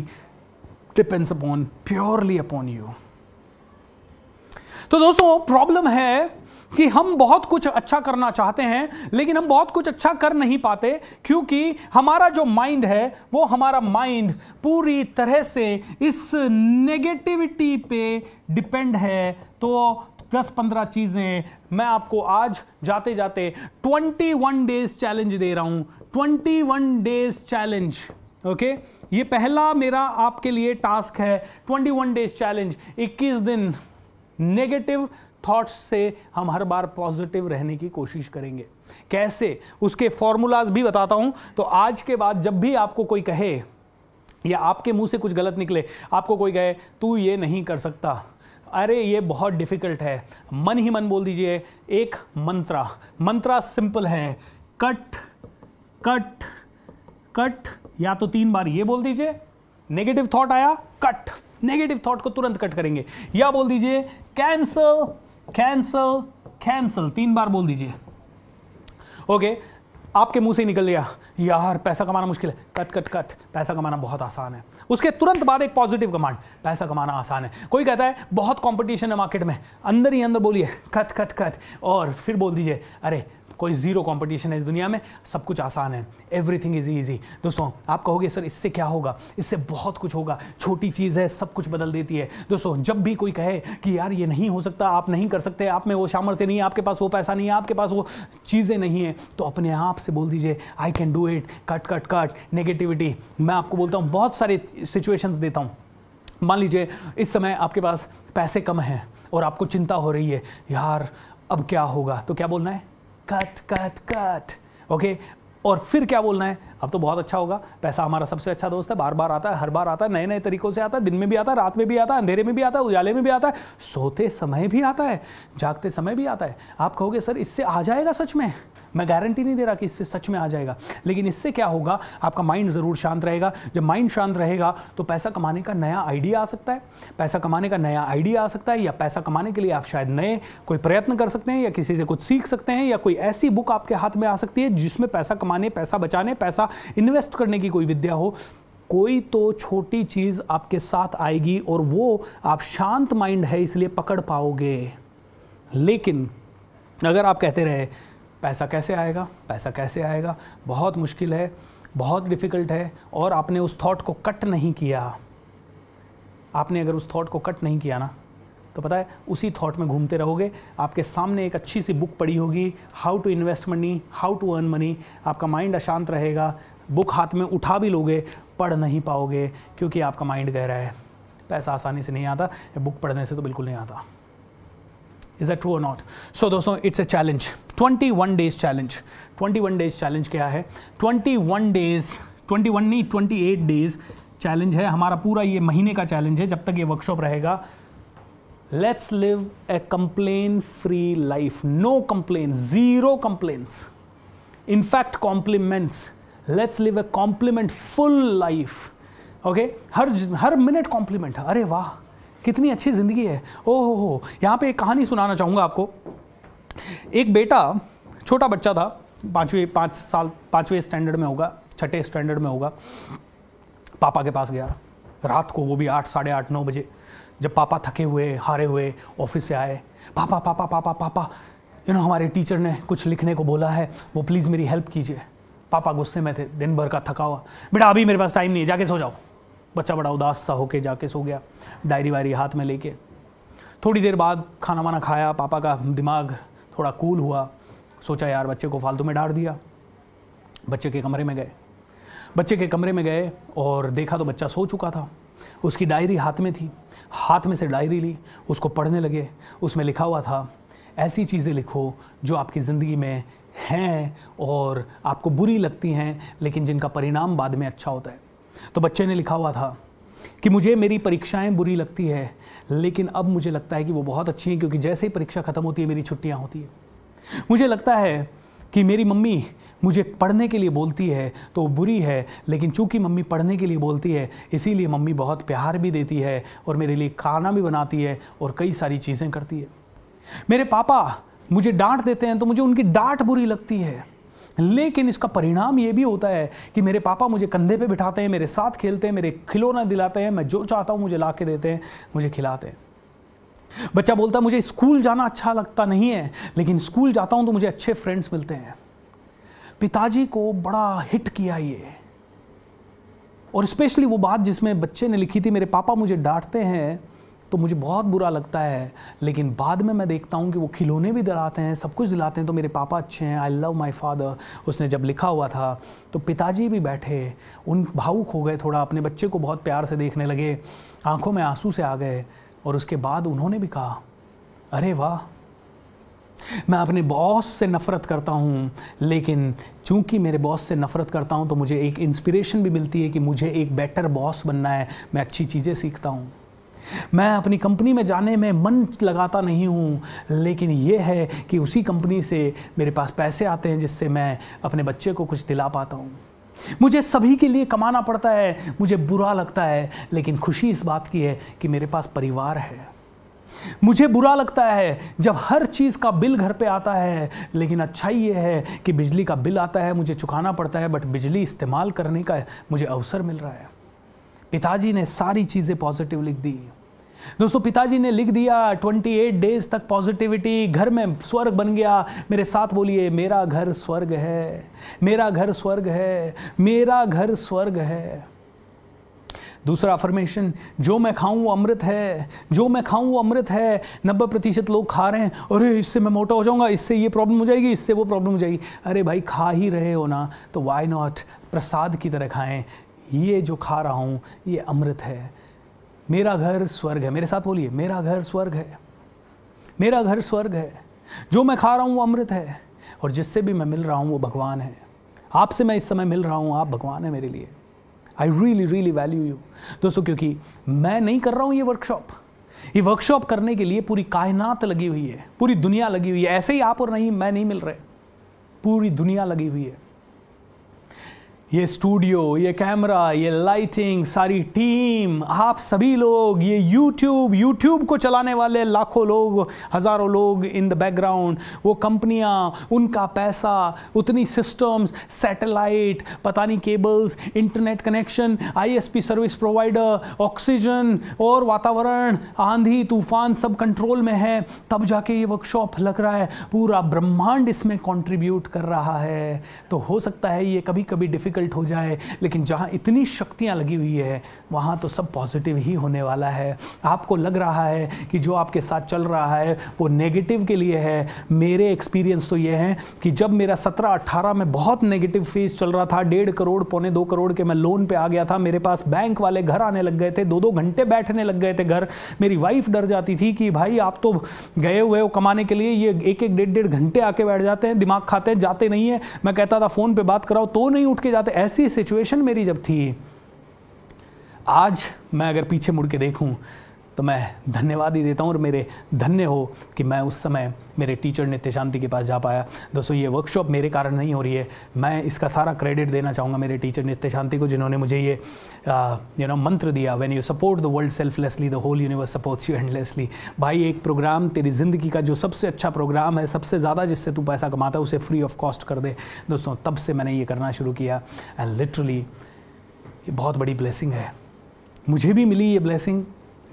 depends upon purely upon you तो दोस्तों प्रॉब्लम है कि हम बहुत कुछ अच्छा करना चाहते हैं लेकिन हम बहुत कुछ अच्छा कर नहीं पाते क्योंकि हमारा जो माइंड है वो हमारा माइंड पूरी तरह से इस नेगेटिविटी पे डिपेंड है तो दस पंद्रह चीज़ें मैं आपको आज जाते जाते ट्वेंटी वन डेज चैलेंज दे रहा हूं twenty one days challenge okay ये पहला मेरा आपके लिए टास्क है ट्वेंटी वन डेज चैलेंज इक्कीस दिन नेगेटिव थॉट्स से हम हर बार पॉजिटिव रहने की कोशिश करेंगे कैसे उसके फॉर्मूलाज भी बताता हूं तो आज के बाद जब भी आपको कोई कहे या आपके मुंह से कुछ गलत निकले आपको कोई कहे तू ये नहीं कर सकता अरे ये बहुत डिफ़िकल्ट है मन ही मन बोल दीजिए एक मंत्रा मंत्रा सिंपल है कट कट कट या तो तीन बार ये बोल दीजिए नेगेटिव थॉट आया कट नेगेटिव थॉट को तुरंत कट करेंगे या बोल दीजिए कैंसल कैंसल कैंसल तीन बार बोल दीजिए ओके आपके मुंह से ही निकल गया यार पैसा कमाना मुश्किल है कट कट कट पैसा कमाना बहुत आसान है उसके तुरंत बाद एक पॉजिटिव कमांड पैसा कमाना आसान है कोई कहता है बहुत कंपटीशन है मार्केट में अंदर ही अंदर बोलिए कट कट कट और फिर बोल दीजिए अरे कोई ज़ीरो कॉम्पिटिशन है इस दुनिया में सब कुछ आसान है एवरीथिंग इज़ ईजी दोस्तों आप कहोगे सर इससे क्या होगा इससे बहुत कुछ होगा छोटी चीज़ है सब कुछ बदल देती है दोस्तों जब भी कोई कहे कि यार ये नहीं हो सकता आप नहीं कर सकते आप में वो सामर्थ्य नहीं है आपके पास वो पैसा नहीं है आपके पास वो चीज़ें नहीं है तो अपने आप से बोल दीजिए I can do it cut cut cut negativity मैं आपको बोलता हूँ बहुत सारे सिचुएशंस देता हूँ मान लीजिए इस समय आपके पास पैसे कम हैं और आपको चिंता हो रही है यार अब क्या होगा तो क्या बोलना है कट कट कट ओके और फिर क्या बोलना है अब तो बहुत अच्छा होगा पैसा हमारा सबसे अच्छा दोस्त है बार बार आता है हर बार आता है नए नए तरीकों से आता है दिन में भी आता है रात में भी आता है अंधेरे में भी आता है उजाले में भी आता है सोते समय भी आता है जागते समय भी आता है आप कहोगे सर इससे आ जाएगा सच में मैं गारंटी नहीं दे रहा कि इससे सच में आ जाएगा लेकिन इससे क्या होगा आपका माइंड ज़रूर शांत रहेगा जब माइंड शांत रहेगा तो पैसा कमाने का नया आइडिया आ सकता है पैसा कमाने का नया आइडिया आ सकता है या पैसा कमाने के लिए आप शायद नए कोई प्रयत्न कर सकते हैं या किसी से कुछ सीख सकते हैं या कोई ऐसी बुक आपके हाथ में आ सकती है जिसमें पैसा कमाने पैसा बचाने पैसा इन्वेस्ट करने की कोई विद्या हो कोई तो छोटी चीज़ आपके साथ आएगी और वो आप शांत माइंड है इसलिए पकड़ पाओगे लेकिन अगर आप कहते रहे पैसा कैसे आएगा पैसा कैसे आएगा बहुत मुश्किल है बहुत डिफ़िकल्ट है और आपने उस थॉट को कट नहीं किया आपने अगर उस थॉट को कट नहीं किया ना तो पता है उसी थॉट में घूमते रहोगे आपके सामने एक अच्छी सी बुक पड़ी होगी how to invest money how to earn money आपका माइंड अशांत रहेगा बुक हाथ में उठा भी लोगे पढ़ नहीं पाओगे क्योंकि आपका माइंड गहरा है पैसा आसानी से नहीं आता बुक पढ़ने से तो बिल्कुल नहीं आता is that true not so दोस्तों it's a challenge twenty one days challenge twenty one days challenge क्या है twenty one days twenty one नहीं ट्वेंटी एट डेज चैलेंज है हमारा पूरा ये महीने का चैलेंज है जब तक ये वर्कशॉप रहेगा let's live a complain free life no complain zero complains in fact compliments let's live a compliment full life okay हर हर मिनट कॉम्प्लीमेंट अरे वाह कितनी अच्छी ज़िंदगी है ओहो हो यहाँ पे एक कहानी सुनाना चाहूँगा आपको एक बेटा छोटा बच्चा था पाँचवें पाँच साल पाँचवें स्टैंडर्ड में होगा छठे स्टैंडर्ड में होगा पापा के पास गया रात को वो भी आठ साढ़े आठ नौ बजे जब पापा थके हुए हारे हुए ऑफिस से आए पापा पापा पापा पापा यू नो हमारे टीचर ने कुछ लिखने को बोला है वो प्लीज़ मेरी हेल्प कीजिए पापा गुस्से में थे दिन भर का थका हुआ बेटा अभी मेरे पास टाइम नहीं है जाके सो जाओ बच्चा बड़ा उदास सा होके जाके सो गया डायरी वायरी हाथ में लेके थोड़ी देर बाद खाना वाना खाया पापा का दिमाग थोड़ा कूल हुआ सोचा यार बच्चे को फालतू में डांट दिया बच्चे के कमरे में गए बच्चे के कमरे में गए और देखा तो बच्चा सो चुका था उसकी डायरी हाथ में थी हाथ में से डायरी ली उसको पढ़ने लगे उसमें लिखा हुआ था ऐसी चीज़ें लिखो जो आपकी ज़िंदगी में हैं और आपको बुरी लगती हैं लेकिन जिनका परिणाम बाद में अच्छा होता है तो बच्चे ने लिखा हुआ था कि मुझे मेरी परीक्षाएं बुरी लगती है लेकिन अब मुझे लगता है कि वो बहुत अच्छी हैं क्योंकि जैसे ही परीक्षा ख़त्म होती है मेरी छुट्टियाँ होती है मुझे लगता है कि मेरी मम्मी मुझे पढ़ने के लिए बोलती है तो बुरी है लेकिन चूंकि मम्मी पढ़ने के लिए बोलती है इसीलिए मम्मी बहुत प्यार भी देती है और मेरे लिए खाना भी बनाती है और कई सारी चीज़ें करती है मेरे पापा मुझे डांट देते हैं तो मुझे उनकी डांट बुरी लगती है लेकिन इसका परिणाम ये भी होता है कि मेरे पापा मुझे कंधे पे बिठाते हैं मेरे साथ खेलते हैं मेरे खिलौना दिलाते हैं मैं जो चाहता हूँ मुझे ला के देते हैं मुझे खिलाते हैं बच्चा बोलता है मुझे स्कूल जाना अच्छा लगता नहीं है लेकिन स्कूल जाता हूँ तो मुझे अच्छे फ्रेंड्स मिलते हैं पिताजी को बड़ा हिट किया ये और स्पेशली वो बात जिसमें बच्चे ने लिखी थी मेरे पापा मुझे डांटते हैं तो मुझे बहुत बुरा लगता है लेकिन बाद में मैं देखता हूँ कि वो खिलौने भी दिलाते हैं सब कुछ दिलाते हैं तो मेरे पापा अच्छे हैं आई लव माई फादर उसने जब लिखा हुआ था तो पिताजी भी बैठे उन भावुक हो गए थोड़ा अपने बच्चे को बहुत प्यार से देखने लगे आंखों में आंसू से आ गए और उसके बाद उन्होंने भी कहा अरे वाह मैं अपने बॉस से नफ़रत करता हूँ लेकिन चूंकि मेरे बॉस से नफ़रत करता हूँ तो मुझे एक इंस्पिरेशन भी मिलती है कि मुझे एक बेटर बॉस बनना है मैं अच्छी चीज़ें सीखता हूँ मैं अपनी कंपनी में जाने में मन लगाता नहीं हूँ लेकिन ये है कि उसी कंपनी से मेरे पास पैसे आते हैं जिससे मैं अपने बच्चे को कुछ दिला पाता हूँ मुझे सभी के लिए कमाना पड़ता है मुझे बुरा लगता है लेकिन खुशी इस बात की है कि मेरे पास परिवार है मुझे बुरा लगता है जब हर चीज़ का बिल घर पे आता है लेकिन अच्छाई ये है कि बिजली का बिल आता है मुझे चुकाना पड़ता है बट बिजली इस्तेमाल करने का मुझे अवसर मिल रहा है पिताजी ने सारी चीज़ें पॉजिटिव लिख दी दोस्तों पिताजी ने लिख दिया 28 डेज तक पॉजिटिविटी घर में स्वर्ग बन गया मेरे साथ बोलिए मेरा घर स्वर्ग है मेरा घर स्वर्ग है मेरा घर स्वर्ग है दूसरा अफर्मेशन जो मैं खाऊं वो अमृत है जो मैं खाऊं वो अमृत है नब्बे प्रतिशत लोग खा रहे हैं अरे इससे मैं मोटा हो जाऊंगा इससे ये प्रॉब्लम हो जाएगी इससे वो प्रॉब्लम हो जाएगी अरे भाई खा ही रहे हो ना तो वाई नॉट प्रसाद की तरह खाएं ये जो खा रहा हूँ ये अमृत है मेरा घर स्वर्ग है मेरे साथ बोलिए मेरा घर स्वर्ग है मेरा घर स्वर्ग है जो मैं खा रहा हूँ वो अमृत है और जिससे भी मैं मिल रहा हूँ वो भगवान है आपसे मैं इस समय मिल रहा हूँ आप भगवान है मेरे लिए I really really value you दोस्तों क्योंकि मैं नहीं कर रहा हूँ ये वर्कशॉप ये वर्कशॉप करने के लिए पूरी कायनात लगी हुई है पूरी दुनिया लगी हुई है ऐसे ही आप और नहीं मैं नहीं मिल रहे पूरी दुनिया लगी हुई है ये स्टूडियो ये कैमरा ये लाइटिंग सारी टीम आप सभी लोग ये यूट्यूब यूट्यूब को चलाने वाले लाखों लोग हज़ारों लोग इन द बैकग्राउंड वो कंपनियाँ उनका पैसा उतनी सिस्टम्स सैटेलाइट पता नहीं cables internet connection ISP service provider oxygen और वातावरण आंधी तूफान सब कंट्रोल में है तब जाके ये वर्कशॉप लग रहा है पूरा ब्रह्मांड इसमें कॉन्ट्रीब्यूट कर रहा है तो हो सकता है ये कभी कभी डिफ़िकल्ट रिजल्ट हो जाए लेकिन जहाँ इतनी शक्तियाँ लगी हुई है वहाँ तो सब पॉजिटिव ही होने वाला है आपको लग रहा है कि जो आपके साथ चल रहा है वो नेगेटिव के लिए है मेरे एक्सपीरियंस तो ये हैं कि जब मेरा सत्रह अट्ठारह में बहुत नेगेटिव फेज चल रहा था डेढ़ करोड़ पौने दो करोड़ के मैं लोन पे आ गया था मेरे पास बैंक वाले घर आने लग गए थे दो दो घंटे बैठने लग गए थे घर मेरी वाइफ डर जाती थी कि भाई आप तो गए हुए हो कमाने के लिए ये एक एक डेढ़ डेढ़ घंटे आके बैठ जाते हैं दिमाग खाते हैं जाते नहीं है मैं कहता था फ़ोन पर बात कराओ तो नहीं उठ के जाते ऐसी सिचुएशन मेरी जब थी आज मैं अगर पीछे मुड़ के देखूँ तो मैं धन्यवाद ही देता हूँ और मेरे धन्य हो कि मैं उस समय मेरे टीचर नित्य शांति के पास जा पाया दोस्तों ये वर्कशॉप मेरे कारण नहीं हो रही है मैं इसका सारा क्रेडिट देना चाहूँगा मेरे टीचर नित्य शांति को जिन्होंने मुझे ये यू नो मंत्र दिया when you support the world selflessly the whole universe supports you endlessly भाई एक प्रोग्राम तेरी ज़िंदगी का जो सबसे अच्छा प्रोग्राम है सबसे ज़्यादा जिससे तू पैसा कमाता है उसे फ्री ऑफ कॉस्ट कर दे दोस्तों तब से मैंने ये करना शुरू किया एंड लिटरली ये बहुत बड़ी ब्लेसिंग है मुझे भी मिली ये ब्लेसिंग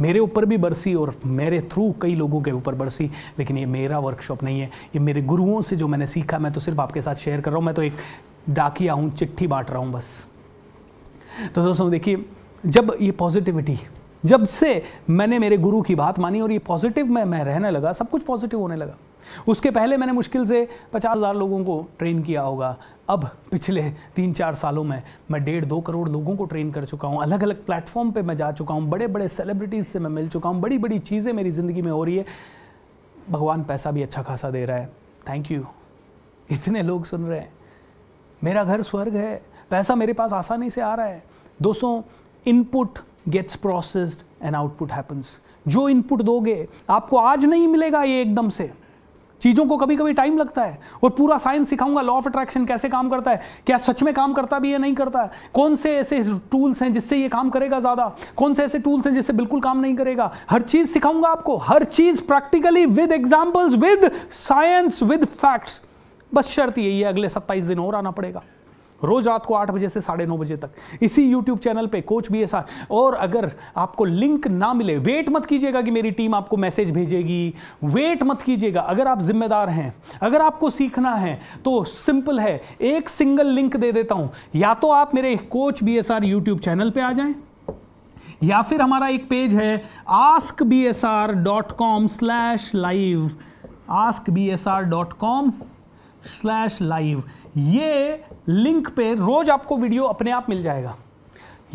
मेरे ऊपर भी बरसी और मेरे थ्रू कई लोगों के ऊपर बरसी लेकिन ये मेरा वर्कशॉप नहीं है ये मेरे गुरुओं से जो मैंने सीखा मैं तो सिर्फ आपके साथ शेयर कर रहा हूँ मैं तो एक डाकिया हूँ चिट्ठी बांट रहा हूँ बस तो दोस्तों देखिए जब ये पॉजिटिविटी जब से मैंने मेरे गुरु की बात मानी और ये पॉजिटिव में मैं रहने लगा सब कुछ पॉजिटिव होने लगा उसके पहले मैंने मुश्किल से पचास हज़ार लोगों को ट्रेन किया होगा अब पिछले तीन चार सालों में मैं डेढ़ दो करोड़ लोगों को ट्रेन कर चुका हूँ अलग अलग प्लेटफॉर्म पर मैं जा चुका हूँ बड़े बड़े सेलिब्रिटीज़ से मैं मिल चुका हूँ बड़ी बड़ी चीज़ें मेरी ज़िंदगी में हो रही है भगवान पैसा भी अच्छा खासा दे रहा है थैंक यू इतने लोग सुन रहे हैं मेरा घर स्वर्ग है पैसा मेरे पास आसानी से आ रहा है दोस्तों input gets processed and output happens जो इनपुट दोगे आपको आज नहीं मिलेगा ये एकदम से चीज़ों को कभी कभी टाइम लगता है और पूरा साइंस सिखाऊंगा लॉ ऑफ अट्रैक्शन कैसे काम करता है क्या सच में काम करता भी है नहीं करता है कौन से ऐसे टूल्स हैं जिससे ये काम करेगा ज़्यादा कौन से ऐसे टूल्स हैं जिससे बिल्कुल काम नहीं करेगा हर चीज़ सिखाऊंगा आपको हर चीज़ practically with examples with science with facts बस शर्त यही है अगले सत्ताईस दिन और आना पड़ेगा रोज रात को आठ बजे से साढ़े नौ बजे तक इसी यूट्यूब चैनल पे कोच बी और अगर आपको लिंक ना मिले वेट मत कीजिएगा कि मेरी टीम आपको मैसेज भेजेगी वेट मत कीजिएगा अगर आप जिम्मेदार हैं अगर आपको सीखना है तो सिंपल है एक सिंगल लिंक दे देता हूं या तो आप मेरे coach B S R YouTube channel पर आ जाए या फिर हमारा एक पेज है ask B S R dot com slash live ask B S R dot com slash live ये लिंक पे रोज आपको वीडियो अपने आप मिल जाएगा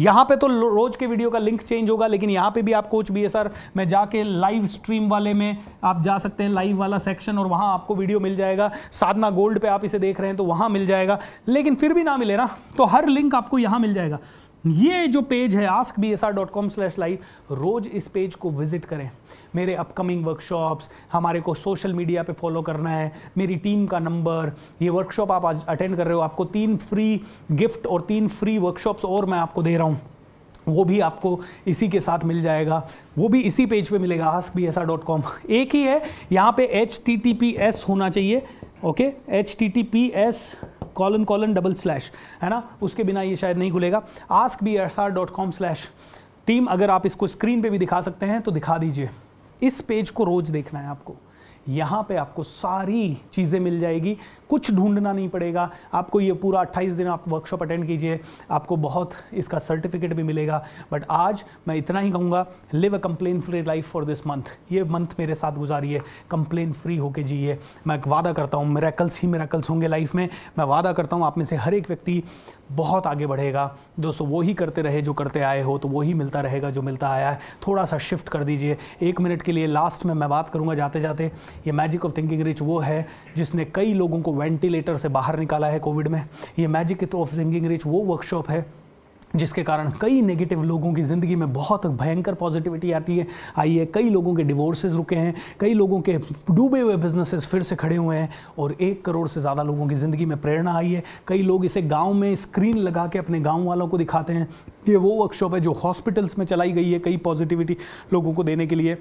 यहाँ पे तो रोज के वीडियो का लिंक चेंज होगा लेकिन यहाँ पे भी आप कोच बी सर मैं जाके लाइव स्ट्रीम वाले में आप जा सकते हैं लाइव वाला सेक्शन और वहाँ आपको वीडियो मिल जाएगा साधना गोल्ड पे आप इसे देख रहे हैं तो वहाँ मिल जाएगा लेकिन फिर भी ना मिले ना तो हर लिंक आपको यहाँ मिल जाएगा ये जो पेज है ask B S R dot com slash live रोज इस पेज को विजिट करें मेरे अपकमिंग वर्कशॉप्स हमारे को सोशल मीडिया पे फॉलो करना है मेरी टीम का नंबर ये वर्कशॉप आप आज अटेंड कर रहे हो आपको तीन फ्री गिफ्ट और तीन फ्री वर्कशॉप्स और मैं आपको दे रहा हूँ वो भी आपको इसी के साथ मिल जाएगा वो भी इसी पेज पे मिलेगा ask B S R dot com एक ही है यहाँ पे H T T P S होना चाहिए okay H T T P S colon colon double slash है ना उसके बिना ये शायद नहीं खुलेगा ask B S R dot com slash team अगर आप इसको स्क्रीन पे भी दिखा सकते हैं तो दिखा दीजिए इस पेज को रोज़ देखना है आपको यहाँ पे आपको सारी चीज़ें मिल जाएगी कुछ ढूंढना नहीं पड़ेगा आपको ये पूरा 28 दिन आप वर्कशॉप अटेंड कीजिए आपको बहुत इसका सर्टिफिकेट भी मिलेगा बट आज मैं इतना ही कहूँगा live a complain free life for this month ये मंथ मेरे साथ गुजारिए कंप्लेन फ्री होके जिए मैं वादा करता हूँ मेराकल्स ही मेराकल्स होंगे लाइफ में मैं वादा करता हूँ आप में से हर एक व्यक्ति बहुत आगे बढ़ेगा दोस्तों वो ही करते रहे जो करते आए हो तो वो ही मिलता रहेगा जो मिलता आया है थोड़ा सा शिफ्ट कर दीजिए एक मिनट के लिए लास्ट में मैं बात करूंगा जाते जाते ये मैजिक ऑफ थिंकिंग रिच वो है जिसने कई लोगों को वेंटिलेटर से बाहर निकाला है कोविड में ये मैजिक ऑफ थिंकिंग रिच वो वर्कशॉप है जिसके कारण कई नेगेटिव लोगों की ज़िंदगी में बहुत भयंकर पॉजिटिविटी आती है आई है कई लोगों के डिवोर्सेज रुके हैं कई लोगों के डूबे हुए बिजनेसेस फिर से खड़े हुए हैं और एक करोड़ से ज़्यादा लोगों की ज़िंदगी में प्रेरणा आई है कई लोग इसे गांव में स्क्रीन लगा के अपने गांव वालों को दिखाते हैं ये वो वर्कशॉप है जो हॉस्पिटल्स में चलाई गई है कई पॉजिटिविटी लोगों को देने के लिए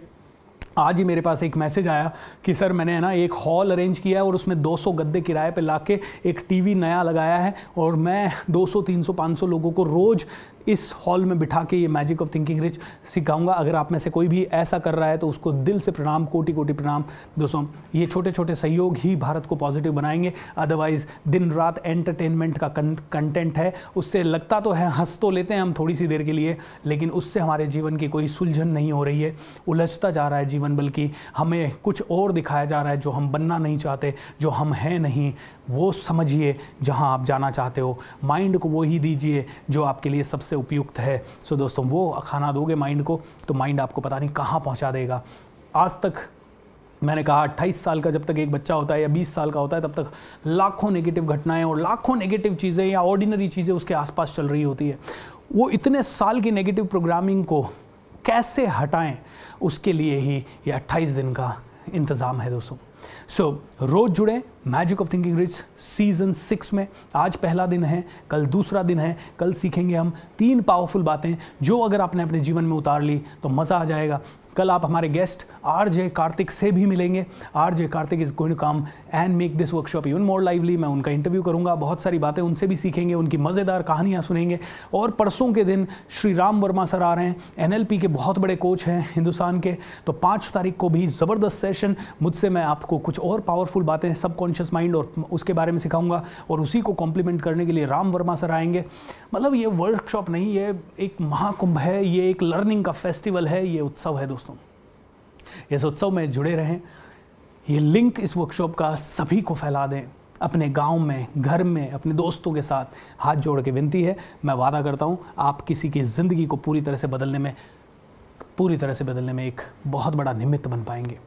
आज ही मेरे पास एक मैसेज आया कि सर मैंने है ना एक हॉल अरेंज किया है और उसमें 200 गद्दे किराए पे लाके एक टीवी नया लगाया है और मैं 200 300 500 लोगों को रोज़ इस हॉल में बिठा के ये मैजिक ऑफ थिंकिंग रिच सिखाऊंगा अगर आप में से कोई भी ऐसा कर रहा है तो उसको दिल से प्रणाम कोटि कोटि प्रणाम दोस्तों ये छोटे छोटे सहयोग ही भारत को पॉजिटिव बनाएंगे अदरवाइज़ दिन रात एंटरटेनमेंट का कंटेंट है उससे लगता तो है हंस तो लेते हैं हम थोड़ी सी देर के लिए लेकिन उससे हमारे जीवन की कोई सुलझन नहीं हो रही है उलझता जा रहा है जीवन बल्कि हमें कुछ और दिखाया जा रहा है जो हम बनना नहीं चाहते जो हम हैं नहीं वो समझिए जहाँ आप जाना चाहते हो माइंड को वो ही दीजिए जो आपके लिए सबसे सबसे उपयुक्त है सो so, दोस्तों वो खाना दोगे माइंड को तो माइंड आपको पता नहीं कहाँ पहुँचा देगा आज तक मैंने कहा 28 साल का जब तक एक बच्चा होता है या 20 साल का होता है तब तक लाखों नेगेटिव घटनाएं और लाखों नेगेटिव चीज़ें या ऑर्डिनरी चीज़ें उसके आसपास चल रही होती है वो इतने साल की नेगेटिव प्रोग्रामिंग को कैसे हटाएं उसके लिए ही ये 28 दिन का इंतज़ाम है दोस्तों सो so, रोज जुड़े magic of thinking rich season six में आज पहला दिन है कल दूसरा दिन है कल सीखेंगे हम तीन पावरफुल बातें जो अगर आपने अपने जीवन में उतार ली तो मज़ा आ जाएगा कल आप हमारे गेस्ट आर जे कार्तिक से भी मिलेंगे R J Kartik is going to come and make this workshop even more lively मैं उनका इंटरव्यू करूंगा बहुत सारी बातें उनसे भी सीखेंगे उनकी मज़ेदार कहानियाँ सुनेंगे और परसों के दिन श्री राम वर्मा सर आ रहे हैं एन के बहुत बड़े कोच हैं हिंदुस्तान के तो पाँच तारीख को भी ज़बरदस्त सेशन मुझसे मैं आपको कुछ और पावरफुल बातें सबकॉन्शियस माइंड और उसके बारे में सिखाऊंगा और उसी को कॉम्प्लीमेंट करने के लिए राम वर्मा सर आएंगे मतलब ये वर्कशॉप नहीं ये एक महाकुंभ है ये एक लर्निंग का फेस्टिवल है ये उत्सव है दोस्तों इस उत्सव में जुड़े रहें ये लिंक इस वर्कशॉप का सभी को फैला दें अपने गांव में घर में अपने दोस्तों के साथ हाथ जोड़ के विनती है मैं वादा करता हूँ आप किसी की ज़िंदगी को पूरी तरह से बदलने में पूरी तरह से बदलने में एक बहुत बड़ा निमित्त बन पाएंगे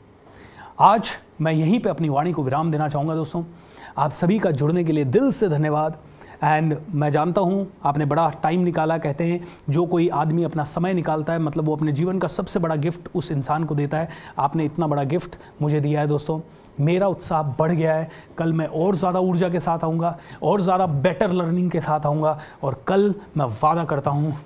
आज मैं यहीं पे अपनी वाणी को विराम देना चाहूँगा दोस्तों आप सभी का जुड़ने के लिए दिल से धन्यवाद एंड मैं जानता हूँ आपने बड़ा टाइम निकाला कहते हैं जो कोई आदमी अपना समय निकालता है मतलब वो अपने जीवन का सबसे बड़ा गिफ्ट उस इंसान को देता है आपने इतना बड़ा गिफ्ट मुझे दिया है दोस्तों मेरा उत्साह बढ़ गया है कल मैं और ज़्यादा ऊर्जा के साथ आऊँगा और ज़्यादा बेटर लर्निंग के साथ आऊँगा और कल मैं वादा करता हूँ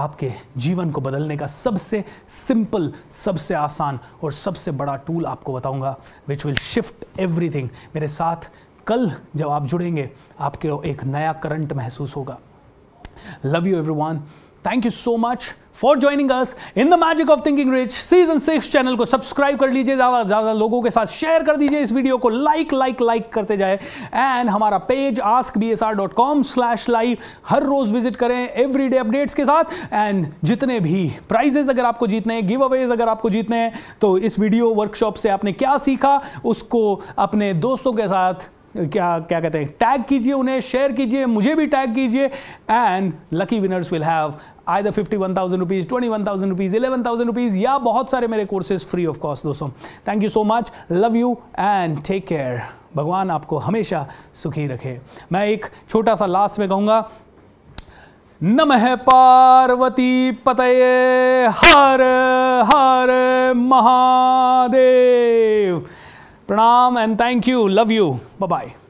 आपके जीवन को बदलने का सबसे सिंपल सबसे आसान और सबसे बड़ा टूल आपको बताऊंगा विच विल शिफ्ट एवरीथिंग मेरे साथ कल जब आप जुड़ेंगे आपके एक नया करंट महसूस होगा love you everyone thank you so much for joining us in the magic of thinking rich season six channel को सब्सक्राइब कर लीजिए ज़्यादा ज़्यादा लोगों के साथ शेयर कर दीजिए इस वीडियो को लाइक लाइक लाइक करते जाए एंड हमारा page ask B S R dot com slash live हर रोज़ विजिट करें एवरी डे अपडेट्स के साथ एंड जितने भी प्राइजेज अगर आपको जीतने हैं गिव अवेज अगर आपको जीतने हैं तो इस वीडियो वर्कशॉप से आपने क्या सीखा उसको अपने दोस्तों के साथ क्या क्या कहते हैं टैग कीजिए उन्हें शेयर कीजिए मुझे भी टैग कीजिए and lucky winners will have I the fifty one thousand rupees twenty one thousand rupees eleven thousand rupees या बहुत सारे मेरे कोर्सेज फ्री ऑफ कॉस्ट दोस्तों thank you so much love you and take care भगवान आपको हमेशा सुखी रखे मैं एक छोटा सा लास्ट में कहूँगा नमः पार्वती पतये हर हर महा Pranam and thank you. Love you. Bye bye.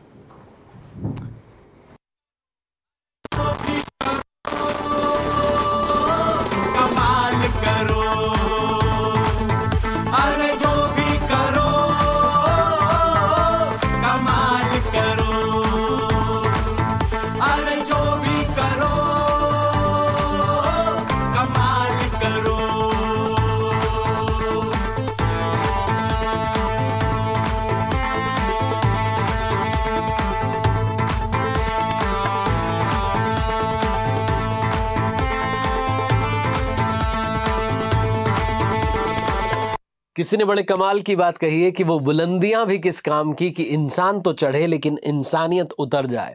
किसी ने बड़े कमाल की बात कही है कि वो बुलंदियां भी किस काम की कि इंसान तो चढ़े लेकिन इंसानियत उतर जाए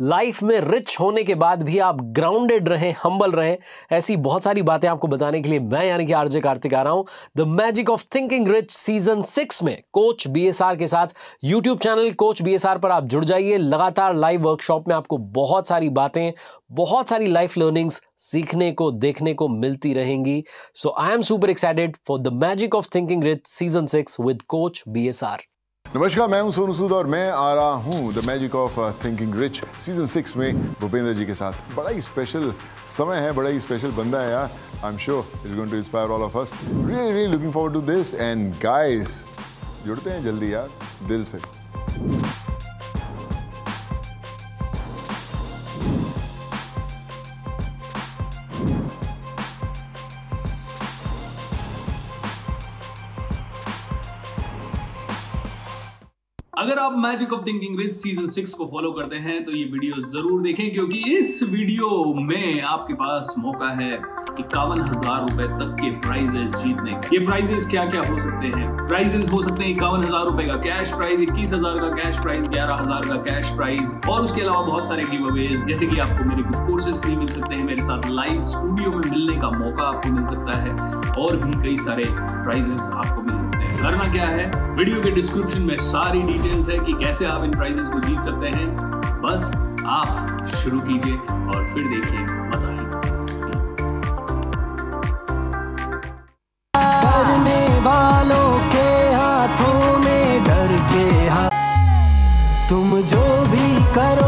लाइफ में रिच होने के बाद भी आप ग्राउंडेड रहें हम्बल रहें ऐसी बहुत सारी बातें आपको बताने के लिए मैं यानी कि आरजे कार्तिक आ रहा हूं the magic of thinking rich season six में कोच बीएसआर के साथ यूट्यूब चैनल कोच बी पर आप जुड़ जाइए लगातार लाइव वर्कशॉप में आपको बहुत सारी बातें बहुत सारी लाइफ लर्निंग्स सीखने को देखने को मिलती रहेंगी so I am super excited for the magic of thinking rich season six with coach B S R नमस्कार मैं हूं सोनू सूद और मैं आ रहा हूं the magic of thinking rich season six में भूपेंद्र जी के साथ बड़ा ही स्पेशल समय है बड़ा ही स्पेशल बंदा है यार I am sure is going to inspire all of us really really looking forward to this and guys जुड़ते हैं जल्दी यार दिल से अगर आप magic of thinking with season six को फॉलो करते हैं तो ये वीडियो जरूर देखें क्योंकि इस वीडियो में आपके पास मौका है इक्यावन हजार रुपए तक के प्राइजेस जीतने ये प्राइजेस क्या क्या हो सकते हैं प्राइजेस हो सकते हैं इक्यावन हजार रुपए का कैश प्राइज इक्कीस हजार का कैश प्राइज ग्यारह हजार का कैश प्राइज और उसके अलावा बहुत सारे गिव अवेज जैसे की आपको मेरे कुछ कोर्सेज भी मिल सकते हैं मेरे साथ लाइव स्टूडियो में मिलने का मौका आपको मिल सकता है और भी कई सारे प्राइजेस आपको मिल सकते हैं करना क्या है वीडियो के डिस्क्रिप्शन में सारी डिटेल्स है कि कैसे आप इन प्राइजेस को जीत सकते हैं बस आप शुरू कीजिए और फिर देखिए मजा करने के हाथों तुम जो भी करो